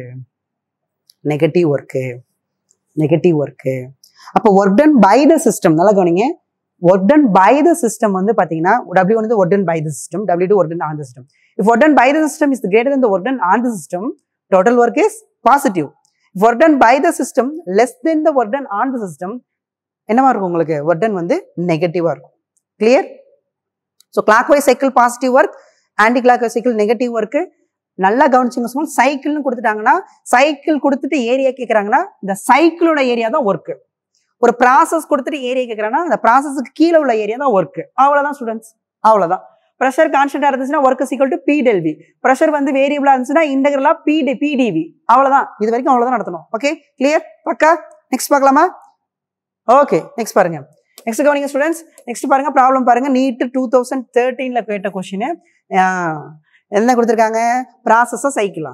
Speaker 1: negative work negative work அப்போ work done by the system நல்லா கவனிங்க work done by the system வந்து பார்த்தீங்கன்னா டபிள்யூ வந்து work done by the system W two work done on the system if work done by the system is greater than the work done on the system total work is positive work done by the system less than the work done on the system என்னவா இருக்கும் உங்களுக்கு work done வந்து நெகட்டிவாக இருக்கும் clear so clock wise cycle positive work clock wise cycle negative work நல்லா கவனிச்சுங்க சொல் சைக்கிள்னு கொடுத்துட்டாங்கன்னா cycle கொடுத்துட்டு ஏரியா கேட்குறாங்கன்னா இந்த சைக்கிளோட ஏரியா தான் ஒர்க்கு ஒரு ப்ராசஸ் கொடுத்துட்டு ஏரியா கேட்குறாங்கன்னா அந்த ப்ராசஸுக்கு கீழே உள்ள ஏரியா தான் ஒர்க்கு அவ்வளோதான் ஸ்டூடெண்ட்ஸ் அவ்வளோதான் ப்ரெஷர் கான்ஸ்டன்டாக இருந்துச்சுன்னா ஒர்க் சிக்கல் டு பி டெல்வி ப்ரெஷர் வந்து வேரியபிளாக இருந்துச்சுன்னா இன்டகிரலாக பி டி பிடிவி அவ்வளோதான் இது வரைக்கும் அவ்வளோதான் நடத்தணும் ஓகே கிளியர் பக்கா நெக்ஸ்ட் பார்க்கலாமா ஓகே நெக்ஸ்ட் பாருங்கள் நெக்ஸ்ட் கவனிங்க ஸ்டூடெண்ட்ஸ் நெக்ஸ்ட் பாருங்க ப்ராப்ளம் பாருங்கள் நீட் டூ தௌசண்ட் தேர்ட்டீன்ல கேட்ட கொஸ்டின் என்ன கொடுத்துருக்காங்க ப்ராசஸாக சைக்கிளா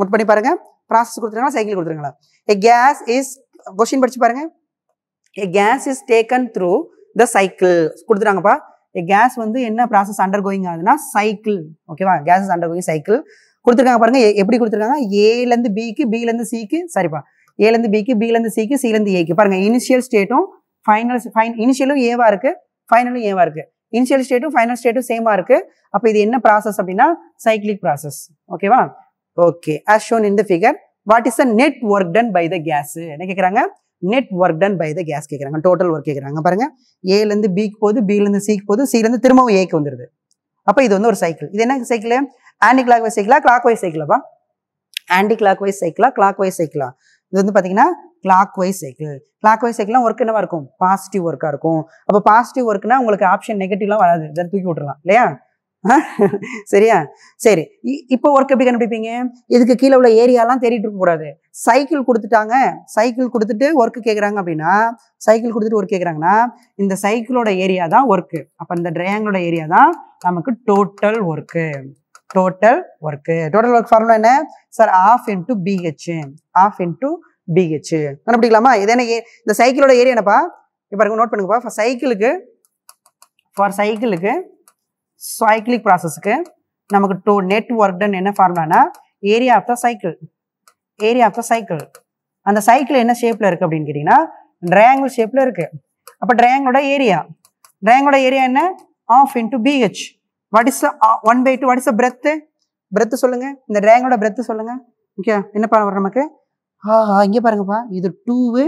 Speaker 1: நோட் பண்ணி பாருங்க ப்ராசஸ் கொடுத்துருக்காங்களா சைக்கிள் கொடுத்துருக்காங்களா ஏ கேஸ் இஸ் கொஷின் படிச்சு பாருங்கள் a gas is taken through the cycle கொடுத்துருக்காங்கப்பா ஏ கேஸ் வந்து என்ன ப்ராசஸ் அண்டர் கோயிங் ஆகுதுன்னா சைக்கிள் ஓகேவா gas is undergoing cycle கொடுத்துருக்காங்க பாருங்க எப்படி கொடுத்துருக்காங்க ஏலேருந்து பிக்கு பிலேருந்து சிக்கு சரிப்பா ஏலேருந்து பிக்கு பிலேருந்து சிக்கு சிலேருந்து ஏக்கு பாருங்க இனிஷியல் ஸ்டேட்டும் ஃபைனல் ஃபைன் இனிஷியலும் ஏவாக இருக்குது ஃபைனலும் ஏவாக இருக்குது இனிஷியல் ஸ்டேட்டும் ஃபைனல் ஸ்டேட்டும் சேமாக இருக்குது அப்போ இது என்ன ப்ராசஸ் அப்படின்னா சைக்ளிக் ப்ராசஸ் ஓகேவா okay as shown in the figure what is a net work done by the gas என்ன கேட்குறாங்க net work done by the gas கேட்குறாங்க டோட்டல் ஒர்க் கேட்குறாங்க பாருங்க ஏலேருந்து பிக்கு போகுது பிலேருந்து சிக்கு போகுது சிலேருந்து திரும்பவும் ஏக்கு வந்துடுது அப்போ இது வந்து ஒரு சைக்கிள் இது என்ன சைக்கிள் ஆன்டி கிளாக் வைஸ் சைக்கிளா கிளாக் வைஸ் சைக்கிளாப்பா ஆன்டி கிளாக் வைஸ் சைக்கிளா கிளாக் வைஸ் சைக்கிளா இது வந்து பார்த்தீங்கன்னா clock wise cycle clockwise சைக்கிள்லாம் ஒர்க் என்னவா இருக்கும் பாசிட்டிவ் ஒர்க்காக இருக்கும் அப்போ பாசிட்டிவ் ஒர்க்னா உங்களுக்கு ஆப்ஷன் நெகட்டிவ்லாம் வராது இதை தூக்கி விட்டுறலாம் இல்லையா சரியா சரி இப்போ ஒர்க் எப்படி கண்டுபிடிப்பீங்க இதுக்கு கீழே உள்ள ஏரியாலாம் தேடிட்டு கூடாது சைக்கிள் கொடுத்துட்டாங்க சைக்கிள் கொடுத்துட்டு ஒர்க்கு கேட்குறாங்க அப்படின்னா சைக்கிள் கொடுத்துட்டு ஒர்க் கேட்குறாங்கன்னா இந்த சைக்கிளோட ஏரியா தான் ஒர்க்கு அப்போ இந்த ட்ரையாங்கிளோட ஏரியா தான் நமக்கு total work total work total work formula என்ன sir half into BH half into BH கண்டுபிடிக்கலாமா இதென்ன இந்த சைக்கிளோட ஏரியா என்னப்பா இப்போ நோட் பண்ணுங்கப்பா சைக்கிளுக்கு ஃபார் சைக்கிளுக்கு சைக்கிளிக் ப்ராசஸ்க்கு நமக்கு டோ நெட் ஒர்க் டன் என்ன ஃபார்முலானா area of the cycle area of the cycle அந்த சைக்கிள் என்ன ஷேப்பில் இருக்குது அப்படின்னு கேட்டிங்கன்னா ட்ரையாங்கிள் ஷேப்பில் இருக்குது அப்போ ட்ரையாங்கிளோட ஏரியா ட்ரையாங்கிளோட ஏரியா என்ன half into BH what is one by two what is the breadth breadth சொல்லுங்கள் இந்த ட்ரையாங்கிளோட பிரெத்து சொல்லுங்கள் ஓகே என்ன பண்ண நமக்கு ஆஹா இங்கே பாருங்கப்பா இது டூவு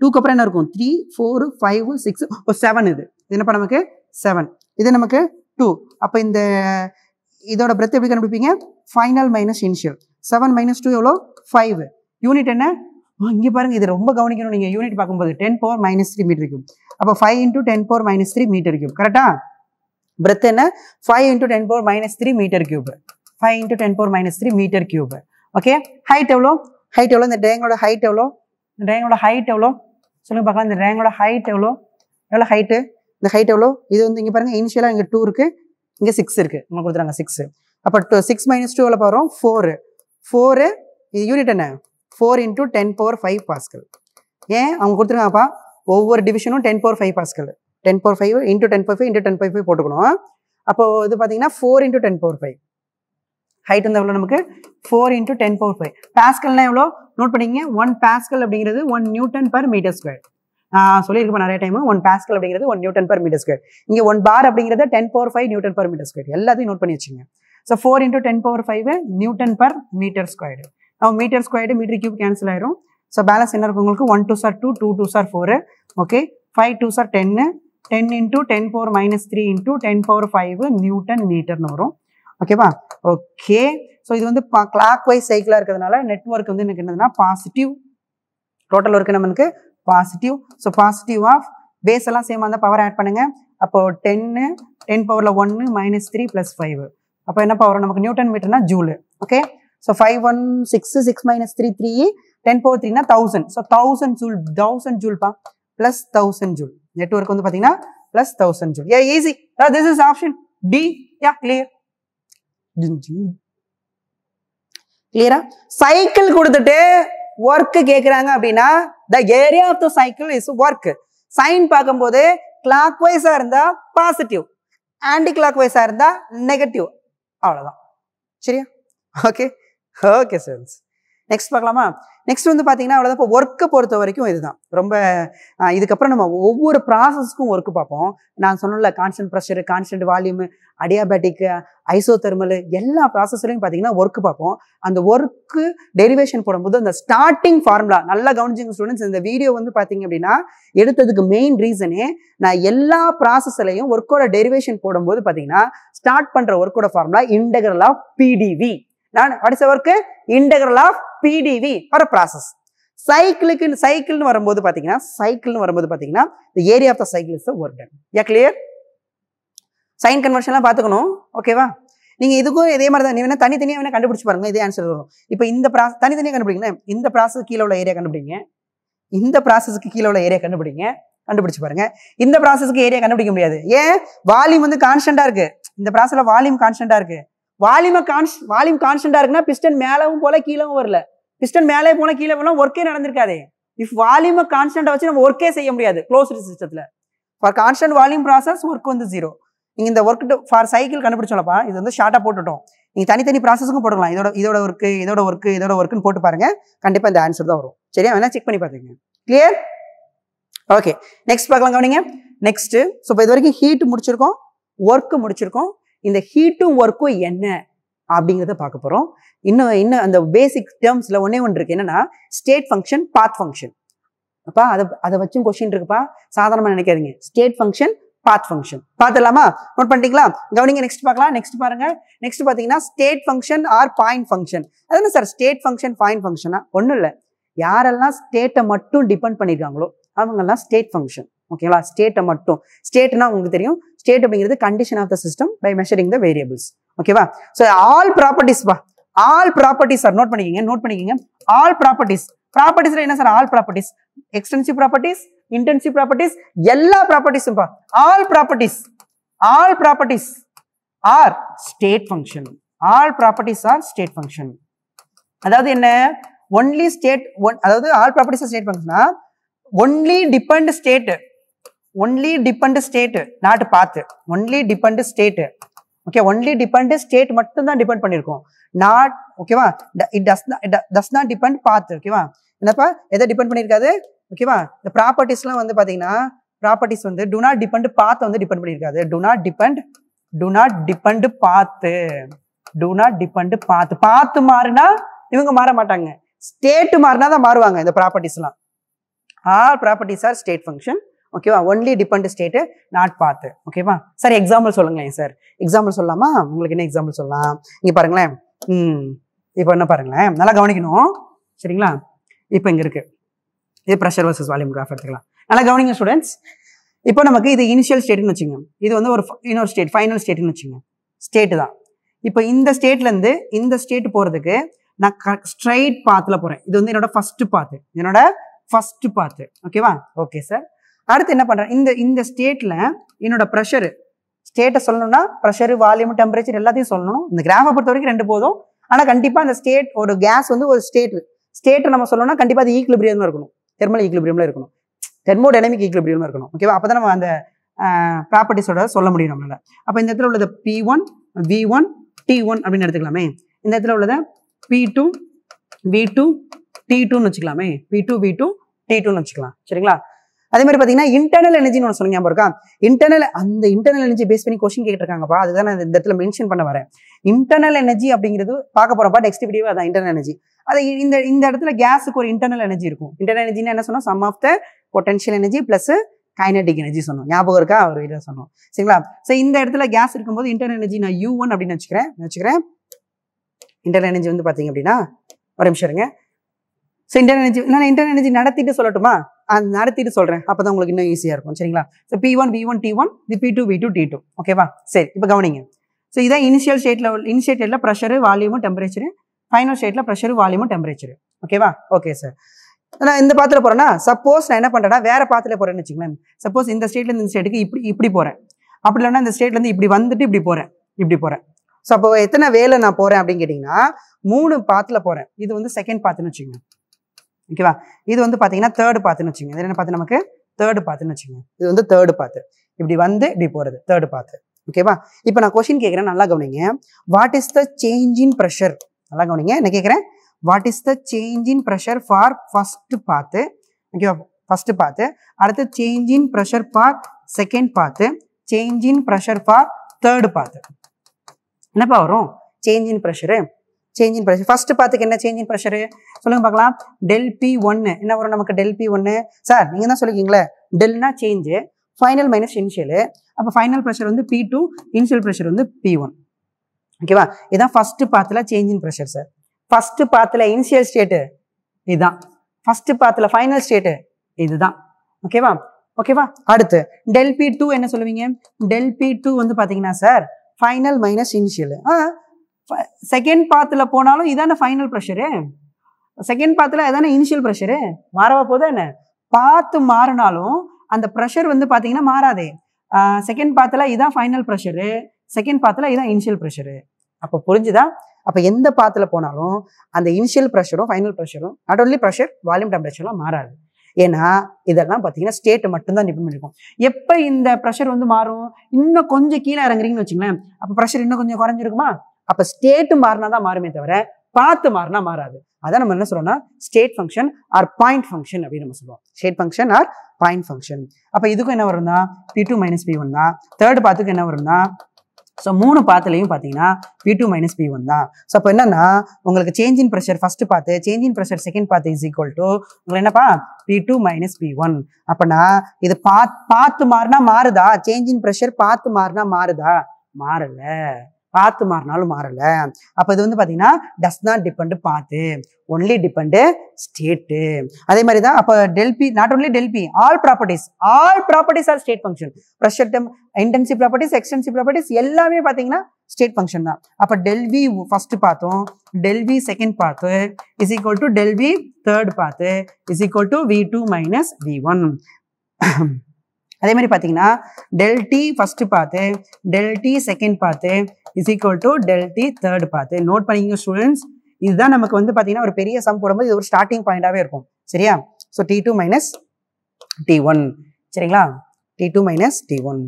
Speaker 1: டூக்கு அப்புறம் என்ன இருக்கும் three four five six oh seven இது இது என்னப்பா நமக்கு செவன் இது நமக்கு டூ அப்போ இந்த இதோட பிரெத் எப்படி கண்டுபிடிப்பீங்க final minus initial seven minus two எவ்வளோ ஃபைவ் யூனிட் என்ன இங்கே பாருங்கள் இது ரொம்ப கவனிக்கணும் நீங்கள் யூனிட் பார்க்கும்போது ten power minus three metre இருக்கும் அப்போ five into ten power minus three metre இருக்கும் கரெக்டா பிரெத் என்ன five into ten power minus three metre cube five into ten power minus three metre cube okay height எவ்வளோ height எவ்வளோ இந்த ட்ரையாங்கிளோட height எவ்வளோ இந்த ட்ரையாங்கிளோட ஹைட் எவ்வளோ சொல்லுங்க பார்க்கலாம் இந்த ட்ரையாங்கிளோட ஹைட் எவ்வளோ எவ்வளோ ஹைட்டு இந்த ஹைட் எவ்வளோ இது வந்து இங்கே பாருங்கள் இனிஷியலாக இங்கே டூ இருக்குது இங்கே சிக்ஸ் இருக்குது நம்ம கொடுத்துறாங்க சிக்ஸு அப்போ டூ சிக்ஸ் மைனஸ் டூ எவ்வளோ போகிறோம் ஃபோரு ஃபோரு இது யூனிட் என்ன four into ten power five pascal ஏன் அவங்க கொடுத்துருக்காங்கப்பா ஒவ்வொரு டிவிஷனும் ten power five pascal ten power five into ten power five into ten power five போட்டுக்கணும் அப்போது இது பார்த்தீங்கன்னா four into ten power five height வந்து எவ்வளோ நமக்கு four into ten power five பேஸ்கல்னா எவ்வளோ நோட் பண்ணிங்க ஒன் பேஸ்கல் அப்படிங்கிறது one newton per metre square சொல்லியிருக்கோம் நிறைய டைம் ஒன் பேஸ்கல் அப்படிங்கிறது one newton per metre square இங்கே ஒன் பார் அப்படிங்கிறது ten power five newton per metre square எல்லாத்தையும் நோட் பண்ணி வச்சுங்க so four into ten power five newton per metre square நம்ம metre squared metre cube cancel ஆயிரும் so balance என்ன இருக்கும் உங்களுக்கு one two sir two two two sir four okay five two sir டென்னு ten into ten power minus three into ten power five newton மீட்டர்னு வரும் ஓகேவா okay so இது வந்து பா கிளாக் வைஸ் சைக்கிளாக இருக்கிறதுனால நெட்ஒர்க் வந்து எனக்கு என்னதுன்னா பாசிட்டிவ் டோட்டல் ஒர்க் நம்மளுக்கு positive so positive half base எல்லாம் சேமாக இருந்தால் பவர் ஆட் பண்ணுங்க அப்போ டென்னு டென் பவரில் ஒன்று மைனஸ் த்ரீ ப்ளஸ் ஃபைவ் அப்போ என்ன பவர் நமக்கு நியூட்டன் மீட்டர்னா joule okay so five one six six minus three three ten power த்ரீனா thousand so thousand joule thousand ஜூல்பா ப்ளஸ் தௌசண்ட் ஜூல் நெட்ஒர்க் வந்து பார்த்தீங்கன்னா plus thousand joule a easy this is option D yeah clear கிளியரா cycle கொடுத்துட்டு work கேட்குறாங்க அப்படின்னா the area of the cycle is work sign பார்க்கும்போது கிளாக் வைஸா இருந்தா பாசிட்டிவ் ஆன்டி கிளாக் வைஸா இருந்தா நெகட்டிவ் அவ்வளோதான் சரியா ஓகே ஓகே ஸ்டூடெண்ட்ஸ் நெக்ஸ்ட் பார்க்கலாமா நெக்ஸ்ட் வந்து பார்த்தீங்கன்னா அவ்வளோதான் இப்போ ஒர்க்கை பொறுத்த வரைக்கும் இதுதான் ரொம்ப இதுக்கப்புறம் நம்ம ஒவ்வொரு ப்ராசஸ்க்கும் ஒர்க்கு பார்ப்போம் நான் சொன்னல constant pressure constant volume adiabatic isothermal எல்லா ப்ராசஸ்லையும் பார்த்தீங்கன்னா ஒர்க் பார்ப்போம் அந்த ஒர்க்கு டெரிவேஷன் போடும்போது அந்த ஸ்டார்டிங் ஃபார்முலா நல்லா கவனிச்சிங்க ஸ்டூடெண்ட்ஸ் இந்த வீடியோ வந்து பார்த்தீங்க அப்படின்னா எடுத்ததுக்கு மெயின் ரீசனே நான் எல்லா ப்ராசஸ்லையும் ஒர்க்கோட டெரிவேஷன் போடும்போது பார்த்தீங்கன்னா ஸ்டார்ட் பண்ணுற ஒர்க்கோட ஃபார்முலா இன்டெகரல் ஆஃப் பிடிவி நான் படித்த work integral of PdV for process சைக்கிளுக்கு சைக்கிள்னு வரும்போது பார்த்தீங்கன்னா சைக்கிள்னு வரும்போது பார்த்தீங்கன்னா இந்த area of the cycle is work done a clear sign கன்வர்ஷன்லாம் பார்த்துக்கணும் ஓகேவா நீங்கள் இதுக்கும் இதே மாதிரி தான் நீ வேணால் தனித்தனியாக வேணால் கண்டுபிடிச்சி பாருங்க இதே ஆன்சர் வரும் இப்போ இந்த ப்ராஸ் தனித்தனியாக கண்டுபிடிங்களேன் இந்த ப்ராசஸ் கீழே உள்ள ஏரியா கண்டுபிடிங்க இந்த ப்ராசஸ்க்கு கீழே உள்ள ஏரியா கண்டுபிடிங்க கண்டுபிடிச்சு பாருங்க இந்த ப்ராசஸ்க்கு ஏரியா கண்டுபிடிக்க முடியாது ஏன் வால்யூம் வந்து கான்ஸ்டண்டாக இருக்குது இந்த ப்ராசஸில் வால்யூம் கான்ஸ்டண்டாக இருக்குது வால்யூமை கான்ஸ் வால்யூம் கான்ஸ்டண்டாக இருக்குன்னா பிஸ்டன் மேலவும் போல கீழவும் வரல பிஸ்டன் மேலே போல கீழே போனால் ஒர்க்கே நடந்திருக்காதே இஃப் வால்யூமை கான்ஸ்டண்டாக வச்சு நம்ம ஒர்க்கே செய்ய முடியாது க்ளோஸ்டு சிஸ்டத்தில் for constant volume process work வந்து ஜீரோ நீங்கள் இந்த ஒர்க் ஃபார் சைக்கிள் கண்டுபிடிச்சோம்லப்பா இது வந்து ஷார்ட்டாக போட்டுட்டோம் நீங்கள் தனித்தனி ப்ராசஸுக்கும் போட்டுக்கலாம் இதோட இதோட ஒர்க்கு இதோட ஒர்க்கு இதோட ஒர்க்குன்னு போட்டு பாருங்கள் கண்டிப்பாக இந்த ஆன்சர் தான் வரும் சரியா வேணா செக் பண்ணி பார்த்துங்க கிளியர் ஓகே நெக்ஸ்ட் பார்க்கலாம் கவனிங்க நெக்ஸ்ட்டு ஸோ இப்போ இது வரைக்கும் ஹீட் முடிச்சிருக்கோம் ஒர்க்கு முடிச்சிருக்கோம் இந்த ஹீட்டும் ஒர்க்கும் என்ன அப்படிங்கிறத பார்க்க போகிறோம் இன்னும் இன்னும் அந்த பேசிக் டேர்ம்ஸில் ஒன்றே ஒன்று இருக்குது என்னென்னா ஸ்டேட் ஃபங்க்ஷன் பாத் ஃபங்க்ஷன் அப்பா அதை அதை வச்சும் கொஷின் இருக்குப்பா சாதாரணமாக நினைக்காதீங்க ஸ்டேட் ஃபங்க்ஷன் பாத் ஃபங்க்ஷன் பார்த்துலாமா நோட் பண்ணிட்டீங்களா கவனிங்க நெக்ஸ்ட் பார்க்கலாம் நெக்ஸ்ட் பாருங்க நெக்ஸ்ட் பார்த்தீங்கன்னா state function are point function அதான சார் ஸ்டேட் ஃபங்க்ஷன் பாயிண்ட் ஃபங்க்ஷனா ஒன்றும் இல்லை யாரெல்லாம் ஸ்டேட்டை மட்டும் டிபெண்ட் பண்ணியிருக்காங்களோ அவங்கெல்லாம் ஸ்டேட் ஃபங்க்ஷன் ஓகேங்களா ஸ்டேட்டை மட்டும் ஸ்டேட்னா உங்களுக்கு தெரியும் ஸ்டேட் அப்படிங்கிறது condition of the system by measuring the variables ஓகேவா ஸோ ஆல் ப்ராப்பர்ட்டிஸ் பா ஆல் ப்ராப்பர்ட்டிஸ் சார் நோட் பண்ணிக்கிங்க நோட் பண்ணிக்கிங்க ஆல் ப்ராப்பர்ட்டிஸ் ப்ராப்பர்ட்டிஸ்ல என்ன sir all properties extensive properties intensive properties எல்லா ப்ராப்பர்ட்டிஸும் all properties all properties are state function all properties are state function அதாவது என்ன ஒன்லி ஸ்டேட் ஒன் அதாவது ஆல் ப்ராப்பர்ட்டிஸ் ஸ்டேட் ஃபங்க்ஷனா only depend state only depend state not path only depend state okay only depend state மட்டும் தான் depend பண்ணியிருக்கோம் not ஓகேவா it does does not depend path ஓகேவா என்னப்பா எதை டிபெண்ட் பண்ணியிருக்காது ஓகேவா இந்த ப்ராப்பர்ட்டிஸ்லாம் வந்து பார்த்தீங்கன்னா ப்ராப்பர்ட்டிஸ் வந்து டு நாட் டிபெண்ட் பாத்து வந்து டிபெண்ட் பண்ணியிருக்காது do not depend do not depend path do not depend path path மாறினா இவங்க மாற மாட்டாங்க ஸ்டேட் மாறினா தான் மாறுவாங்க இந்த ப்ராப்பர்ட்டிஸ்லாம் all properties are state function ஓகேவா only depend state not path ஓகேவா சார் எக்ஸாம்பிள் சொல்லுங்களேன் சார் எக்ஸாம்பிள் சொல்லலாமா உங்களுக்கு என்ன எக்ஸாம்பிள் சொல்லலாம் இங்கே பாருங்களேன் ம் இப்போ என்ன பாருங்களேன் நல்லா கவனிக்கணும் சரிங்களா இப்போ இங்கே இருக்குது இது ப்ரெஷர் வர்சஸ் வால்யூம் கிராஃப் எடுத்துக்கலாம் நல்லா கவனிங்க ஸ்டூடெண்ட்ஸ் இப்போ நமக்கு இது இனிஷியல் ஸ்டேட்டுன்னு வச்சுங்க இது வந்து ஒரு இன்னொரு ஸ்டேட் ஃபைனல் ஸ்டேட்டுன்னு வச்சுங்க ஸ்டேட்டு தான் இப்போ இந்த ஸ்டேட்லேருந்து இந்த ஸ்டேட் போகிறதுக்கு நான் க ஸ்ட்ரைட் பாத்தில் போகிறேன் இது வந்து என்னோட ஃபஸ்ட்டு பாத்து என்னோட ஃபஸ்ட்டு பாத்து ஓகேவா ஓகே சார் அடுத்து என்ன பண்ணுறேன் இந்த இந்த ஸ்டேட்டில் என்னோட ப்ரெஷரு ஸ்டேட்டை சொல்லணும்னா ப்ரெஷரு வால்யூம் டெம்பரேச்சர் எல்லாத்தையும் சொல்லணும் இந்த கிராஃபை பொறுத்த வரைக்கும் ரெண்டு போதும் ஆனால் கண்டிப்பாக அந்த ஸ்டேட் ஒரு கேஸ் வந்து ஒரு ஸ்டேட் ஸ்டேட்டை நம்ம சொல்லணும்னா கண்டிப்பாக அது ஈக்குலிபிரியம் இருக்கணும் தெர்மல் ஈக்லிபிரியமில் இருக்கணும் தெர்மோ டைனமிக் ஈக்லிபிரியமாக இருக்கணும் ஓகேவா அப்போ தான் நம்ம அந்த ப்ராப்பர்ட்டிஸோட சொல்ல முடியும் நம்மளால் அப்போ இந்த இடத்துல உள்ளது P one V one T one அப்படின்னு எடுத்துக்கலாமே இந்த இடத்துல உள்ளத P two V two T டூன்னு வச்சுக்கலாமே P two V two T டூன்னு வச்சுக்கலாம் சரிங்களா அதே மாதிரி பார்த்தீங்கன்னா இன்டர்னல் எனர்ஜின்னு ஒன்று சொன்னீங்க இருக்கா இன்டர்னல் அந்த இன்டர்னல் எனர்ஜி பேஸ் பண்ணி கொஸ்டின் கேட்டிருக்காங்கப்பா அதுதான் நான் இந்த இடத்துல மென்ஷன் பண்ண வரேன் இன்டர்னல் எனர்ஜி அப்படிங்கிறது பார்க்க போறப்பா நெக்ஸ்ட் வீடியோ அதான் இன்டர்னல் எனர்ஜி அது இந்த இந்த இடத்துல கேஸுக்கு ஒரு இன்டர்னல் எனர்ஜி இருக்கும் இன்டர்னல் எனர்ஜின்னு என்ன சொன்னால் sum of the potential energy plus kinetic energy சொன்னோம் ஞாபகம் இருக்கா அவர் இதை சொன்னோம் சரிங்களா ஸோ இந்த இடத்துல கேஸ் இருக்கும்போது இன்டர்னல் எனர்ஜி நான் யூ ஒன் அப்படின்னு வச்சுக்கிறேன் வச்சுக்கிறேன் இன்டர்னல் எனர்ஜி வந்து பார்த்தீங்க அப்படின்னா ஒரு நிமிஷம் இருங்க ஸோ இன்டர் எனர்ஜி நான் இன்டர் எனர்ஜி நடத்திட்டு சொல்லட்டுமா அது நடத்திட்டு சொல்கிறேன் அப்போ தான் உங்களுக்கு இன்னும் ஈஸியாக இருக்கும் சரிங்களா so P one P one T one P two P two T two ஓகேவா சரி இப்போ கவனிங்க ஸோ இதான் இனிஷியல் ஸ்டேட்டில் இனிஷியல் ஸ்டேட்டில் ப்ரெஷரு வால்யூமும் டெம்பரேச்சரு ஃபைனல் ஸ்டேட்டில் ப்ரெஷரு வால்யூமும் டெம்பரேச்சர் ஓகேவா ஓகே சார் நான் இந்த பாத்தில் போகிறேன்னா சப்போஸ் நான் என்ன பண்ணுறேன்னா வேற பாத்தில் போகிறேன்னு வச்சுக்கோங்களேன் சப்போஸ் இந்த ஸ்டேட்லேருந்து இந்த ஸ்டேட்டுக்கு இப்படி இப்படி போகிறேன் அப்படி இல்லைன்னா இந்த ஸ்டேட்லேருந்து இப்படி வந்துட்டு இப்படி போகிறேன் இப்படி போகிறேன் ஸோ அப்போ எத்தனை வேலை நான் போகிறேன் அப்படின்னு கேட்டிங்கன்னா மூணு பாத்தில் போகிறேன் இது வந்து செகண்ட் பாத்துன்னு வச்சுக்கோங்க ஓகேவா இது வந்து பார்த்தீங்கன்னா தேர்டு பார்த்துன்னு வச்சுங்க இது என்ன பார்த்து நமக்கு தேர்டு பார்த்துன்னு வச்சுங்க இது வந்து தேர்டு பார்த்து இப்படி வந்து இப்படி போகிறது தேர்டு பார்த்து ஓகேவா இப்போ நான் கொஸ்டின் கேட்குறேன் நல்லா கவனிங்க what is the change in pressure நல்லா கவனிங்க என்ன கேட்குறேன் what is the change in pressure for first path ஓகேவா ஃபர்ஸ்ட் பார்த்து அடுத்து change in pressure for second path change in pressure for third path என்னப்பா வரும் change in pressure change in pressure first பார்த்துக்கு என்ன சேஞ்ச் இன் ப்ரெஷரு சொல்லுங்க பார்க்கலாம் del B ஒன்று என்ன வரும் நமக்கு டெல் பி ஒன்று சார் நீங்கள் தான் சொல்லிக்கிங்களே டெல்னா சேஞ்சு ஃபைனல் மைனஸ் இனிஷியலு அப்போ ஃபைனல் ப்ரெஷர் வந்து பி டூ இனிஷியல் ப்ரெஷர் வந்து பி ஒன் ஓகேவா இதான் ஃபர்ஸ்ட் பாத்தில் change in pressure sir first பாத்தில் இனிஷியல் ஸ்டேட்டு இதுதான் ஃபர்ஸ்ட் பார்த்துல ஃபைனல் ஸ்டேட்டு இதுதான் ஓகேவா ஓகேவா அடுத்து டெல் பி டூ என்ன சொல்லுவீங்க டெல் பி டூ வந்து பார்த்தீங்கன்னா sir final minus initial ah second பாத்தில் போனாலும் இதான ஃபைனல் ப்ரெஷரு செகண்ட் பாத்தில் எதான இனிஷியல் ப்ரெஷரு மாறவா போதா என்ன பார்த்து மாறினாலும் அந்த ப்ரெஷர் வந்து பார்த்தீங்கன்னா மாறாதே செகண்ட் பாத்தில் இதான் ஃபைனல் ப்ரெஷரு செகண்ட் பாத்தில் இதான் இனிஷியல் ப்ரெஷரு அப்போ புரிஞ்சுதா அப்போ எந்த பாத்தில் போனாலும் அந்த இனிஷியல் ப்ரெஷரும் ஃபைனல் ப்ரெஷரும் நாட் ஓன்லி ப்ரெஷர் வால்யூம் டெம்பரேச்சர்லாம் மாறாது ஏன்னா இதெல்லாம் பார்த்தீங்கன்னா ஸ்டேட் மட்டும்தான் டிபெண்ட் பண்ணிருக்கும் எப்போ இந்த ப்ரெஷர் வந்து மாறும் இன்னும் கொஞ்சம் கீழே இறங்குறீங்கன்னு வச்சுங்களேன் அப்போ ப்ரெஷர் இன்னும் கொஞ்சம் குறைஞ்சிருக்குமா அப்போ ஸ்டேட்டு மாறினா தான் மாறுமே தவிர பார்த்து மாறினா மாறாது அதான் நம்ம என்ன சொல்றோம்னா state function are point function அப்படின்னு நம்ம சொல்லுவோம் state function are point function அப்போ இதுக்கும் என்ன வரும்னா P two minus P one தான் தேர்ட் பார்த்துக்கு என்ன வரும்னா ஸோ மூணு பாத்துலையும் பார்த்தீங்கன்னா P two minus P one தான் ஸோ அப்போ என்னன்னா உங்களுக்கு change in pressure first path change in pressure second path is equal to உங்களுக்கு என்னப்பா P two minus P one அப்போனா இது பா பார்த்து மாறினா மாறுதா சேஞ்ச் இன் ப்ரெஷர் பார்த்து மாறினா மாறுதா மாறலை பார்த்து மாறினாலும் மாறலை அப்போ இது வந்து பார்த்தீங்கன்னா does not depend path only depend state அதே மாதிரி தான் அப்போ del P not only del P all properties all properties are state function pressure temp intensive properties extensive properties எல்லாமே பார்த்தீங்கன்னா ஸ்டேட் ஃபங்க்ஷன் தான் அப்போ டெல்வி ஃபர்ஸ்ட் பார்த்தோம் del V second path is equal to del V third path is equal to V two minus V one அதே மாதிரி பார்த்தீங்கன்னா del T first path del T second path is equal to டெல்டி third path note பண்ணிக்கோங்க students இதுதான் நமக்கு வந்து பார்த்தீங்கன்னா ஒரு பெரிய சம் போடும்போது இது ஒரு ஸ்டார்டிங் பாயிண்டாகவே இருக்கும் சரியா so T two minus T one சரிங்களா T two minus T one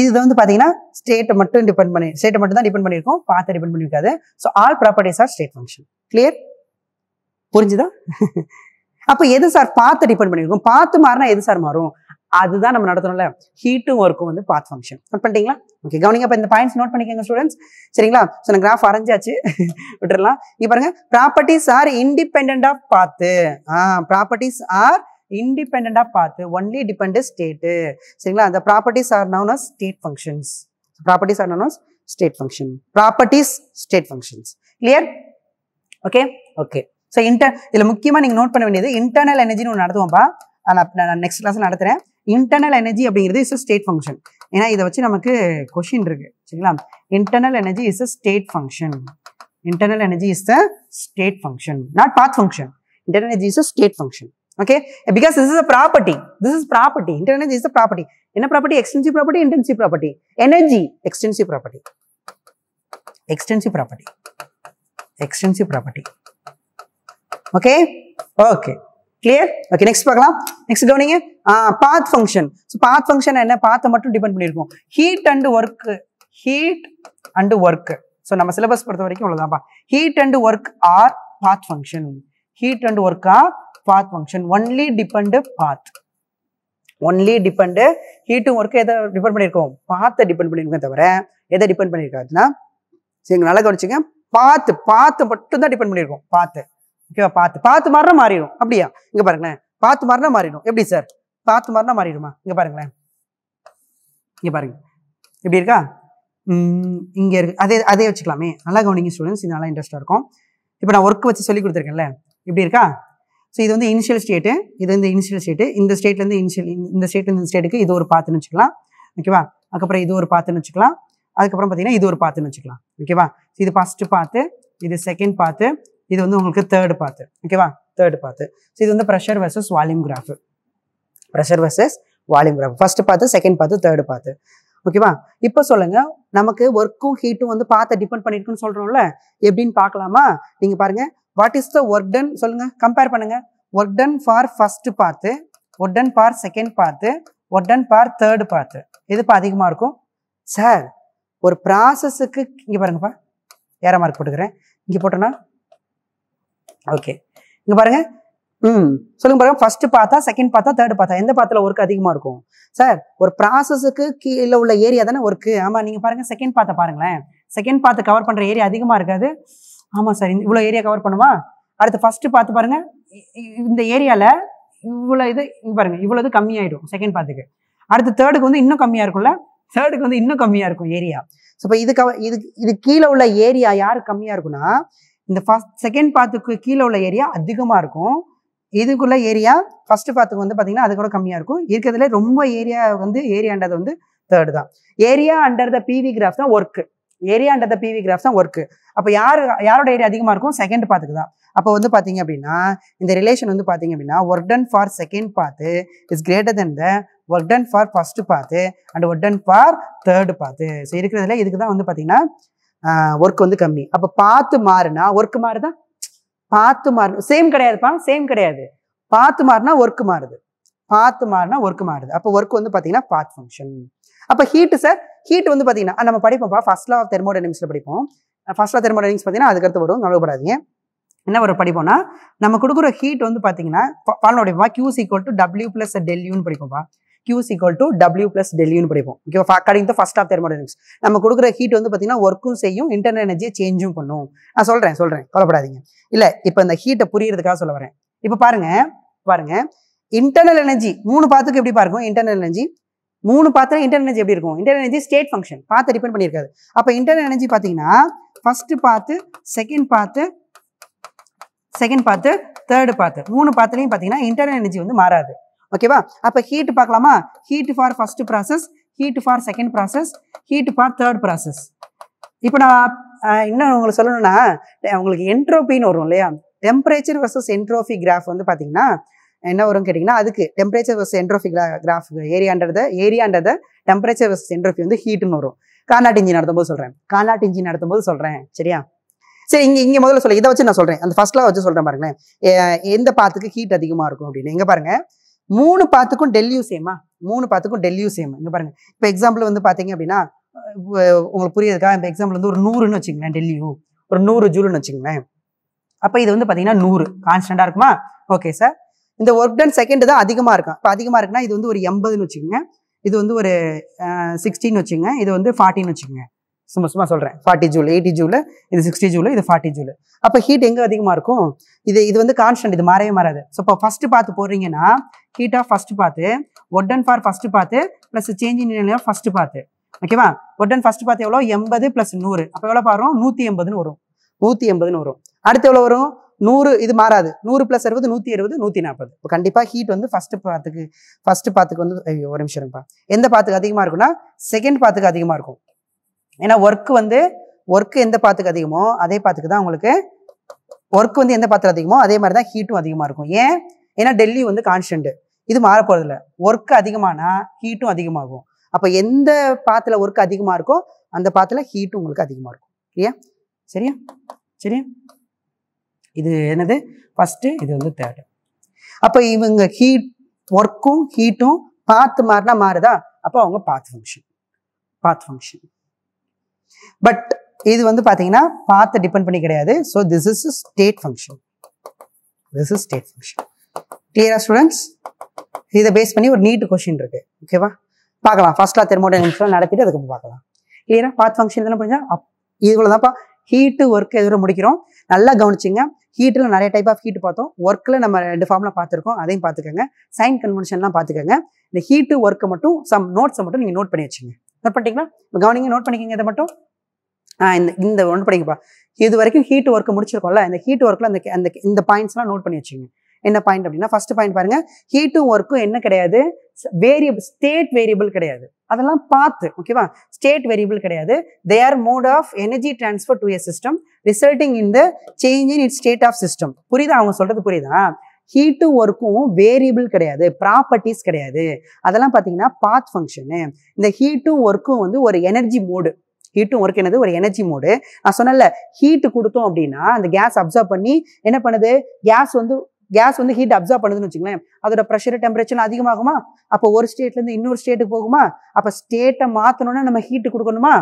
Speaker 1: இது வந்து பார்த்தீங்கன்னா ஸ்டேட்டை மட்டும் டிபெண்ட் பண்ணி ஸ்டேட்டை மட்டும் தான் டிபெண்ட் பண்ணியிருக்கோம் பார்த்து டிபெண்ட் பண்ணியிருக்காது so all properties are state function clear புரிஞ்சுதா அப்போ எது சார் பார்த்து டிபெண்ட் பண்ணிருக்கும் பார்த்து மாறினா எது சார் மாறும் அதுதான் நம்ம நடத்தணும்ல ஹீட்டும் ஒர்க்கும் வந்து பாத் ஃபங்க்ஷன் நோட் பண்ணிட்டீங்களா ஓகே கவனிங்க அப்போ இந்த பாயிண்ட்ஸ் நோட் பண்ணிக்கோங்க ஸ்டூடெண்ட்ஸ் சரிங்களா ஸோ நான் கிராஃப் அரைஞ்சாச்சு விட்டுறலாம் இங்கே பாருங்க properties are independent of path ah properties are of path only depend state சரிங்களா அந்த properties are known as state functions properties are known as state function properties state functions clear okay okay so inter இதில் முக்கியமாக நீங்கள் note பண்ண வேண்டியது internal எனர்ஜின்னு ஒன்று நடத்துவோம்ப்பா நான் நான் நெக்ஸ்ட் கிளாஸ் நடத்துகிறேன் இன்டர்னல் எனர்ஜி அப்படிங்கிறது இஸ் அ ஸ்டேட் ஃபங்க்ஷன் ஏன்னா இதை வச்சு நமக்கு கொஷின் இருக்கு சரிங்களா internal energy is a state function internal energy is a state function not path function internal energy is a state function okay because this is a property this is property internal energy is a property என்ன property extensive property intensive property energy extensive property extensive property extensive property okay okay clear okay next பார்க்கலாம் next கவனிங்க path function so path function என்ன பாத்தை மட்டும் depend பண்ணியிருக்கோம் heat and work heat and work so நம்ம syllabus பொறுத்த வரைக்கும் இவ்வளோதான்ப்பா heat and work are path function heat and work are path function only depend path only depend ஹீட்டும் work எதை டிபெண்ட் பண்ணியிருக்கோம் பாத்தை டிபெண்ட் பண்ணியிருக்கோம் தவிர எதை டிபெண்ட் பண்ணியிருக்காதுன்னா சரி நல்லா கவனிச்சுங்க பாத்து பாத்து மட்டும் தான் டிபெண்ட் பண்ணியிருக்கோம் பாத்து ஓகேவா பார்த்து பார்த்து மாறினா மாறிடும் அப்படியா இங்க பாருங்களேன் பார்த்து மாறினா மாறிடும் எப்படி சார் பார்த்து மாறினா மாறிடுமா இங்க பாருங்களேன் இங்க பாருங்க எப்படி இருக்கா இங்க இருக்கு அதே அதே வச்சுக்கலாமே நல்லா கவனிங்க ஸ்டூடெண்ட்ஸ் இது நல்லா இன்ட்ரெஸ்டா இருக்கும் இப்போ நான் ஒர்க் வச்சு சொல்லி கொடுத்துருக்கேன்ல இப்படி இருக்கா ஸோ இது வந்து இனிஷியல் ஸ்டேட்டு இது வந்து இனிஷியல் ஸ்டேட்டு இந்த ஸ்டேட்லேருந்து இனிஷியல் இந்த ஸ்டேட்லேருந்து இந்த ஸ்டேட்டுக்கு இது ஒரு பார்த்துன்னு வச்சுக்கலாம் ஓகேவா அதுக்கப்புறம் இது ஒரு பார்த்துன்னு வச்சுக்கலாம் அதுக்கப்புறம் பார்த்தீங்கன்னா இது ஒரு பார்த்துன்னு வச்சுக்கலாம் ஓகேவா இது ஃபஸ்ட்டு பார்த்து இது செகண்ட் பார்த்து இது வந்து உங்களுக்கு தேர்டு பார்த்து ஓகேவா தேர்டு பார்த்து ஸோ இது வந்து pressure versus volume graph pressure versus volume graph first path second path third path ஓகேவா இப்போ சொல்லுங்க நமக்கு ஒர்க்கும் ஹீட்டும் வந்து பார்த்து டிபெண்ட் பண்ணிருக்குன்னு சொல்றோம்ல எப்படின்னு பார்க்கலாமா நீங்க பாருங்க what is the work done சொல்லுங்க கம்பேர் பண்ணுங்க work done for first path work done for second path work done for third path எது இப்போ அதிகமாக இருக்கும் சார் ஒரு ப்ராசஸுக்கு இங்கே பாருங்கப்பா ஏற மார்க் போட்டுக்கிறேன் இங்கே போட்டோன்னா ஓகே இங்கே பாருங்க ம் சொல்லுங்க பாருங்க ஃபர்ஸ்ட் பார்த்தா செகண்ட் பார்த்தா தேர்ட் பார்த்தா எந்த பாத்தில் ஒர்க் அதிகமாக இருக்கும் சார் ஒரு ப்ராசஸுக்கு கீழே உள்ள ஏரியா தானே ஒர்க்கு ஆமாம் நீங்கள் பாருங்க செகண்ட் பார்த்த பாருங்களேன் செகண்ட் பார்த்து கவர் பண்ணுற ஏரியா அதிகமாக இருக்காது ஆமாம் சார் இவ்வளோ ஏரியா கவர் பண்ணுமா அடுத்து ஃபர்ஸ்ட் பார்த்து பாருங்க இந்த ஏரியாவில் இவ்வளோ இது பாருங்க இவ்வளோ இது கம்மியாயிடும் செகண்ட் பார்த்துக்கு அடுத்து தேர்டுக்கு வந்து இன்னும் கம்மியாக இருக்கும்ல தேர்டுக்கு வந்து இன்னும் கம்மியாக இருக்கும் ஏரியா ஸோ இப்போ இது இது இது கீழே உள்ள ஏரியா யார் கம்மியாக இருக்குன்னா இந்த ஃபஸ்ட் செகண்ட் பாத்துக்கு கீழே உள்ள ஏரியா அதிகமாக இருக்கும் இதுக்குள்ள ஏரியா ஃபர்ஸ்ட் பாத்துக்கு வந்து பார்த்தீங்கன்னா அது கூட கம்மியாக இருக்கும் இருக்கிறதுல ரொம்ப ஏரியா வந்து ஏரியா அண்டது வந்து தேர்டு தான் area under the PV graph தான் work area under the PV graph தான் ஒர்க்கு அப்போ யார் யாரோட ஏரியா அதிகமாக இருக்கும் செகண்ட் பாத்துக்கு தான் அப்போ வந்து பார்த்தீங்க அப்படின்னா இந்த ரிலேஷன் வந்து பார்த்தீங்க அப்படின்னா work done for second path is greater than the work done for first path and work done for third path so இருக்கிறதுல இதுக்கு தான் வந்து பார்த்தீங்கன்னா ஒர்க் வந்து கம்மி அப்போ பார்த்து மாறுனா ஒர்க் மாறுதா பார்த்து மாறு சேம் கிடையாதுப்பா சேம் கிடையாது பார்த்து மாறினா ஒர்க் மாறுது பார்த்து மாறினா ஒர்க் மாறுது அப்போ ஒர்க் வந்து பார்த்தீங்கன்னா பார்ட் ஃபங்க்ஷன் அப்போ ஹீட்டு சார் ஹீட் வந்து பார்த்தீங்கன்னா நம்ம படிப்போம்ப்பா ஃபர்ஸ்ட் லா ஆஃப் தெர்மோடைனமிக்ஸில் படிப்போம் ஃபர்ஸ்ட் லா தெர்மோடைனமிக்ஸ் பார்த்தீங்கன்னா அதுக்கடுத்து வரும் கவலைப்படாதீங்க என்ன ஒரு படிப்போம்னா நம்ம கொடுக்குற ஹீட் வந்து பார்த்தீங்கன்னா formula Q is equal to W plus டெல்யூன்னு படிப்போம்ப்பா Q is equal to W plus டெல்யூன்னு படிப்போம் okay according the first of thermodynamics நம்ம கொடுக்குற ஹீட் வந்து பார்த்தீங்கன்னா ஒர்க்கும் செய்யும் இன்டர்னல் எனர்ஜியை சேஞ்சும் பண்ணும் நான் சொல்கிறேன் சொல்கிறேன் கவலைப்படாதீங்க இல்லை இப்போ இந்த ஹீட்டை புரியறதுக்காக சொல்ல வரேன் இப்போ பாருங்க பாருங்க இன்டர்னல் எனர்ஜி மூணு பாத்துக்கு எப்படி பாருக்கும் இன்டர்னல் எனர்ஜி மூணு பாத்திரம் இன்டர்னல் எனர்ஜி எப்படி இருக்கும் internal energy state function path depend பண்ணியிருக்காது அப்போ இன்டர்னல் எனர்ஜி பார்த்தீங்கன்னா first path second path second path third path மூணு பார்த்துலையும் பார்த்தீங்கன்னா இன்டர்னல் எனர்ஜி வந்து மாறாது ஓகேவா அப்போ ஹீட் பார்க்கலாமா heat for first process heat for second process heat for third process இப்போ நான் இன்னும் உங்களுக்கு சொல்லணும்னா உங்களுக்கு என்ட்ரோபின்னு வரும் இல்லையா டெம்பரேச்சர் வர்சஸ் என்ட்ரோஃபி கிராஃப் வந்து பார்த்தீங்கன்னா என்ன வரும்னு கேட்டிங்கன்னா அதுக்கு temperature versus entropy gra graph ஏரியான்றத ஏரியான்றத டெம்பரேச்சர் வர்சஸ் என்ட்ரோஃபி வந்து ஹீட்னு வரும் கார்னாட் இன்ஜின் நடத்தும்போது சொல்கிறேன் கார்னாட் இன்ஜின் நடத்தும்போது சொல்கிறேன் சரியா சரி இங்கே இங்கே முதல்ல சொல்லுங்க இதை வச்சு நான் சொல்கிறேன் அந்த ஃபர்ஸ்ட்லாம் வச்சு சொல்கிறேன் பாருங்களேன் எந்த பாத்துக்கு ஹீட் அதிகமாக இருக்கும் அப்படின்னு எங்க பாருங்கள் மூணு பார்த்துக்கும் டெல்யூ சேமா மூணு பார்த்துக்கும் டெல்யூ சேம் இங்க பாருங்கள் இப்போ எக்ஸாம்பிள் வந்து பாத்தீங்க அப்படின்னா உங்களுக்கு புரியுதுக்கா இந்த எக்ஸாம்பிள் வந்து ஒரு நூறுன்னு வச்சுக்கங்களேன் டெல்யூ ஒரு நூறு ஜூலுன்னு வச்சுக்கங்களேன் அப்போ இது வந்து பாத்தீங்கன்னா நூறு கான்ஸ்டண்ட்டாக இருக்குமா ஓகே சார் இந்த ஒர்க் டன் செகண்ட் தான் அதிகமாக இருக்கும் இப்போ அதிகமாக இருக்குன்னா இது வந்து ஒரு எண்பதுன்னு வச்சுக்கோங்க இது வந்து ஒரு சிக்ஸ்டின்னு வச்சுங்க இது வந்து ஃபார்ட்டின்னு வச்சுக்கோங்க சும்மா சும்மா சொல்கிறேன் ஃபார்ட்டி ஜூல் எயிட்டி ஜூல் இது சிக்ஸ்டி ஜூல் இது ஃபார்ட்டி ஜூல் அப்போ ஹீட் எங்கே அதிகமாக இருக்கும் இது இது வந்து கான்ஸ்டன்ட் இது மாறவே மாறாது ஸோ இப்போ ஃபஸ்ட்டு பார்த்து போடுறீங்கன்னா heat of first path and for first path plus change in first path ஓகேவா அண்ட் ஃபஸ்ட்டு பார்த்து எவ்வளோ எண்பது ப்ளஸ் நூறு அப்போ எவ்வளோ பாருவோம் நூற்றி எண்பதுன்னு வரும் நூற்றி எண்பதுன்னு வரும் அடுத்து எவ்வளோ வரும் நூறு இது மாறாது நூறு ப்ளஸ் அறுபது நூற்றி அறுபது நூற்றி நாற்பது இப்போ கண்டிப்பாக ஹீட் வந்து ஃபஸ்ட்டு பார்த்துக்கு ஃபஸ்ட்டு பார்த்துக்கு வந்து ஒரு நிமிஷம் இருப்பா எந்த பார்த்துக்கு அதிகமாக இருக்குன்னா செகண்ட் பார்த்துக்கு அதிகமாக இருக்கும் ஏன்னா ஒர்க்கு வந்து ஒர்க்கு எந்த பாத்துக்கு அதிகமோ அதே பாத்துக்கு தான் உங்களுக்கு ஒர்க் வந்து எந்த பாத்திரம் அதிகமோ அதே மாதிரி தான் ஹீட்டும் அதிகமாக இருக்கும் ஏன் ஏன்னா டெல்லி வந்து கான்ஸ்டன்ட் இது மாற போகிறதில்ல ஒர்க் அதிகமானா ஹீட்டும் அதிகமாகும் அப்போ எந்த பாத்தில் ஒர்க் அதிகமாக இருக்கோ அந்த பாத்தில் ஹீட்டும் உங்களுக்கு அதிகமாக இருக்கும் இல்லையா சரியா சரியா இது என்னது ஃபஸ்ட்டு இது வந்து தேர்டு அப்போ இவங்க ஹீட் ஒர்க்கும் ஹீட்டும் பார்த்து மாறினா மாறுதா அப்போ அவங்க path function path function but இது வந்து பார்த்தீங்கன்னா பார்த்த டிபெண்ட் பண்ணி கிடையாது so this is state function this is state function கிளியரா ஸ்டூடெண்ட்ஸ் இதை பேஸ் பண்ணி ஒரு நீட் கொஷின் இருக்கு ஓகேவா பார்க்கலாம் ஃபர்ஸ்ட் லா தெர்மோடைனமிக்ஸ்லாம் நடத்திட்டு அதுக்கப்புறம் பார்க்கலாம் கிளியரா பார்த்த ஃபங்க்ஷன் இதெல்லாம் புரிஞ்சா இவ்வளோ தான்ப்பா ஹீட்டு ஒர்க் எதிர முடிக்கிறோம் நல்லா கவனிச்சிங்க ஹீட்டில் நிறைய டைப் ஆஃப் ஹீட் பார்த்தோம் ஒர்க்கில் நம்ம ரெண்டு ஃபார்மில் பார்த்துருக்கோம் அதையும் பார்த்துக்கோங்க சைன் கன்வென்ஷன்லாம் பார்த்துக்கோங்க இந்த ஹீட்டு ஒர்க்கை மட்டும் சம் நோட்ஸை மட்டும் நீங்கள் நோட் பண்ணி வச்சுங்க நோட் பண்ணிட்டீங்களா கவனிங்க நோட் பண்ணிக்கோங்க இதை மட்டும் இந்த இந்த ஒன்று படிக்கப்பா இது வரைக்கும் ஹீட் ஒர்க்கு முடிச்சிருக்கோம்ல இந்த ஹீட் ஒர்க்கில் அந்த அந்த இந்த பாயிண்ட்ஸ்லாம் நோட் பண்ணி வச்சுங்க என்ன பாயிண்ட் அப்படின்னா ஃபர்ஸ்ட் பாயிண்ட் பாருங்கள் ஹீட்டும் ஒர்க்கும் என்ன கிடையாது வேரியபிள் ஸ்டேட் வேரியபிள் கிடையாது அதெல்லாம் பார்த்து ஓகேவா ஸ்டேட் வேரியபிள் கிடையாது they are mode of energy transfer to a system resulting in the change in it state of system புரியுதா அவங்க சொல்றது புரியுதா ஹீட்டு ஒர்க்கும் வேரியபிள் கிடையாது ப்ராப்பர்ட்டிஸ் கிடையாது அதெல்லாம் பார்த்தீங்கன்னா பாத் ஃபங்க்ஷனு இந்த ஹீட்டும் ஒர்க்கும் வந்து ஒரு எனர்ஜி மோடு ஹீட்டும் ஒர்க் என்னது ஒரு எனர்ஜி மோடு நான் சொன்னேன்ல ஹீட்டு கொடுத்தோம் அப்படின்னா அந்த கேஸ் அப்சர்வ் பண்ணி என்ன பண்ணுது கேஸ் வந்து கேஸ் வந்து ஹீட் அப்சர்வ் பண்ணுதுன்னு வச்சுங்களேன் அதோட ப்ரெஷர் டெம்பரேச்சர் அதிகமாகுமா அப்போ ஒரு ஸ்டேட்லேருந்து இன்னொரு ஸ்டேட்டுக்கு போகுமா அப்போ ஸ்டேட்டை மாற்றணும்னா நம்ம ஹீட்டு கொடுக்கணுமா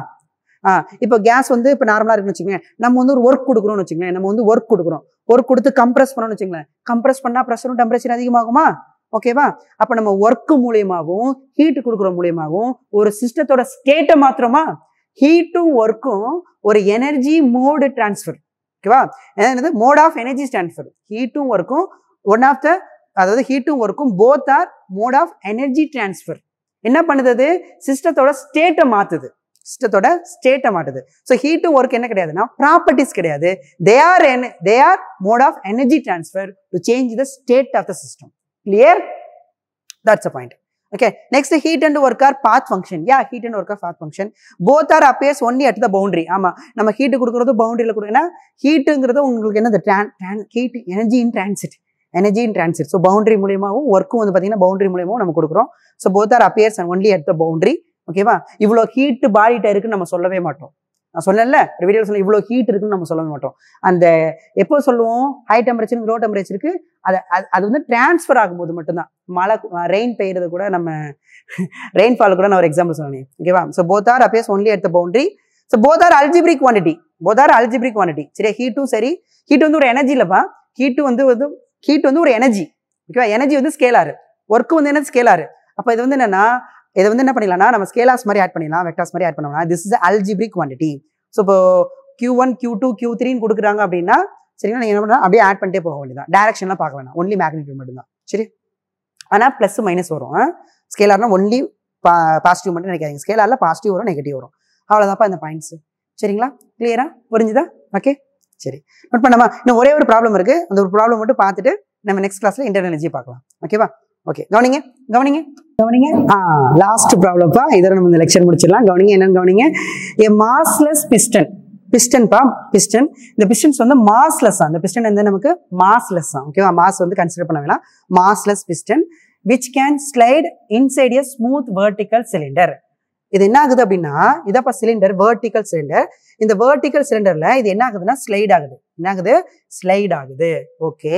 Speaker 1: ஆ இப்போ கேஸ் வந்து இப்போ நார்மலாக இருக்குன்னு வச்சுக்கோங்க நம்ம வந்து ஒரு ஒர்க் கொடுக்குறோம்னு வச்சுக்கோங்களேன் நம்ம வந்து ஒர்க் கொடுக்குறோம் ஒர்க் கொடுத்து கம்ப்ரஸ் பண்ணணும்னு வச்சுங்களேன் கம்ப்ரஸ் பண்ணால் ப்ரெஷரும் டெம்பரேச்சர் அதிகமாகுமா ஓகேவா அப்போ நம்ம ஒர்க்கு மூலியமாகவும் ஹீட் கொடுக்குற மூலியமாகவும் ஒரு சிஸ்டத்தோட ஸ்டேட்டை மாத்திரமா ஹீட்டும் ஒர்க்கும் ஒரு எனர்ஜி மோடு டிரான்ஸ்ஃபர் ஓகேவா என்னது மோட் ஆஃப் எனர்ஜி டிரான்ஸ்ஃபர் ஹீட்டும் ஒர்க்கும் ஒன் ஆஃப் த அதாவது ஹீட்டும் ஒர்க்கும் both are mode of energy transfer என்ன பண்ணுது சிஸ்டத்தோட ஸ்டேட்டை மாற்றுது சிஸ்டத்தோட ஸ்டேட்டை மாட்டுது ஸோ ஹீட்டு ஒர்க் என்ன கிடையாதுன்னா ப்ராப்பர்ட்டிஸ் கிடையாது they are and they are mode of energy transfer to change the state of the system clear that's a point okay next heat and work are path function yeah heat and work are path function both are are only at the boundary ஆமாம் நம்ம heat கொடுக்குறது பவுண்டரியில் கொடுக்குறேன்னா ஹீட்டுங்கிறது உங்களுக்கு என்னது heat energy in transit energy in transit so boundary மூலியமாகவும் ஒர்க்கும் வந்து பார்த்தீங்கன்னா பவுண்டரி மூலியமாகவும் நம்ம கொடுக்குறோம் so both are appears and only at the boundary ஓகேவா இவ்வளோ ஹீட்டு பாடிட்ட இருக்குன்னு நம்ம சொல்லவே மாட்டோம் நான் சொன்னேன்ல ஒரு வீடியோவில் சொல்ல இவ்வளோ ஹீட் இருக்குன்னு நம்ம சொல்ல மாட்டோம் அந்த எப்போ சொல்லுவோம் ஹை டெம்பரேச்சர் லோ டெம்பரேச்சருக்கு அதை அது வந்து டிரான்ஸ்ஃபர் ஆகும்போது மட்டும்தான் மழை ரெயின் பெய்யறது கூட நம்ம ரெயின்ஃபால் கூட நான் ஒரு எக்ஸாம்பிள் சொன்னேன் ஓகேவா so both are appears only at boundary so both are algebraic quantity both are algebraic quantity சரியா ஹீட்டும் சரி ஹீட் வந்து ஒரு எனர்ஜி இல்லைப்பா ஹீட்டு வந்து வந்து ஹீட் வந்து ஒரு எனர்ஜி ஓகேவா எனர்ஜி வந்து ஸ்கேலாரு ஒர்க்கு வந்து என்ன ஸ்கேலாரு அப்போ இது வந்து என்னன்னா இதை வந்து என்ன பண்ணிடலாம்னா நம்ம ஸ்கேலாஸ் மாதிரி ஆட் பண்ணிடலாம் வெக்டாஸ் மாதிரி ஆட் பண்ணலாம் this is algebraic quantity so இப்போ Q one Q two Q த்ரீன்னு கொடுக்குறாங்க அப்படின்னா சரிங்களா நீங்கள் என்ன பண்ணலாம் அப்படியே ஆட் பண்ணிட்டே போக வேண்டியதான் டேரக்ஷன்லாம் பார்க்க வேணாம் ஒன்லி மட்டும் மட்டும்தான் சரி ஆனால் ப்ளஸ் மைனஸ் வரும் ஸ்கேலார்னா ஒன்லி பா பாசிட்டிவ் மட்டும் நினைக்காதீங்க ஸ்கேலாரில் பாசிட்டிவ் வரும் நெகட்டிவ் வரும் அவ்வளோதான்ப்பா இந்த பாயிண்ட்ஸ் சரிங்களா கிளியரா புரிஞ்சுதா ஓகே சரி நோட் பண்ணாமா இன்னும் ஒரே ஒரு ப்ராப்ளம் இருக்குது அந்த ஒரு ப்ராப்ளம் மட்டும் பார்த்துட்டு நம்ம நெக்ஸ்ட் கிளாஸில் இன்டர்னல் எனர்ஜி பார்க்கலாம் ஓகேவா ஓகே கவனிங்க கவனிங்க கவனிங்க ஆ லாஸ்ட் ப்ராப்ளம்ப்பா இதோட நம்ம இந்த லெக்சர் முடிச்சிடலாம் கவனிங்க என்னன்னு கவனிங்க ஏ மாஸ்லெஸ் பிஸ்டன் பிஸ்டன்ப்பா பிஸ்டன் இந்த பிஸ்டன்ஸ் வந்து மாஸ்லெஸ்ஸா அந்த பிஸ்டன் வந்து நமக்கு மாஸ்லெஸ்ஸா ஓகேவா மாஸ் வந்து கன்சிடர் பண்ண வேணாம் massless piston which can slide inside a smooth vertical cylinder இது என்ன ஆகுது அப்படின்னா இதப்பா சிலிண்டர் வேர்டிக்கல் சிலிண்டர் இந்த வேர்டிக்கல் சிலிண்டர்ல இது என்ன ஆகுதுன்னா ஸ்லைட் ஆகுது என்ன ஆகுது ஸ்லைட் ஆகுது ஓகே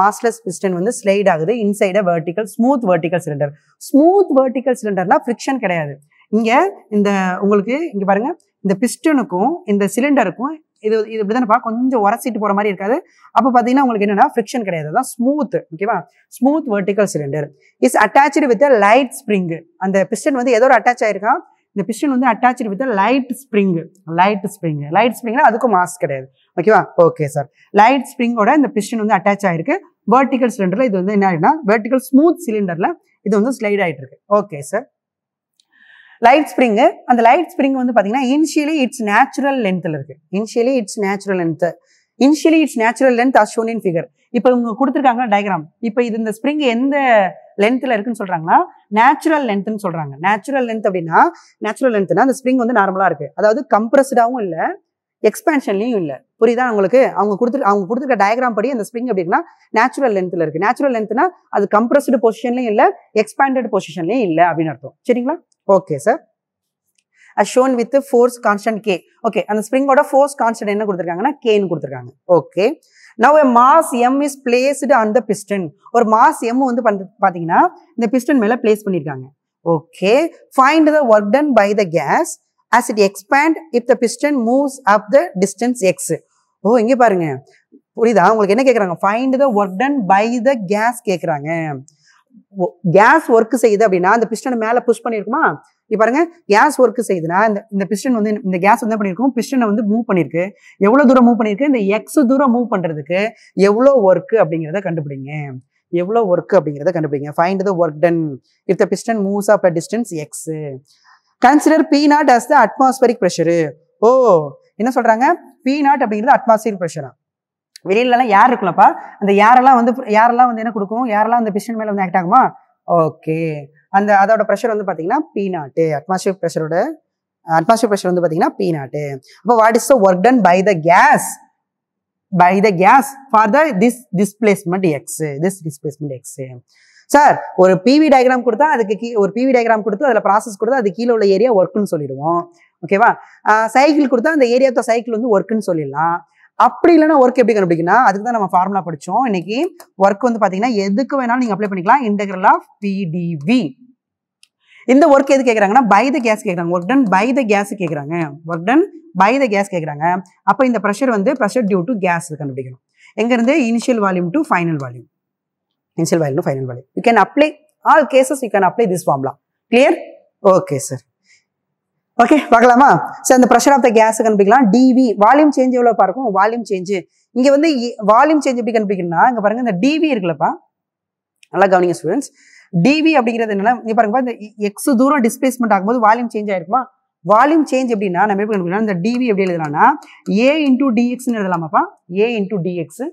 Speaker 1: மாஸ்லெஸ் பிஸ்டன் வந்து ஸ்லைட் ஆகுது inside vertical smooth vertical cylinder smooth vertical சிலிண்டர்னா ஃப்ரிக்ஷன் கிடையாது இங்கே இந்த உங்களுக்கு இங்கே பாருங்க இந்த பிஸ்டனுக்கும் இந்த சிலிண்டருக்கும் இது இது இப்படி தானேப்பா கொஞ்சம் உரசிட்டு போகிற மாதிரி இருக்காது அப்போ பார்த்தீங்கன்னா உங்களுக்கு என்னென்னா ஃப்ரிக்ஷன் கிடையாது அதான் ஸ்மூத் ஓகேவா smooth vertical cylinder is attach with light spring அந்த பிஸ்டன் வந்து ஏதோ அட்டாச் ஆயிருக்கா இந்த பிஸ்டன் வந்து attach with light spring light spring light ஸ்ப்ரிங்னா அதுக்கும் மாஸ் கிடையாது ஓகேவா ஓகே சார் லைட் ஸ்ப்ரிங்கோட இந்த பிஸ்டன் வந்து அட்டாச் ஆயிருக்கு வெர்டிகல் சிலிண்டரில் இது வந்து என்ன ஆகிடுனா வெர்டிகல் ஸ்மூத் சிலிண்டரில் இது வந்து ஸ்லைட் ஆகிட்டு இருக்கு ஓகே சார் லைட் ஸ்ப்ரிங்கு அந்த லைட் ஸ்ப்ரிங் வந்து பார்த்தீங்கன்னா இனிஷியலி இட்ஸ் நேச்சுரல் லென்த்தில் இருக்கு initially it's natural length initially it's natural length as shown in figure இப்போ இவங்க கொடுத்துருக்காங்க டயக்ராம் இப்போ இது இந்த ஸ்ப்ரிங் எந்த லென்த்தில் இருக்குன்னு சொல்கிறாங்கன்னா நேச்சுரல் லென்த்னு சொல்கிறாங்க நேச்சுரல் லென்த் அப்படின்னா நேச்சுரல் லென்த்னா அந்த ஸ்ப்ரிங் வந்து நார்மலாக இருக்குது அதாவது கம்ப்ரஸ்டாகவும் இல்லை எக்ஸ்பேன்ஷன்லையும் இல்லை புரியுதா உங்களுக்கு அவங்க கொடுத்துட்டு அவங்க கொடுத்துருக்க டயக்ராம் படி அந்த ஸ்ப்ரிங் அப்படின்னா நேச்சுரல் லென்த்தில் இருக்குது நேச்சுரல் லென்த்னா அது கம்ப்ரஸ்டு பொசிஷன்லையும் இல்லை எக்ஸ்பேண்டட் பொசிஷன்லையும் இல்லை அப்படின்னு அர்த்தம் சரிங்களா okay sir as shown with force constant K okay அந்த ஸ்ப்ரிங்கோட ஃபோர்ஸ் கான்ஸ்டன்ட் என்ன கொடுத்துருக்காங்கன்னா கேன்னு கொடுத்துருக்காங்க okay now a mass M is placed on the piston ஒரு மாஸ் எம் வந்து பண்ணுறது பார்த்தீங்கன்னா இந்த பிஸ்டன் மேலே பிளேஸ் பண்ணியிருக்காங்க okay find the work done by the gas as it expand if the piston moves up the distance x ஓ இங்கே பாருங்க புரியுதா உங்களுக்கு என்ன கேட்குறாங்க find the work done by the gas கேட்குறாங்க கேஸ் ஒர்க் செய்யுது அப்படின்னா அந்த பிஸ்டனை மேலே புஷ் பண்ணியிருக்குமா இப்போ பாருங்க கேஸ் ஒர்க் செய்யுதுன்னா இந்த இந்த பிஸ்டன் வந்து இந்த கேஸ் வந்து பண்ணியிருக்கோம் பிஸ்டனை வந்து மூவ் பண்ணியிருக்கு எவ்வளோ தூரம் மூவ் பண்ணியிருக்கு இந்த எக்ஸ் தூரம் மூவ் பண்ணுறதுக்கு எவ்வளோ ஒர்க்கு அப்படிங்கிறத கண்டுபிடிங்க எவ்வளோ ஒர்க் அப்படிங்கிறத கண்டுபிடிங்க find the work done if the piston moves of a distance x consider P naught as the atmospheric pressure ஓ என்ன சொல்றாங்க பி நாட் அப்படிங்கிறது அட்மாஸ்பியர் ப்ரெஷரா வெளியிலலாம் யார் இருக்குல்லப்பா அந்த யாரெல்லாம் வந்து யாரெல்லாம் வந்து என்ன கொடுக்கும் யாரெல்லாம் அந்த பிஸ்டன் மேலே வந்து ஆக்ட் ஆகுமா ஓகே அந்த அதோட ப்ரெஷர் வந்து பார்த்தீங்கன்னா பி நாட்டு அட்மாஸ்பியர் ப்ரெஷரோட அட்மாஸ்பியர் ப்ரெஷர் வந்து பார்த்தீங்கன்னா பி நாட்டு அப்போ what is the work done by the gas by the gas for the this displacement x this displacement x sir ஒரு பிவி டயக்ராம் கொடுத்தா அதுக்கு கீ ஒரு பிவி டயக்ராம் கொடுத்து அதில் ப்ராசஸ் கொடுத்தா அது கீழே உள்ள ஏரியா ஒர்க்குன்னு சொல்லிடுவோம் ஓகேவா சைக்கிள் கொடுத்தா அந்த ஏரியா ஆஃப் த சைக்கிள் வந்து ஒர்க்குன்னு சொல்லிடலாம் அப்படி இல்லைனா ஒர்க் எப்படி கண்டுபிடிக்கணும் அதுக்கு தான் நம்ம ஃபார்முலா படித்தோம் இன்னைக்கு ஒர்க் வந்து பார்த்தீங்கன்னா எதுக்கு வேணாலும் நீங்கள் அப்ளை பண்ணிக்கலாம் இன்டெகிரல் ஆஃப் பிடிவி இந்த ஒர்க் எது கேட்குறாங்கன்னா பை த கேஸ் கேட்குறாங்க work done by the gas கேட்குறாங்க work done by the gas கேட்குறாங்க அப்போ இந்த ப்ரெஷர் வந்து ப்ரெஷர் டியூ டு கேஸ் கண்டுபிடிக்கணும் எங்கேருந்து initial volume to final volume initial volume to final volume you can apply all cases you can apply this ஃபார்ம்லாம் clear okay sir okay பார்க்கலாமா sir இந்த pressure of the gas கண்டுபிடிக்கலாம் dV volume change எவ்வளோ பார்க்கும் volume change இங்கே வந்து volume change எப்படி கண்டுபிடிக்கணும்னா இங்கே பாருங்கள் இந்த டிவி இருக்குல்லப்பா நல்லா கவனிங்க ஸ்டூடெண்ட்ஸ் டிவி அப்படிங்கிறது என்னன்னா இங்கே பாருங்கப்பா இந்த எக்ஸ் தூரம் டிஸ்பிளேஸ்மெண்ட் ஆகும்போது வால்யூம் சேஞ்ச் ஆயிருக்குமா வால்யூம் சேஞ்ச் எப்படின்னா நம்ம எப்படி கண்டுபிடிக்கலாம் இந்த டிவி எப்படி எழுதலாம்னா ஏ இன்டூ டிஎக்ஸ்னு எழுதலாமாப்பா ஏ இன்டூ டிஎக்ஸ்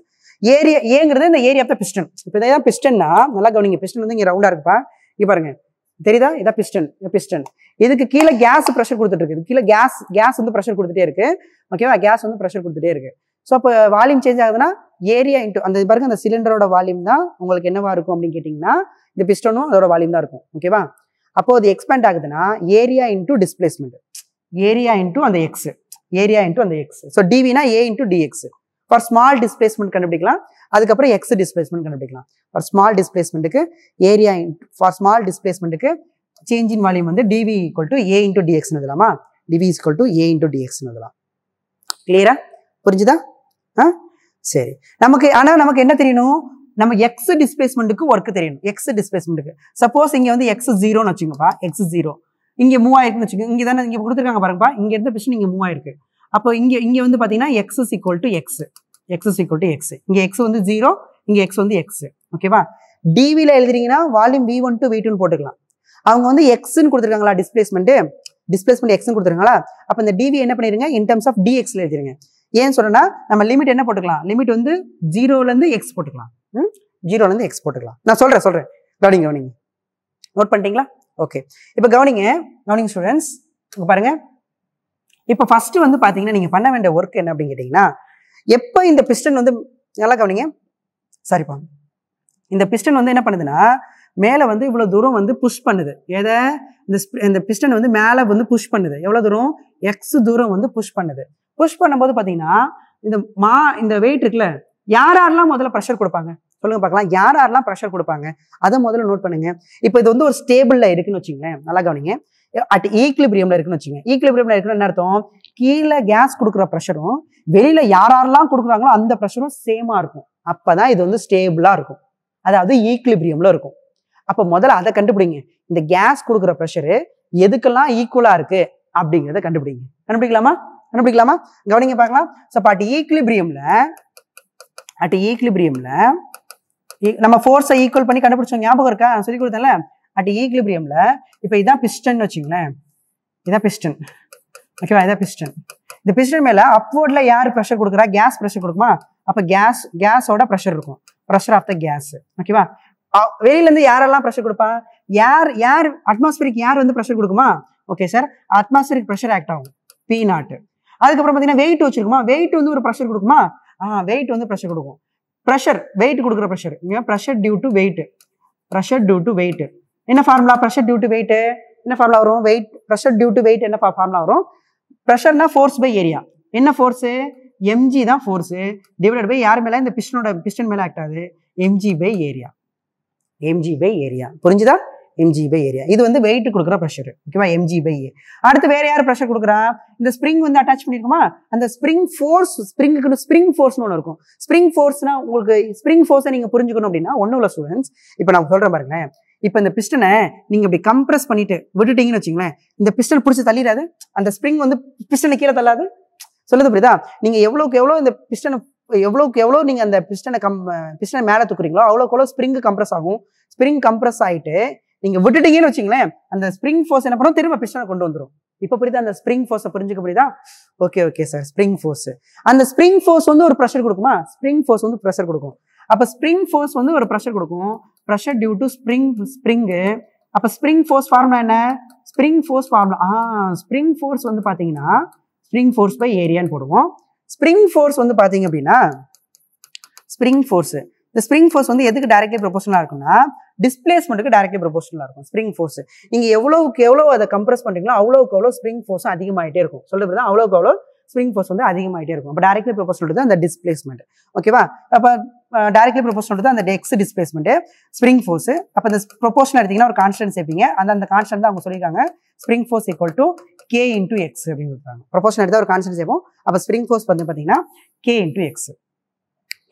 Speaker 1: ஏரியா ஏங்கிறது இந்த ஏரியா ஆஃப் த பிஸ்டன் இப்போ இதான் பிஸ்டன்னா நல்லா கவனிங்க பிஸ்டன் வந்து இங்கே ரவுண்டாக இருக்குப்பா இங்கே பாருங்கள் தெரியுதா இதா பிஸ்டன் பிஸ்டன் இதுக்கு கீழே கேஸ் ப்ரெஷர் கொடுத்துட்டு இருக்கு கீழே கேஸ் கேஸ் வந்து ப்ரெஷர் கொடுத்துட்டே இருக்கு ஓகேவா கேஸ் வந்து ப்ரெஷர் கொடுத்துட்டே இருக்கு ஸோ அப்போ வால்யூம் சேஞ்ச் ஆகுதுன்னா ஏரியா இன்ட்டு அந்த பாருங்க அந்த சிலிண்டரோட வால்யூம் தான் உங்களுக்கு என்னவா இருக்கும் அப்படின்னு கேட்டிங்கன்னா இந்த பிஸ்டனும் அதோட வால்யூம் தான் இருக்கும் ஓகேவா அப்போ அது எக்ஸ்பேண்ட் ஆகுதுன்னா area into displacement area into அந்த எக்ஸ் ஏரியா இன்ட்டு அந்த எக்ஸ் ஸோ டிவினா A into dx for small displacement கண்டுபிடிக்கலாம் அதுக்கப்புறம் எக்ஸ் டிஸ்பிளேஸ்மெண்ட் கண்டுபிடிக்கலாம் ஃபார் ஸ்மால் டிஸ்பிளேஸ்மெண்ட்டுக்கு ஏரியா ஃபார் ஸ்மால் டிஸ்பிளேஸ்மெண்ட்டுக்கு சேஞ்ச் இன் வால்யூம் வந்து dV equal to A into டிஎக்ஸ்னு எழுதலாமா dV equal to A into டிஎக்ஸ்னு எழுதலாம் கிளியரா புரிஞ்சுதா ஆ சரி நமக்கு ஆனால் நமக்கு என்ன தெரியணும் நம்ம எக்ஸ் டிஸ்பிளேஸ்மெண்ட்டுக்கு ஒர்க் தெரியணும் எக்ஸ் டிஸ்பிளேஸ்மெண்ட்டுக்கு சப்போஸ் இங்கே வந்து எக்ஸ் ஜீரோன்னு வச்சுக்கோங்கப்பா எக்ஸ் ஜீரோ இங்கே மூவாயிருக்குன்னு வச்சுக்கோங்க இங்கே தானே இங்கே கொடுத்துருக்காங்க பாருங்கப்பா இங்கே இருந்த பிரச்சனை இங்கே மூவாயிருக்கு அப்போ இங்கே இங்கே வந்து பார்த்தீங்கன்னா x is equal to x x is equal to x இங்கே எக்ஸ் வந்து ஜீரோ இங்கே எக்ஸ் வந்து எக்ஸ் ஓகேவா டிவியில் எழுதுறீங்கன்னா volume V one to V டூன்னு போட்டுக்கலாம் அவங்க வந்து எக்ஸ்ன்னு கொடுத்துருக்காங்களா டிஸ்பிளேஸ்மெண்ட்டு டிஸ்பிளேஸ்மெண்ட் எக்ஸ்னு கொடுத்துருக்காங்களா அப்போ இந்த டிவி என்ன பண்ணிருங்க இன் டர்ம்ஸ் ஆஃப் டிஎக்ஸில் எழுதிருங்க ஏன் சொல்கிறேன்னா நம்ம லிமிட் என்ன போட்டுக்கலாம் லிமிட் வந்து ஜீரோலேருந்து எக்ஸ் போட்டுக்கலாம் ஜீரோலேருந்து எக்ஸ் போட்டுக்கலாம் நான் சொல்கிறேன் சொல்கிறேன் கவனிங்க கவனிங்க நோட் பண்ணிட்டீங்களா ஓகே இப்போ கவனிங்க கவனிங் ஸ்டூடெண்ட்ஸ் பாருங்கள் இப்போ ஃபர்ஸ்ட் வந்து பார்த்தீங்கன்னா நீங்கள் பண்ண வேண்டிய ஒர்க் என்ன அப்படின்னு கேட்டிங்கன்னா எப்போ இந்த பிஸ்டன் வந்து நல்லா கவனிங்க சரிப்பா இந்த பிஸ்டன் வந்து என்ன பண்ணுதுன்னா மேலே வந்து இவ்வளோ தூரம் வந்து புஷ் பண்ணுது எதை இந்த இந்த பிஸ்டன் வந்து மேலே வந்து புஷ் பண்ணுது எவ்வளோ தூரம் எக்ஸ் தூரம் வந்து புஷ் பண்ணுது புஷ் பண்ணும்போது பார்த்தீங்கன்னா இந்த மா இந்த வெயிட் இருக்குல்ல யார் யாரெல்லாம் முதல்ல ப்ரெஷர் கொடுப்பாங்க சொல்லுங்க பார்க்கலாம் யார் யாரெல்லாம் ப்ரெஷர் கொடுப்பாங்க அதை முதல்ல நோட் பண்ணுங்க இப்போ இது வந்து ஒரு ஸ்டேபிளில் இருக்குன்னு வச்சுங்களேன் நல்லா கவனிங்க அட் ஈக்லிபிரியம்ல இருக்குன்னு வச்சுங்க ஈக்லிபிரியம்ல இருக்குன்னு என்ன அர்த்தம் கீழே கேஸ் கொடுக்குற ப்ரெஷரும் வெளியில யாரெல்லாம் கொடுக்குறாங்களோ அந்த ப்ரெஷரும் சேமா இருக்கும் அப்பதான் இது வந்து ஸ்டேபிளா இருக்கும் அதாவது ஈக்லிபிரியம்ல இருக்கும் அப்போ முதல்ல அதை கண்டுபிடிங்க இந்த கேஸ் கொடுக்குற ப்ரெஷரு எதுக்கெல்லாம் ஈக்குவலா இருக்கு அப்படிங்கிறத கண்டுபிடிங்க கண்டுபிடிக்கலாமா கண்டுபிடிக்கலாமா கவனிங்க பார்க்கலாம் ஸோ அட் ஈக்லிபிரியம்ல அட் ஈக்லிபிரியம்ல நம்ம ஃபோர்ஸை ஈக்குவல் பண்ணி கண்டுபிடிச்சோம் ஞாபகம் இருக்கா சொல்லி கொடுத்தேன்ல அட் ஈக்லிபிரியமில் இப்போ இதான் பிஸ்டன் வச்சுங்களேன் இதான் பிஸ்டன் ஓகேவா இதான் பிஸ்டன் இந்த பிஸ்டன் மேலே அப்வோர்டில் யார் ப்ரெஷர் கொடுக்குறா கேஸ் ப்ரெஷர் கொடுக்குமா அப்போ கேஸ் கேஸோட ப்ரெஷர் இருக்கும் ப்ரெஷர் ஆஃப் த கேஸ் ஓகேவா வெளியிலேருந்து யாரெல்லாம் ப்ரெஷர் கொடுப்பா யார் யார் அட்மாஸ்பியருக்கு யார் வந்து ப்ரெஷர் கொடுக்குமா okay sir atmospheric pressure act ஆகும் பி நாட்டு அதுக்கப்புறம் பார்த்தீங்கன்னா வெயிட் வச்சிருக்குமா வெயிட் வந்து ஒரு ப்ரெஷர் கொடுக்குமா ஆ வெயிட் வந்து ப்ரெஷர் கொடுக்கும் ப்ரெஷர் வெயிட் கொடுக்குற pressure pressure due to weight pressure due to weight என்ன formula pressure due to weight என்ன ஃபார்முலா வரும் weight pressure due to weight என்ன ஃபார்முலா வரும் ப்ரெஷர்னா ஃபோர்ஸ் பை ஏரியா என்ன ஃபோர்ஸு எம்ஜி தான் ஃபோர்ஸு டிவைடட் பை யார் மேலே இந்த பிஸ்டனோட பிஸ்டன் மேலே ஆக்ட் ஆகுது mg by area mg by area புரிஞ்சுதா எம்ஜி பை ஏரியா இது வந்து வெயிட் கொடுக்குற ப்ரெஷர் ஓகேவா எம்ஜி பை ஏ அடுத்து வேற யார் ப்ரெஷர் கொடுக்குறா இந்த ஸ்ப்ரிங் வந்து அட்டாச் பண்ணிருக்கோமா அந்த ஸ்ப்ரிங் ஃபோர்ஸ் ஸ்ப்ரிங்குக்கு ஸ்ப்ரிங் ஃபோர்ஸ்னு ஒன்று இருக்கும் ஸ்ப்ரிங் ஃபோர்ஸ்னா உங்களுக்கு ஸ்ப்ரிங் ஃபோர்ஸை நீங்கள் புரிஞ்சுக்கணும் அப்படின்னா ஒன்றும் உள்ள ஸ்டூடெண்ட்ஸ் இப்போ நான் சொல்கிறேன் பாருங்களேன் இப்போ இந்த பிஸ்டனை நீங்கள் இப்படி கம்ப்ரஸ் பண்ணிட்டு விட்டுட்டீங்கன்னு வச்சுங்களேன் இந்த பிஸ்டன் பிடிச்சி தள்ளிடாது அந்த ஸ்ப்ரிங் வந்து பிஸ்டனை கீழே தள்ளாது சொல்லுது புரியுதா நீங்கள் எவ்வளோக்கு எவ்வளோ இந்த பிஸ்டனை எவ்வளோக்கு எவ்வளோ நீங்கள் அந்த பிஸ்டனை கம் பிஸ்டனை மேலே தூக்குறீங்களோ அவ்வளோக்கு எவ்வளோ ஸ்ப்ரிங்கு கம்ப்ரஸ் ஆகும் ஸ்ப்ரிங் கம்ப்ரஸ் ஆகிட்டு நீங்கள் விட்டுட்டீங்கன்னு வச்சுங்களேன் அந்த ஸ்ப்ரிங் ஃபோர்ஸ் என்ன பண்ணும் திரும்ப பிஸ்டனை கொண்டு வந்துடும் இப்போ புரியுதா அந்த ஸ்ப்ரிங் ஃபோர்ஸை புரிஞ்சுக்க புரியுதா okay okay sir spring force அந்த ஸ்ப்ரிங் ஃபோர்ஸ் வந்து ஒரு ப்ரெஷர் கொடுக்குமா ஸ்ப்ரிங் ஃபோர்ஸ் வந்து ப்ரெஷர் கொடுக்கும் அப்போ ஸ்ப்ரிங் ஃபோர்ஸ் வந்து ஒரு ப்ரெஷர் கொடுக்கும் pressure due to spring spring அப்போ ஸ்ப்ரிங் ஃபோர்ஸ் ஃபார்முலா என்ன ஸ்ப்ரிங் ஃபோர்ஸ் ஃபார்முலா ஆ ஸ்ப்ரிங் ஃபோர்ஸ் வந்து பார்த்தீங்கன்னா ஸ்ப்ரிங் ஃபோர்ஸ் பை ஏரியான்னு போடுவோம் ஸ்ப்ரிங் ஃபோர்ஸ் வந்து பார்த்தீங்க அப்படின்னா ஸ்ப்ரிங் ஃபோர்ஸு இந்த ஸ்ப்ரிங் ஃபோர்ஸ் வந்து எதுக்கு டேரக்டே ப்ரொபோஷனாக இருக்குன்னா டிஸ்பிளேஸ்மெண்ட்டுக்கு டேரக்டே ப்ரொபோஷனாக இருக்கும் ஸ்ப்ரிங் ஃபோர்ஸ் நீங்கள் எவ்வளோக்கு எவ்வளோ அதை கம்ப்ரஸ் பண்ணுறீங்களோ அவ்வளோக்கு அவ்வளோ ஸ்ப்ரிங் ஃபோர்ஸும் அதிகமாகிட்டே இருக்கும் சொல்லுறது அவ்வளோக்கு அவ்வளோ ஸ்விங் ஃபோர்ஸ் வந்து அதிகமாகிட்டே இருக்கும் அப்போ டேரக்ட்லி ப்ரொபோஷனல் அந்த டிஸ்பிளேஸ்மெண்ட் ஓகேவா அப்போ டேரக்ட்லி ப்ரொபோஷனல் அந்த எக்ஸ் டிஸ்பிளேஸ்மெண்ட்டு ஸ்ப்ரிங் ஃபோர்ஸ் அப்போ அந்த ப்ரொபோஷன் எடுத்திங்கன்னா ஒரு கான்ஸ்டன்ட் சேர்ப்பீங்க அந்த அந்த கான்ஸ்டன்ட் தான் அவங்க சொல்லியிருக்காங்க spring force equal to K into x அப்படின்னு சொல்லுவாங்க ப்ரொபோஷன் எடுத்தால் ஒரு கான்ஸ்டன்ட் சேர்ப்போம் அப்போ ஸ்ப்ரிங் ஃபோர்ஸ் வந்து பார்த்தீங்கன்னா K into x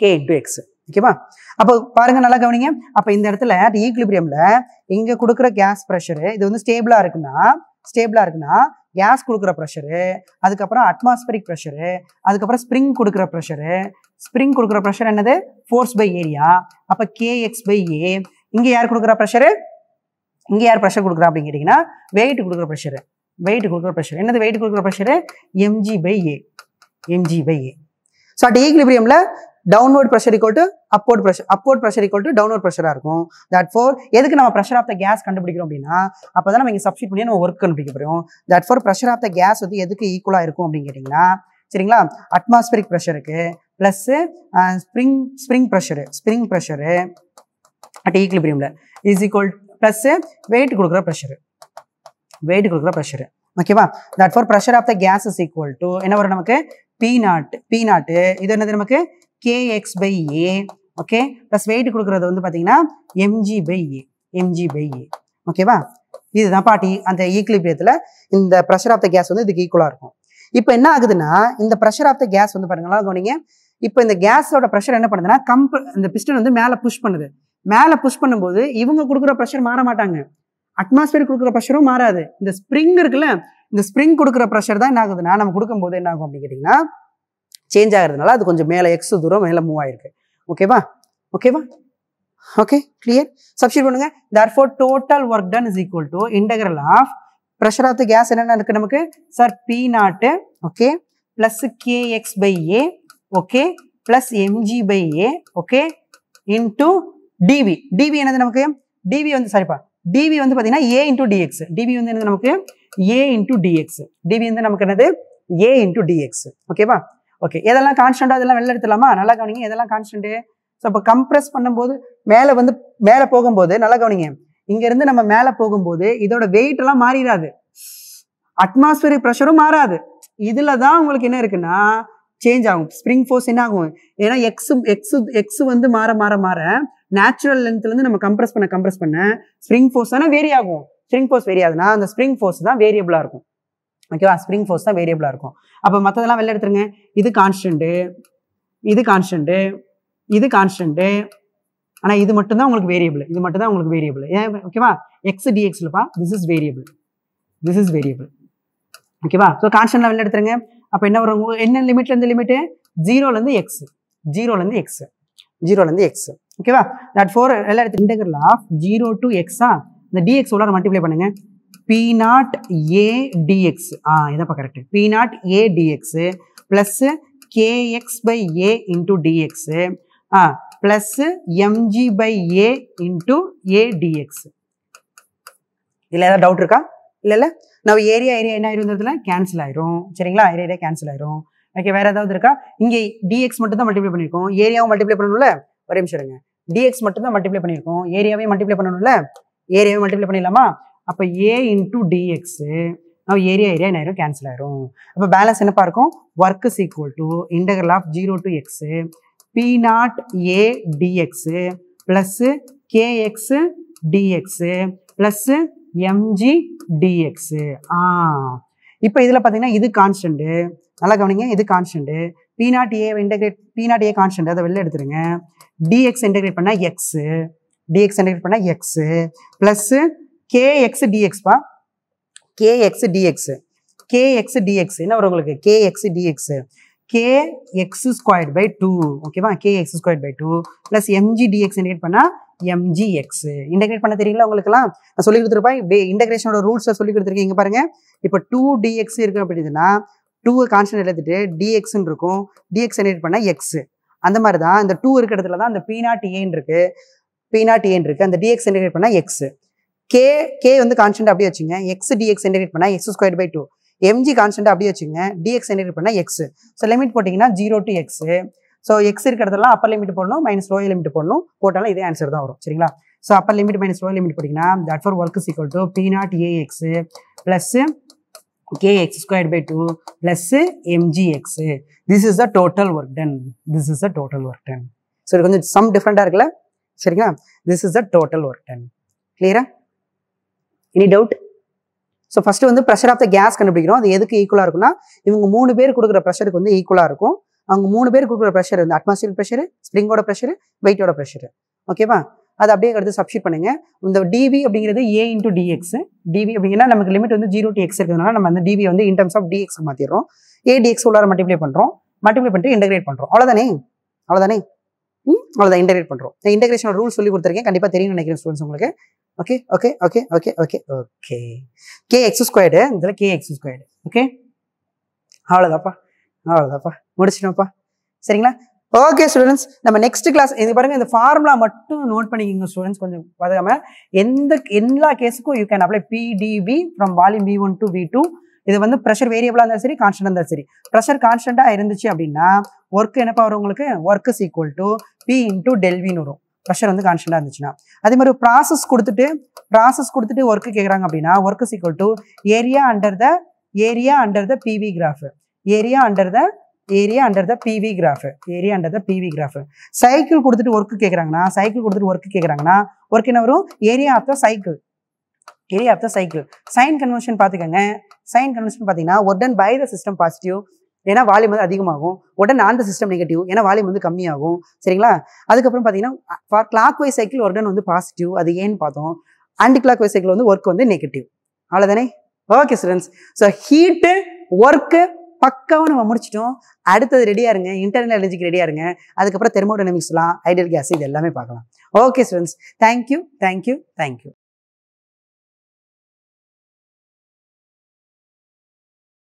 Speaker 1: K into x ஓகேவா அப்போ பாருங்க நல்லா கவனிங்க அப்போ இந்த இடத்துல ஈக்குலிபிரியமில் இங்கே கொடுக்குற கேஸ் ப்ரெஷரு இது வந்து ஸ்டேபிளாக இருக்குன்னா ஸ்டேபிளாக இருக்குன்னா கேஸ் கொடுக்குற ப்ரெஷரு அதுக்கப்புறம் அட்மாஸ்பரிக் ப்ரெஷரு அதுக்கப்புறம் ஸ்ப்ரிங் கொடுக்குற ப்ரெஷரு ஸ்ப்ரிங் கொடுக்குற ப்ரெஷர் என்னது ஃபோர்ஸ் பை ஏரியா அப்போ கேஎக்ஸ் பை ஏ இங்கே யார் கொடுக்குற ப்ரெஷரு இங்கே யார் ப்ரெஷர் கொடுக்குறா அப்படின்னு கேட்டிங்கன்னா வெயிட் கொடுக்குற ப்ரெஷரு வெயிட் கொடுக்குற ப்ரெஷர் என்னது வெயிட் கொடுக்குற pressure mg by A mg by A so at ஈக்லிபிரியமில் downward pressure equal to upward pressure upward pressure equal to downward ப்ரெஷராக இருக்கும் தட் ஃபோர் எதுக்கு நம்ம ப்ரெஷர் ஆஃப் த கேஸ் கண்டுபிடிக்கிறோம் அப்படின்னா அப்போ தான் நம்ம இங்கே சப்ஸ்டியூட் பண்ணி நம்ம ஒர்க் கண்டுபிடிக்க போகிறோம் therefore pressure of the gas வந்து எதுக்கு ஈக்குவலாக இருக்கும் அப்படின்னு கேட்டிங்கன்னா சரிங்களா அட்மாஸ்பியரிக் ப்ரெஷருக்கு plus spring spring pressure spring pressure at பிரியமில் இஸ் ஈக்குவல் ப்ளஸ்ஸு வெயிட் கொடுக்குற ப்ரெஷரு வெயிட் கொடுக்குற ப்ரெஷரு ஓகேவா therefore pressure of the gas is equal to என்ன வரும் நமக்கு பி நாட் பி நாட்டு இது என்னது நமக்கு kx by A okay plus weight கொடுக்குறது வந்து பார்த்தீங்கன்னா mg by A mg by A ஓகேவா இதுதான் பாட்டி அந்த ஈக்லிபியத்தில் இந்த ப்ரெஷர் ஆஃப் த கேஸ் வந்து இதுக்கு ஈக்குவலாக இருக்கும் இப்போ என்ன ஆகுதுன்னா இந்த ப்ரெஷர் ஆஃப் த கேஸ் வந்து பாருங்களா கவனிங்க இப்போ இந்த கேஸோட ப்ரெஷர் என்ன பண்ணுதுன்னா கம்ப் இந்த பிஸ்டன் வந்து மேலே புஷ் பண்ணுது மேலே புஷ் பண்ணும்போது இவங்க கொடுக்குற ப்ரெஷர் மாற மாட்டாங்க அட்மாஸ்பியர் கொடுக்குற ப்ரெஷரும் மாறாது இந்த ஸ்ப்ரிங் இருக்குல்ல இந்த ஸ்ப்ரிங் கொடுக்குற ப்ரெஷர் தான் என்ன ஆகுதுன்னா நம்ம கொடுக்கும்போது என்ன ஆகும் அப்படின்னு கேட்டிங்கன்னா சேஞ்ச் ஆகிறதுனால அது கொஞ்சம் மேலே எக்ஸ் தூரம் மேலே மூவ் ஆயிருக்கு ஓகேவா ஓகேவா ஓகே கிளியர் சப்ஸ்டியூட் பண்ணுங்க therefore total work done is equal to integral of pressure of the gas என்னென்ன இருக்கு நமக்கு sir P naught okay plus K x by A okay plus mg by A okay into dV dV என்னது நமக்கு TV வந்து சாரிப்பா TV வந்து பார்த்தீங்கன்னா ஏ into dx TV வந்து என்னது நமக்கு ஏ இன்டூ டிஎக்ஸ் டிவி வந்து நமக்கு என்னது ஏ இன்டூ டிஎக்ஸ் ஓகேவா ஓகே எதெல்லாம் கான்ஸ்டன்ட்டோ அதெல்லாம் வெளில எடுத்துலாமா நல்லா கவனிங்க எதெல்லாம் கான்ஸ்டன்ட்டு ஸோ அப்போ கம்ப்ரெஸ் பண்ணும்போது மேலே வந்து மேலே போகும்போது நல்லா கவனிங்க இங்கேருந்து நம்ம மேலே போகும்போது இதோட வெயிட் எல்லாம் மாறிடாது அட்மாஸ்பியரிக் ப்ரெஷரும் மாறாது இதில் தான் உங்களுக்கு என்ன இருக்குன்னா சேஞ்ச் ஆகும் ஸ்ப்ரிங் ஃபோர்ஸ் என்ன ஆகும் ஏன்னா எக்ஸ் எக்ஸ் எக்ஸ் வந்து மாற மாற மாற நேச்சுரல் லென்த்லேருந்து நம்ம கம்ப்ரெஸ் பண்ண கம்ப்ரெஸ் பண்ண ஸ்ப்ரிங் ஃபோர்ஸ் தானே வேரி ஆகும் ஸ்ப்ரிங் ஃபோர்ஸ் வேரி ஆகுதுன்னா அந்த ஸ்ப்ரிங் ஃபோர்ஸ் தான் வேரியபிளாக இருக்கும் ஓகேவா ஸ்ப்ரிங் ஃபோர்ஸ் தான் வேரியபிளாக இருக்கும் அப்போ மற்றதெல்லாம் வெளில எடுத்துருங்க இது கான்ஸ்டன்ட்டு இது கான்ஸ்டன்ட்டு இது கான்ஸ்டன்ட்டு ஆனால் இது மட்டும்தான் உங்களுக்கு வேரியபிள் இது மட்டும் தான் உங்களுக்கு வேரியபிள் ஏன் ஓகேவா எக்ஸ் டிஎக்ஸ்லப்பா this is variable this is variable ஓகேவா ஸோ கான்ஸ்டன்ட்லாம் வெளில எடுத்துருங்க அப்போ என்ன வரும் என்ன லிமிட்லேருந்து லிமிட்டு ஜீரோலேருந்து எக்ஸ் ஜீரோலேருந்து எக்ஸ் ஜீரோலேருந்து எக்ஸ் ஓகேவா தட் ஃபோர் வெளில எடுத்து இன்டெகிரல் ஆஃப் ஜீரோ டு எக்ஸா இந்த டிஎக்ஸ் உள்ளார மல்டிப்ளை பண்ணுங்கள் பி நாட் ஏடிஎக்ஸ் ஆ இதப்பா correct P naught A plus kx by A into dx ஆ plus mg by A into Adx இதில் ஏதாவது டவுட் இருக்கா இல்லை இல்லை நம்ம ஏரியா ஏரியா என்ன ஆயிருந்ததுல கேன்சல் ஆயிரும் சரிங்களா ஏரியா ஏரியா கேன்சல் ஆயிரும் ஓகே வேறு ஏதாவது இருக்கா இங்கே டிஎக்ஸ் மட்டும் தான் மல்டிப்ளை பண்ணியிருக்கோம் ஏரியாவும் மல்டிப்ளை பண்ணணும்ல ஒரே நிமிஷம் இருங்க டிஎக்ஸ் மட்டும் தான் மல்டிப்ளை பண்ணியிருக்கோம் ஏரியாவே மல்டிப்ளை பண்ணணும்ல ஏரியாவே மல்டிப்ளை பண்ணிடலாமா அப்போ A into dx area area நேரம் கேன்சல் ஆயிரும் அப்போ பேலன்ஸ் என்னப்பா இருக்கும் work is equal to integral of zero to x P naught A dx plus kx dx plus mg dx ஆ இப்போ இதில் பார்த்தீங்கன்னா இது கான்ஸ்டன்ட்டு நல்லா கவனிங்க இது constant P naught A integrate P naught A constant அதை வெளில எடுத்துருங்க டிஎக்ஸ் இன்டகிரேட் பண்ணால் எக்ஸு டிஎக்ஸ் இன்டகிரேட் பண்ணால் எக்ஸு ப்ளஸ்ஸு கேஎக்ஸ் டிஎக்ஸ்பா கேஎக்ஸ் டிஎக்ஸ் கேஎக்ஸ் டிஎக்ஸ் என்ன வரும் உங்களுக்கு k x d x k x square by two ஓகேவா k x square by two plus m g d x integrate பண்ணால் எக்ஸ் இன்டெகிரேட் பண்ண தெரியுங்களா உங்களுக்குலாம் நான் சொல்லி கொடுத்துருப்பேன் இப்படி இன்டெகிரேஷனோட ரூல்ஸில் சொல்லி கொடுத்துருக்கேன் இங்கே பாருங்கள் இப்போ டூ டிஎக்ஸ் இருக்குது அப்படின்னா டூவை கான்ஸ்டன்ட் எடுத்துட்டு டிஎக்ஸ்ன்னு இருக்கும் டிஎக்ஸ் இன்டிகேட் பண்ணால் எக்ஸ் அந்த மாதிரி தான் இந்த டூ இருக்கிற இடத்துல தான் அந்த நாட் ஏன் இருக்குது நாட் ஏன் இருக்குது அந்த டிஎக்ஸ் இன்டிகேட் பண்ணால் எக்ஸ் கே கே வந்து கான்ஸ்டன்ட் அப்படியே வச்சுங்க எக்ஸ் டிஎக்ஸ் இன்டெகிரேட் பண்ணால் x square by two m g constant அப்படியே வச்சுங்க டிஎக்ஸ் இன்டெகிரேட் பண்ணால் எக்ஸ் ஸோ லிமிட் போட்டிங்கன்னா zero to x so x இருக்கிறதெல்லாம் அப்பர் லிமிட் போடணும் மைனஸ் லோ லிமிட் போடணும் போட்டாலும் இதே ஆன்சர் தான் வரும் சரிங்களா so upper limit minus low limit போட்டிங்கன்னா that for work is equal to p naught x plus two plus m g x this is This total work done this is This total work done so இது கொஞ்சம் some டிஃப்ரெண்ட்டாக இருக்குல்ல சரிங்களா this is the total work done கிளியரா any doubt so first வந்து pressure of the gas கண்டுபிடிக்கிறோம் அது எதுக்கு ஈக்குவலாக இருக்குன்னா இவங்க மூணு பேர் கொடுக்குற ப்ரெஷருக்கு வந்து ஈக்குவலாக இருக்கும் அவங்க மூணு பேர் கொடுக்குற ப்ரெஷர் வந்து அட்மாஸ்பியர் ப்ரெஷர் ஸ்ப்ரிங்கோட ப்ரெஷர் வெயிட்டோட ப்ரெஷர் ஓகேவா அது அப்படியே கடுத்து சப்ஷிட் பண்ணுங்க இந்த டிவி அப்படிங்கிறது ஏ இன்ட்டு டிஎக்ஸ் டிவி அப்படிங்கன்னா நமக்கு லிமிட் வந்து ஜீரோ டி எக்ஸ் இருக்கிறதுனால நம்ம அந்த டிவி வந்து இன் டர்ம்ஸ் ஆஃப் டிஎக்ஸ் மாற்றிடுறோம் ஏ டிஎக்ஸ் உள்ளார மல்டிப்ளை பண்ணுறோம் மல்டிப்ளை பண்ணிட்டு இன்டெகிரேட் பண்ணுறோம் அவ்வளோதானே அவ்வளோதானே அவ்வளோதான் இன்டகிரேட் பண்ணுறோம் இன்டகிரேஷன் ரூல் சொல்லி கொடுத்துருக்கேன் கண்டிப்பாக தெரியும் நினைக்கிறேன் ஸ்டூடெண்ட்ஸ் உங்களுக்கு okay okay okay okay okay okay k x squared இதில் கே எக்ஸ் ஸ்கொயர்டு ஓகே அவ்வளோதாப்பா அவ்வளோதாப்பா முடிச்சிட்டோம்ப்பா சரிங்களா ஓகே ஸ்டூடெண்ட்ஸ் நம்ம நெக்ஸ்ட் கிளாஸ் இது பாருங்கள் இந்த ஃபார்முலா மட்டும் நோட் பண்ணிக்கோங்க ஸ்டூடெண்ட்ஸ் கொஞ்சம் பார்த்துக்காம எந்த எல்லா கேஸுக்கும் you can apply p d v from volume p one to p two இது வந்து ப்ரெஷர் வேரியபிளாக இருந்தாலும் சரி கான்ஸ்டன்ட் இருந்தாலும் சரி ப்ரெஷர் கான்ஸ்டண்ட்டாக இருந்துச்சு அப்படின்னா ஒர்க் என்னப்பா வரும் உங்களுக்கு work is equal to B into டெல்வின்னு வரும் ப்ரெஷர் வந்து கான்ஸ்டண்டாக இருந்துச்சுன்னா அதே மாதிரி ப்ராசஸ் கொடுத்துட்டு ப்ராசஸ் கொடுத்துட்டு ஒர்க்கு கேட்குறாங்க அப்படின்னா work is equal to area under the area under the PV graph area under the area under the PV graph area under the PV graph cycle கொடுத்துட்டு ஒர்க்கு கேட்குறாங்கன்னா சைக்கிள் கொடுத்துட்டு work கேட்குறாங்கன்னா work என்ன வரும் area of the cycle area of the cycle sign conversion பார்த்துக்கோங்க sign conversion பார்த்தீங்கன்னா உடன் by the system positive ஏன்னா வால்யூம் வந்து அதிகமாகும் உடன் ஆன் த சிஸ்டம் நெகட்டிவ் ஏன்னா வால்யூம் வந்து கம்மியாகும் சரிங்களா அதுக்கப்புறம் பார்த்தீங்கன்னா ஃபார் கிளாக் வைஸ் சைக்கிள் உடன் வந்து பாசிட்டிவ் அது ஏன்னு பார்த்தோம் ஆன்டி கிளாக் வைஸ் சைக்கிள் வந்து ஒர்க் வந்து நெகட்டிவ் அவ்வளோதானே okay students so heat work பக்காவும் நம்ம முடிச்சிட்டோம் அடுத்தது ரெடியாக இருங்க இன்டர்னல் எனர்ஜிக்கு ரெடியாக இருங்க அதுக்கப்புறம் தெர்மோடைனமிக்ஸ்லாம் ஐடியல் கேஸ் இது எல்லாமே பார்க்கலாம் okay students thank you thank you thank you